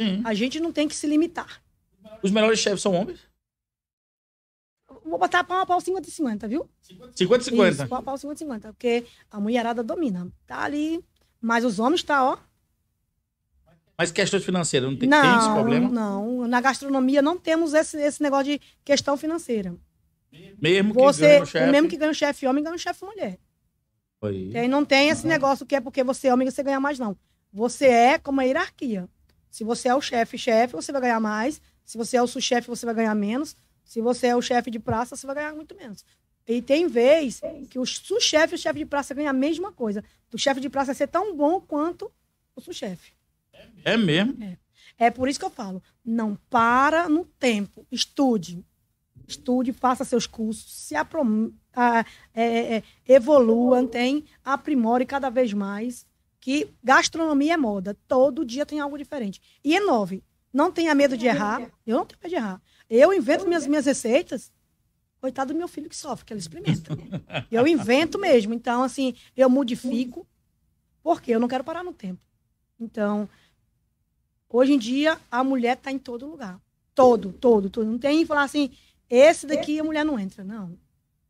Sim. A gente não tem que se limitar. Os melhores chefes são homens? Vou botar pau a pau 50-50, viu? 50-50. Pau a pau 50-50, porque a mulherada domina. Tá ali, mas os homens tá, ó. Mas questões financeiras, não tem, não, tem esse problema? Não, na gastronomia não temos esse, esse negócio de questão financeira. Mesmo que você, ganha o chefe. Mesmo que ganha o chefe homem, ganha o chefe mulher. E não tem esse negócio que é porque você é homem que você ganha mais, não. Você é como a hierarquia. Se você é o chefe, chefe, você vai ganhar mais. Se você é o sous-chefe, você vai ganhar menos. Se você é o chefe de praça, você vai ganhar muito menos. E tem vez que o sous-chefe e o chefe de praça ganham a mesma coisa. O chefe de praça é ser tão bom quanto o sous-chefe. É mesmo? É. é por isso que eu falo, não para no tempo. Estude. Estude, faça seus cursos, se aprom... a é, é, é evolua, tem, aprimore cada vez mais. Que gastronomia é moda. Todo dia tem algo diferente. E é nove. Não tenha medo de errar. Eu não tenho medo de errar. Eu invento minhas, é. minhas receitas. Coitado do meu filho que sofre, que ele experimenta. Eu invento mesmo. Então, assim, eu modifico, porque eu não quero parar no tempo. Então, hoje em dia, a mulher está em todo lugar. Todo, todo, todo. Não tem falar assim, esse daqui a mulher não entra. Não.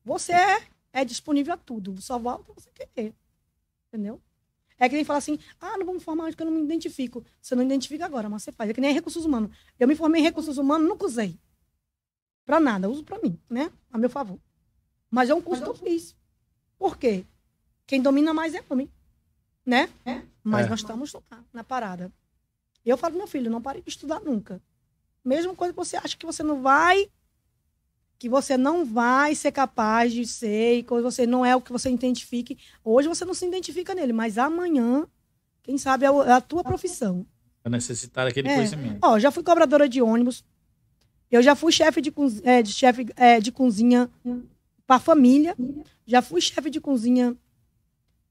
Você é, é disponível a tudo. Só volta você querer. Entendeu? É que nem falar assim, ah, não vou me formar porque eu não me identifico. Você não identifica agora, mas você faz. É que nem é recursos humanos. Eu me formei em recursos humanos, nunca usei. Pra nada, uso pra mim, né? A meu favor. Mas é um curso mas que eu fiz. Por quê? Quem domina mais é homem, né? É. Mas é. nós estamos na parada. Eu falo pro meu filho, não pare de estudar nunca. Mesmo coisa que você acha que você não vai que você não vai ser capaz de ser, e você não é o que você identifique. Hoje você não se identifica nele, mas amanhã, quem sabe, é, é a tua profissão. Vai necessitar aquele é. conhecimento. Ó, já fui cobradora de ônibus, eu já fui chefe de, é, de, é, de cozinha para família, já fui chefe de cozinha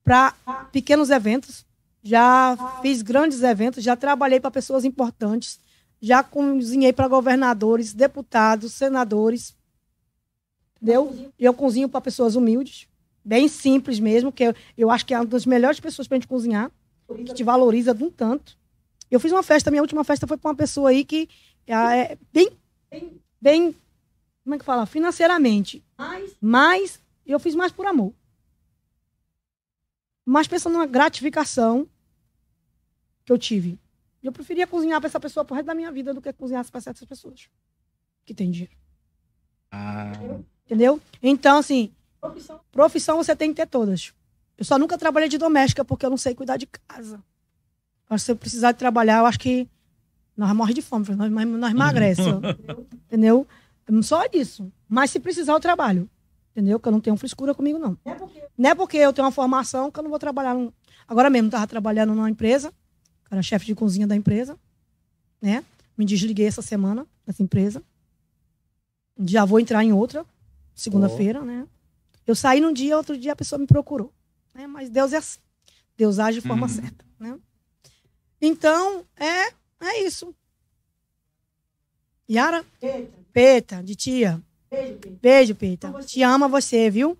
para pequenos eventos, já fiz grandes eventos, já trabalhei para pessoas importantes, já cozinhei para governadores, deputados, senadores. Deu e eu cozinho para pessoas humildes, bem simples mesmo, que eu, eu acho que é uma das melhores pessoas para gente cozinhar, que te valoriza de um tanto. Eu fiz uma festa, minha última festa foi para uma pessoa aí que ah, é bem, bem, como é que fala? Financeiramente. Mas eu fiz mais por amor. Mas pensando na gratificação que eu tive. Eu preferia cozinhar para essa pessoa pro resto da minha vida do que cozinhar para certas pessoas que têm dinheiro. Ah. Entendeu? Então, assim, profissão. profissão você tem que ter todas. Eu só nunca trabalhei de doméstica porque eu não sei cuidar de casa. Mas se eu precisar trabalhar, eu acho que nós morremos de fome, nós, nós emagrecemos. (laughs) entendeu? Só isso Mas se precisar, eu trabalho. Entendeu? Que eu não tenho frescura comigo, não. Não é porque, não é porque eu tenho uma formação que eu não vou trabalhar. Num... Agora mesmo, estava trabalhando numa empresa, era chefe de cozinha da empresa, né? Me desliguei essa semana dessa empresa. Já vou entrar em outra, segunda-feira, oh. né? Eu saí num dia, outro dia a pessoa me procurou. Né? Mas Deus é assim. Deus age de forma uhum. certa, né? Então, é, é isso. Yara? Peta. Peta, de tia. Beijo, Peta. Te ama você, viu?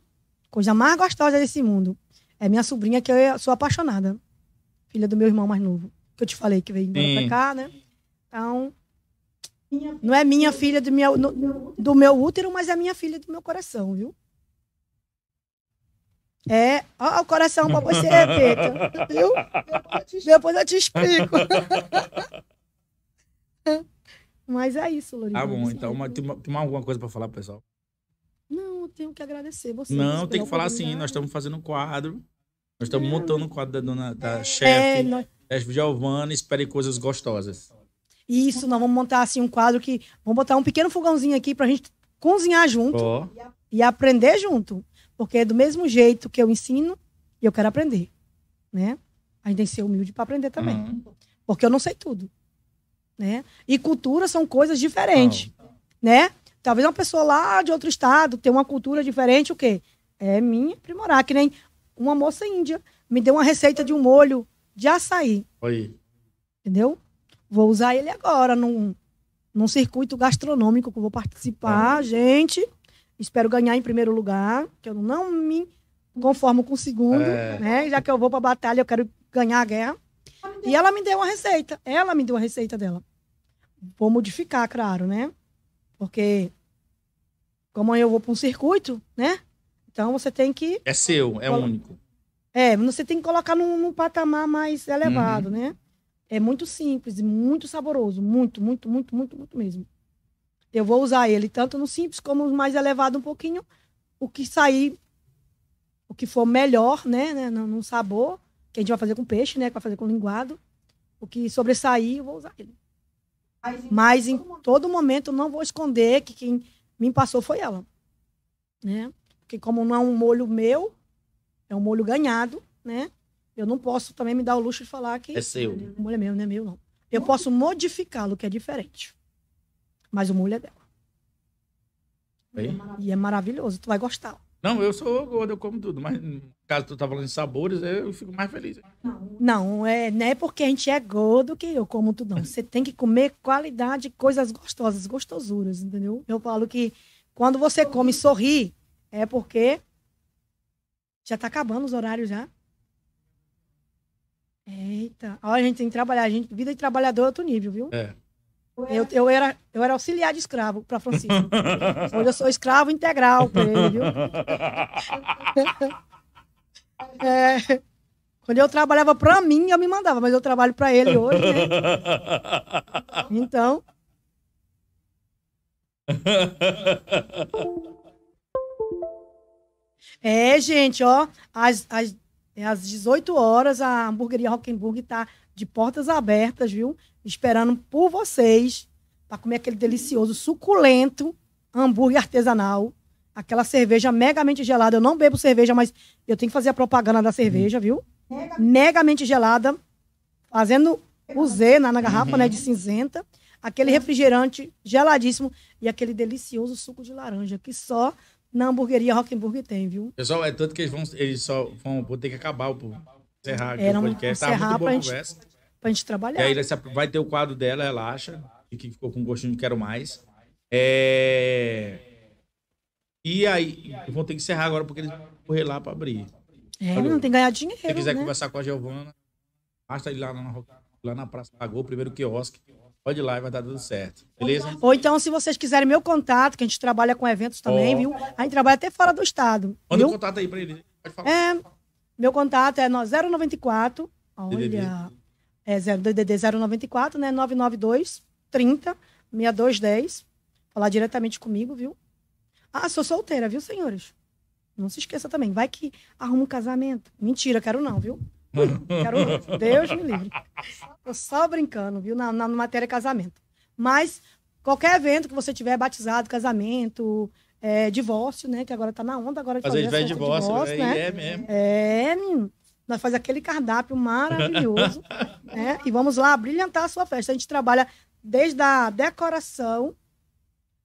Coisa mais gostosa desse mundo. É minha sobrinha que eu sou apaixonada. Filha do meu irmão mais novo. Que eu te falei que veio embora Sim. pra cá, né? Então, não é minha filha do meu, do meu útero, mas é minha filha do meu coração, viu? É, ó, o coração para você, (laughs) Peter. Viu? Depois eu te explico. (laughs) mas é isso, Lorena. Tá ah, bom, então, uma, tem, tem alguma coisa para falar pessoal? Não, eu tenho que agradecer você. Não, tem que falar assim, nós estamos fazendo um quadro. Nós estamos montando um quadro da dona da é, chefe, nós... Giovanna, espere coisas gostosas. Isso, nós vamos montar assim um quadro que. Vamos botar um pequeno fogãozinho aqui pra gente cozinhar junto oh. e aprender junto. Porque é do mesmo jeito que eu ensino, eu quero aprender. Né? A gente tem que ser humilde para aprender também. Uhum. Porque eu não sei tudo. Né? E cultura são coisas diferentes. Oh. Né? Talvez uma pessoa lá de outro estado tenha uma cultura diferente, o quê? É minha aprimorar, que nem uma moça índia me deu uma receita de um molho de açaí. Oi. Entendeu? Vou usar ele agora num, num circuito gastronômico que eu vou participar, é. gente. Espero ganhar em primeiro lugar, que eu não me conformo com o segundo, é. né? Já que eu vou para a batalha, eu quero ganhar a guerra. E ela me deu uma receita. Ela me deu a receita dela. Vou modificar, claro, né? Porque como eu vou para um circuito, né? Então você tem que. É seu, é único. É, você tem que colocar num, num patamar mais elevado, uhum. né? É muito simples e muito saboroso. Muito, muito, muito, muito, muito mesmo. Eu vou usar ele tanto no simples como no mais elevado um pouquinho. O que sair, o que for melhor, né? né no, no sabor, que a gente vai fazer com peixe, né? Que vai fazer com linguado. O que sobressair, eu vou usar ele. Mas em, Mas em todo, todo momento eu não vou esconder que quem me passou foi ela. Né? Porque como não é um molho meu, é um molho ganhado, né? Eu não posso também me dar o luxo de falar que. É seu. O mulher é meu, não é meu, não. Eu posso modificá-lo, que é diferente. Mas o mulher é dela. É e é maravilhoso, tu vai gostar. Não, eu sou gordo, eu como tudo, mas caso tu tá falando de sabores, eu fico mais feliz. Não, não é, não é porque a gente é gordo que eu como tudo, não. Você tem que comer qualidade, coisas gostosas, gostosuras, entendeu? Eu falo que quando você come e sorri, é porque já tá acabando os horários já. Eita. Olha, a gente tem que trabalhar. A gente, vida de trabalhador é outro nível, viu? É. Eu, eu, era, eu era auxiliar de escravo para Francisco. (laughs) Hoje eu sou escravo integral para ele, viu? (laughs) é, quando eu trabalhava para mim, eu me mandava, mas eu trabalho para ele hoje. Né? Então. (laughs) É, gente, ó, as, as é às 18 horas, a hamburgueria Hockenburg está de portas abertas, viu? Esperando por vocês para comer aquele delicioso, suculento hambúrguer artesanal. Aquela cerveja megamente gelada. Eu não bebo cerveja, mas eu tenho que fazer a propaganda da cerveja, viu? Hum. Megamente gelada. Fazendo o Z na, na garrafa, uhum. né? De cinzenta aquele hum. refrigerante geladíssimo e aquele delicioso suco de laranja que só na hamburgueria Rockburg tem, viu? Pessoal, é tanto que eles vão, eles só vão vou ter que acabar o encerrar aqui Era, o podcast. Encerrar tá muito boa a conversa. Gente, pra gente trabalhar. E aí vai ter o quadro dela, relaxa, e que ficou com gostinho de quero mais. É... E aí, vão ter que encerrar agora porque eles vão correr lá para abrir. É, não tem ganhar dinheiro. Se quiser né? conversar com a Giovana, basta ir lá na, lá na Praça pagou primeiro quiosque. Pode ir lá e vai dar tudo certo. Beleza? Então, ou então, se vocês quiserem meu contato, que a gente trabalha com eventos também, oh. viu? A gente trabalha até fora do estado. Manda o um contato aí pra ele. Pode falar. É, meu contato é 094. Olha. É 0, DDD 094, né? 992 30 6210. Falar diretamente comigo, viu? Ah, sou solteira, viu, senhores? Não se esqueça também. Vai que arruma um casamento. Mentira, quero não, viu? (laughs) Quero, Deus me livre. Tô só brincando, viu? Na, na, matéria casamento. Mas qualquer evento que você tiver, batizado, casamento, é, divórcio, né? Que agora tá na onda, agora de fazer essa, divórcio, divórcio, é, né? É, é menino. nós faz aquele cardápio maravilhoso, (laughs) né? E vamos lá brilhantar a sua festa. A gente trabalha desde a decoração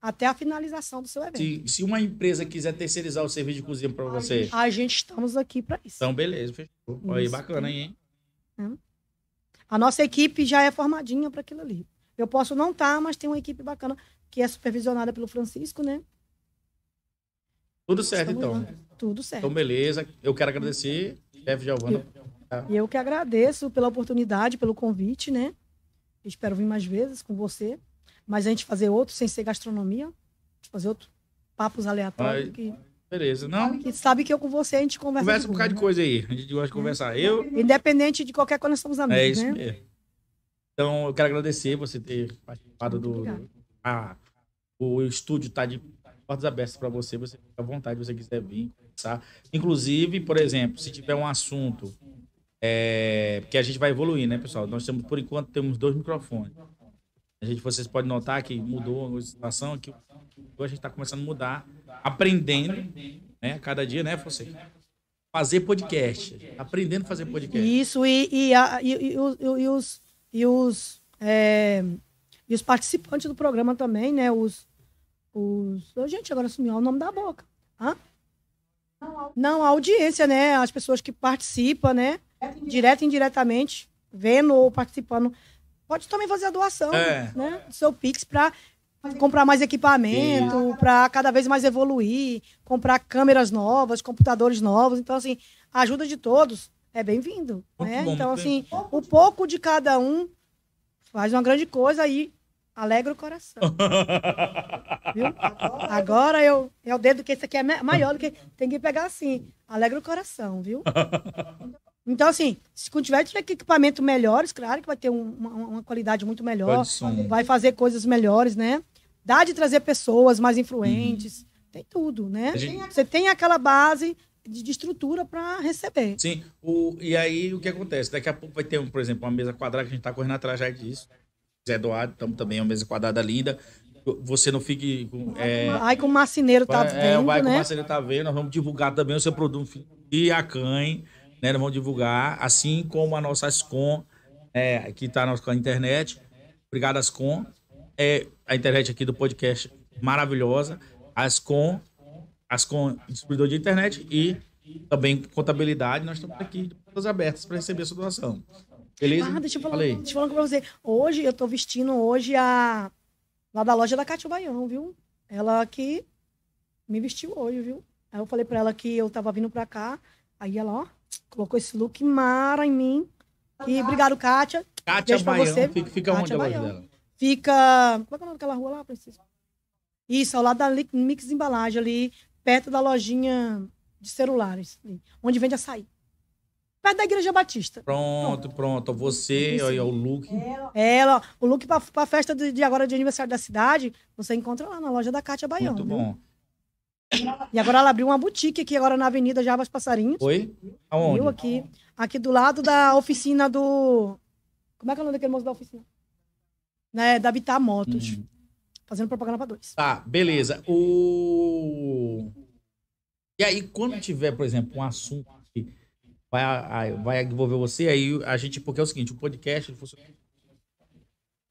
até a finalização do seu evento. Se, se uma empresa quiser terceirizar o serviço de cozinha para você. a gente estamos aqui para isso. Então, beleza, fechou. aí, bacana hein? É. A nossa equipe já é formadinha para aquilo ali. Eu posso não estar, tá, mas tem uma equipe bacana que é supervisionada pelo Francisco, né? Tudo certo, então. Lá. Tudo certo. Então, beleza. Eu quero agradecer, chefe Giovana. E eu que agradeço pela oportunidade, pelo convite, né? Espero vir mais vezes com você. Mas a gente fazer outro sem ser gastronomia, fazer outro papos aleatórios. que... Beleza, não. Sabe que, sabe que eu com você a gente conversa. Conversa um bocado de né? coisa aí. A gente gosta de conversar. É. Eu... Independente de qualquer coisa, nós somos amigos. É né? isso né? mesmo. Então, eu quero agradecer você ter participado Muito do. Obrigado. Ah, o estúdio está de portas abertas para você. Você fica à vontade, se você quiser vir conversar. Inclusive, por exemplo, se tiver um assunto é, porque a gente vai evoluir, né, pessoal? Nós temos, por enquanto, temos dois microfones. A gente, vocês podem notar que mudou a situação, que a gente está começando a mudar, aprendendo, né? Cada dia, né, você fazer podcast, aprendendo a fazer podcast. Isso e, e, a, e, e, os e os, e os, é, e os participantes do programa também, né? Os os oh, gente agora sumiu o nome da boca, Hã? Não, a audiência, né? As pessoas que participam, né? Direto e indiretamente, vendo ou participando pode também fazer a doação é. né, do seu Pix para comprar mais equipamento, para cada vez mais evoluir, comprar câmeras novas, computadores novos. Então, assim, a ajuda de todos é bem-vindo. Né? então, assim, o pouco de cada um faz uma grande coisa aí, alegra o coração. (laughs) Viu? Agora eu é o dedo que esse aqui é maior do que tem que pegar assim. Alegra o coração, viu? (laughs) Então, assim, se tiver, tiver equipamento melhores, claro que vai ter um, uma, uma, qualidade muito melhor. Vai fazer coisas melhores, né? Dá de trazer pessoas mais influentes. Uhum. Tem tudo, né? Gente... Você tem aquela base de, de estrutura para receber. Sim. O, e aí, o que acontece? Daqui a pouco vai ter, um, por exemplo, uma mesa quadrada que a gente está correndo atrás já disso. Zé Eduardo, estamos também uma mesa quadrada linda você não fique com. É, aí que o marceneiro tá é, vendo. É, vai né? o marceneiro tá vendo, nós vamos divulgar também o seu produto. E a Cãe né? vão divulgar, assim como a nossa Ascom, é, que está na internet. Obrigado, Ascom. É, a internet aqui do podcast maravilhosa. Ascom, Ascom, distribuidor de internet e também contabilidade. Nós estamos aqui de portas abertas para receber a sua doação. Beleza? Ah, deixa eu falar, Falei. deixa eu falar pra você. Hoje eu estou vestindo hoje a. Lá da loja da Cátia Baião, viu? Ela que me vestiu hoje, viu? Aí eu falei para ela que eu estava vindo para cá. Aí ela, ó, colocou esse look mara em mim. E obrigado, Kátia. Kátia Baiano Baião. Você. Fica, fica Kátia onde a voz dela? Fica... Como é que é o nome daquela rua lá, Preciso? Isso, ao lado da Mix Embalagem ali, perto da lojinha de celulares, onde vende açaí. Perto da Igreja Batista. Pronto, pronto. pronto. Você, olha, o look. Ela, o look pra, pra festa de, de, agora de aniversário da cidade, você encontra lá na loja da Cátia Baiano. Muito bom. Né? E agora ela abriu uma boutique aqui agora na Avenida Jarbas Passarinhos. Oi? Aonde? aqui. Aqui do lado da oficina do... Como é que é o nome daquele moço da oficina? Né, da Vitamotos, Motos. Uhum. Fazendo propaganda pra dois. Tá, beleza. O... E aí, quando tiver, por exemplo, um assunto que vai, vai envolver você, aí a gente... Porque é o seguinte, o podcast, funciona...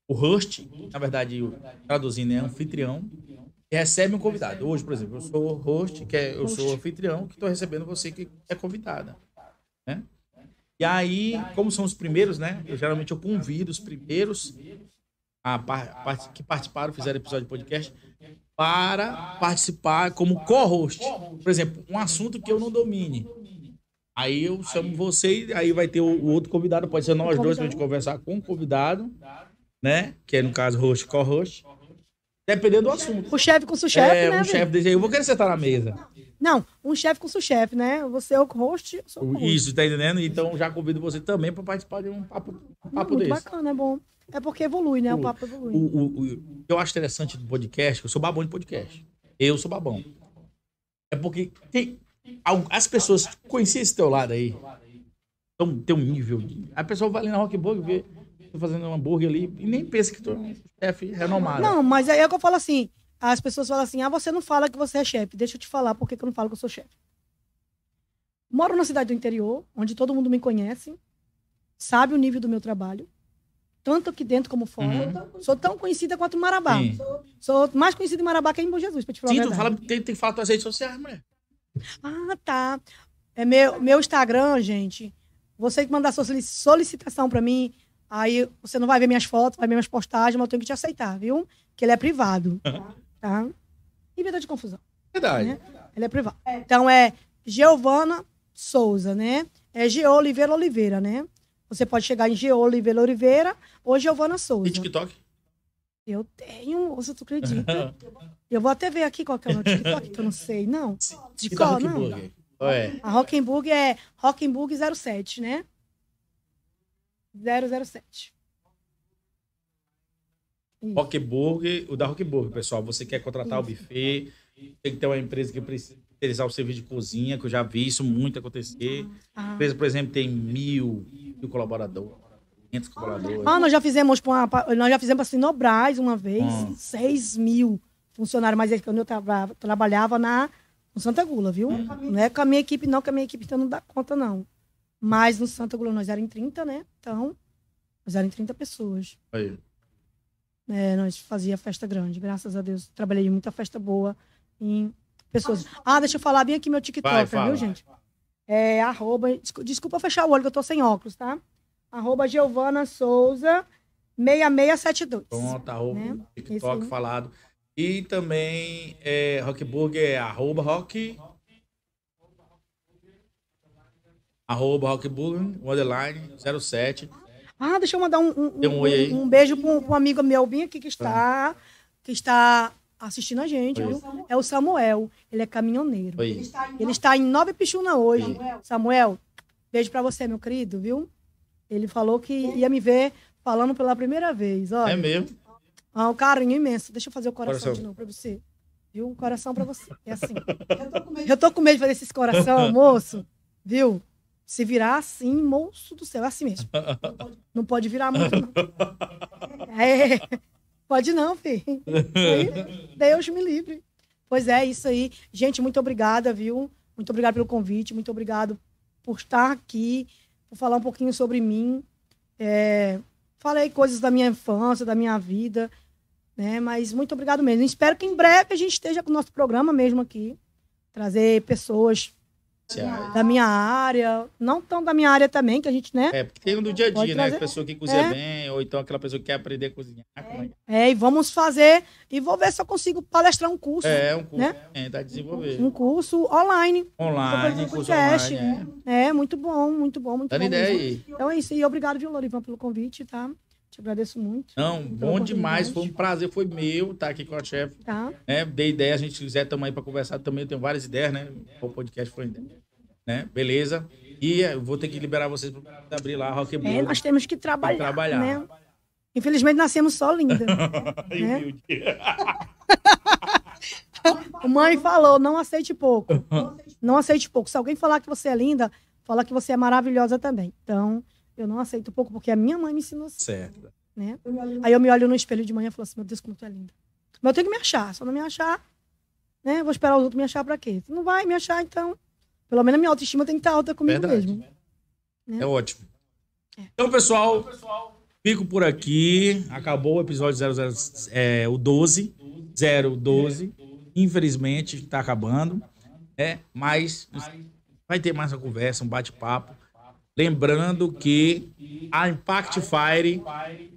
O host, na verdade, traduzindo, é anfitrião recebe um convidado. Hoje, por exemplo, eu sou host, que é, eu sou anfitrião, que estou recebendo você que é convidada. Né? E aí, como são os primeiros, né? Eu, geralmente eu convido os primeiros a, part que participaram, fizeram episódio de podcast, para participar como co-host. Por exemplo, um assunto que eu não domine. Aí eu chamo você e aí vai ter o, o outro convidado, pode ser nós dois para a gente conversar com o convidado, né? Que é, no caso, host, co-host. Dependendo do assunto. O chefe com o chefe é, né? um chefe desse aí. Eu vou querer sentar na mesa. Não, um chefe com o chefe né? Você é o host, eu sou o host. Isso, tá entendendo? Então já convido você também para participar de um papo, um papo Muito desse. bacana, é bom. É porque evolui, né? O, o papo evolui. O, o, o, eu acho interessante do podcast, eu sou babão de podcast. Eu sou babão. É porque tem, as pessoas conheciam esse teu lado aí. Então, tem um nível. De, a pessoa vai ali na Rockbook e vê tô fazendo um hambúrguer ali, e nem pensa que tu é chefe renomado. Não, mas aí é que eu falo assim, as pessoas falam assim, ah, você não fala que você é chefe, deixa eu te falar porque que eu não falo que eu sou chefe. Moro na cidade do interior, onde todo mundo me conhece, sabe o nível do meu trabalho, tanto aqui dentro como fora. Uhum. Sou tão conhecida quanto Marabá. Sou, sou, mais conhecida em Marabá que em Bom Jesus, pra te falar Sim, tu fala, tem, tem que falar tuas redes sociais, mulher. Ah, tá. É meu, meu Instagram, gente. Você que mandar solicitação para mim, Aí você não vai ver minhas fotos, vai ver minhas postagens, mas eu tenho que te aceitar, viu? Que ele é privado. Tá? tá? vida de confusão. Verdade. Né? Ele é privado. Então é Giovana Souza, né? É Geo Oliveira Oliveira, né? Você pode chegar em Geo Oliveira Oliveira ou Giovana Souza. E TikTok? Eu tenho, você tu acredita? eu vou até ver aqui qual que é o meu TikTok, que eu não sei, não. De tá qual, não? Ué. A Rockenburg é Rockenburg 07, né? 007. Rock o da Rockburger, pessoal. Você quer contratar isso. o buffet, tem que ter uma empresa que precisa utilizar o serviço de cozinha, que eu já vi isso muito acontecer. Ah. A ah. empresa, por exemplo, tem mil, mil colaboradores. 500 colaboradores. Ah, nós já fizemos para nós já fizemos para Sinobras uma vez, hum. Ah. 6 mil funcionários, mas é quando eu trabalhava, trabalhava na Santa Gula, viu? Hum. Não é com a minha equipe não, com a minha equipe então não dá conta não. Mas no Santa Globo nós éramos 30, né? Então, nós éramos 30 pessoas. Aí. É, nós fazia festa grande, graças a Deus. Trabalhei em muita festa boa em pessoas. Ah, deixa eu falar bem aqui meu TikTok, viu, gente? É arroba. Desculpa fechar o olho, que eu tô sem óculos, tá? Arroba Giovana Souza 6672. Pronto, né? arroba né? TikTok falado. E também é, Rockburger é arroba Rock. arroba rockbullying, underline 07. Ah, deixa eu mandar um, um, um, um, um beijo para um, amigo meu bem aqui que está, ah. que está assistindo a gente. viu É o Samuel. Ele é caminhoneiro. Oi. Ele está em, Nova Pichuna hoje. Samuel, Samuel beijo para você, meu querido, viu? Ele falou que ia me ver falando pela primeira vez. Olha. É mesmo? Ah, um carinho imenso. Deixa eu fazer o coração, coração. de novo para você. Viu? Um coração para você. É assim. (laughs) eu, tô tô com medo de fazer esse coração, (laughs) moço. Viu? Se virar assim, moço do céu, é assim mesmo. Não pode, não pode virar muito, não. É, pode não, filho. Deus me livre. Pois é, isso aí. Gente, muito obrigada, viu? Muito obrigado pelo convite, muito obrigado por estar aqui, por falar um pouquinho sobre mim. É, falei coisas da minha infância, da minha vida, né? Mas muito obrigado mesmo. Espero que em breve a gente esteja com o nosso programa mesmo aqui, trazer pessoas da minha área, não tão da minha área também, que a gente, né? É, porque tem um do dia a dia, né? Trazer... A pessoa que cozinha é. bem, ou então aquela pessoa que quer aprender a cozinhar. É. é. é. e vamos fazer, e vou ver se eu consigo palestrar um curso. É, um curso, né? É, dá tá desenvolver. Um curso online. Online, um curso podcast. online. Né? É. é. muito bom, muito bom, muito tá bom. ideia é aí. Então é isso, e obrigado, viu, Lorivan, pelo convite, tá? Te agradeço muito. Não, bom demais. Foi um prazer, foi meu estar tá aqui com a chefe. Tá. É, Dei ideia, a gente quiser também para conversar também. Eu tenho várias ideias, né? O podcast foi ideia. Né? Beleza. E eh, eu vou ter que liberar vocês para abrir lá a Rockbook. É, nós temos que trabalhar. trabalhar. Né? Infelizmente nascemos só linda. né? (laughs) (laughs) Mãe falou, não aceite pouco. Não aceite pouco. Se alguém falar que você é linda, fala que você é maravilhosa também. Então, eu não aceito pouco, porque a minha mãe me ensinou assim. Certo. Né? Aí eu me olho no espelho de manhã e falo assim, meu Deus, como tu é linda. Mas eu tenho que me achar. Se eu não me achar, né? Vou esperar os outros me achar pra quê? Tu não vai me achar, então. Pelo menos a minha autoestima tem que estar alta comigo Verdade, mesmo. Né? É ótimo. É. Então, pessoal, fico por aqui. Acabou o episódio 00, é, o 12. 012. Infelizmente, tá acabando. É, mas vai ter mais uma conversa, um bate-papo. Lembrando que a Impact Fire,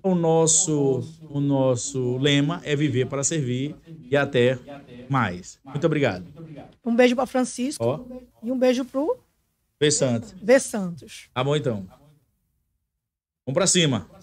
o nosso, o nosso lema é viver para servir e até mais. Muito obrigado. Um beijo para Francisco e um beijo para o V Santos. V Santos. Tá bom, então. Vamos para cima.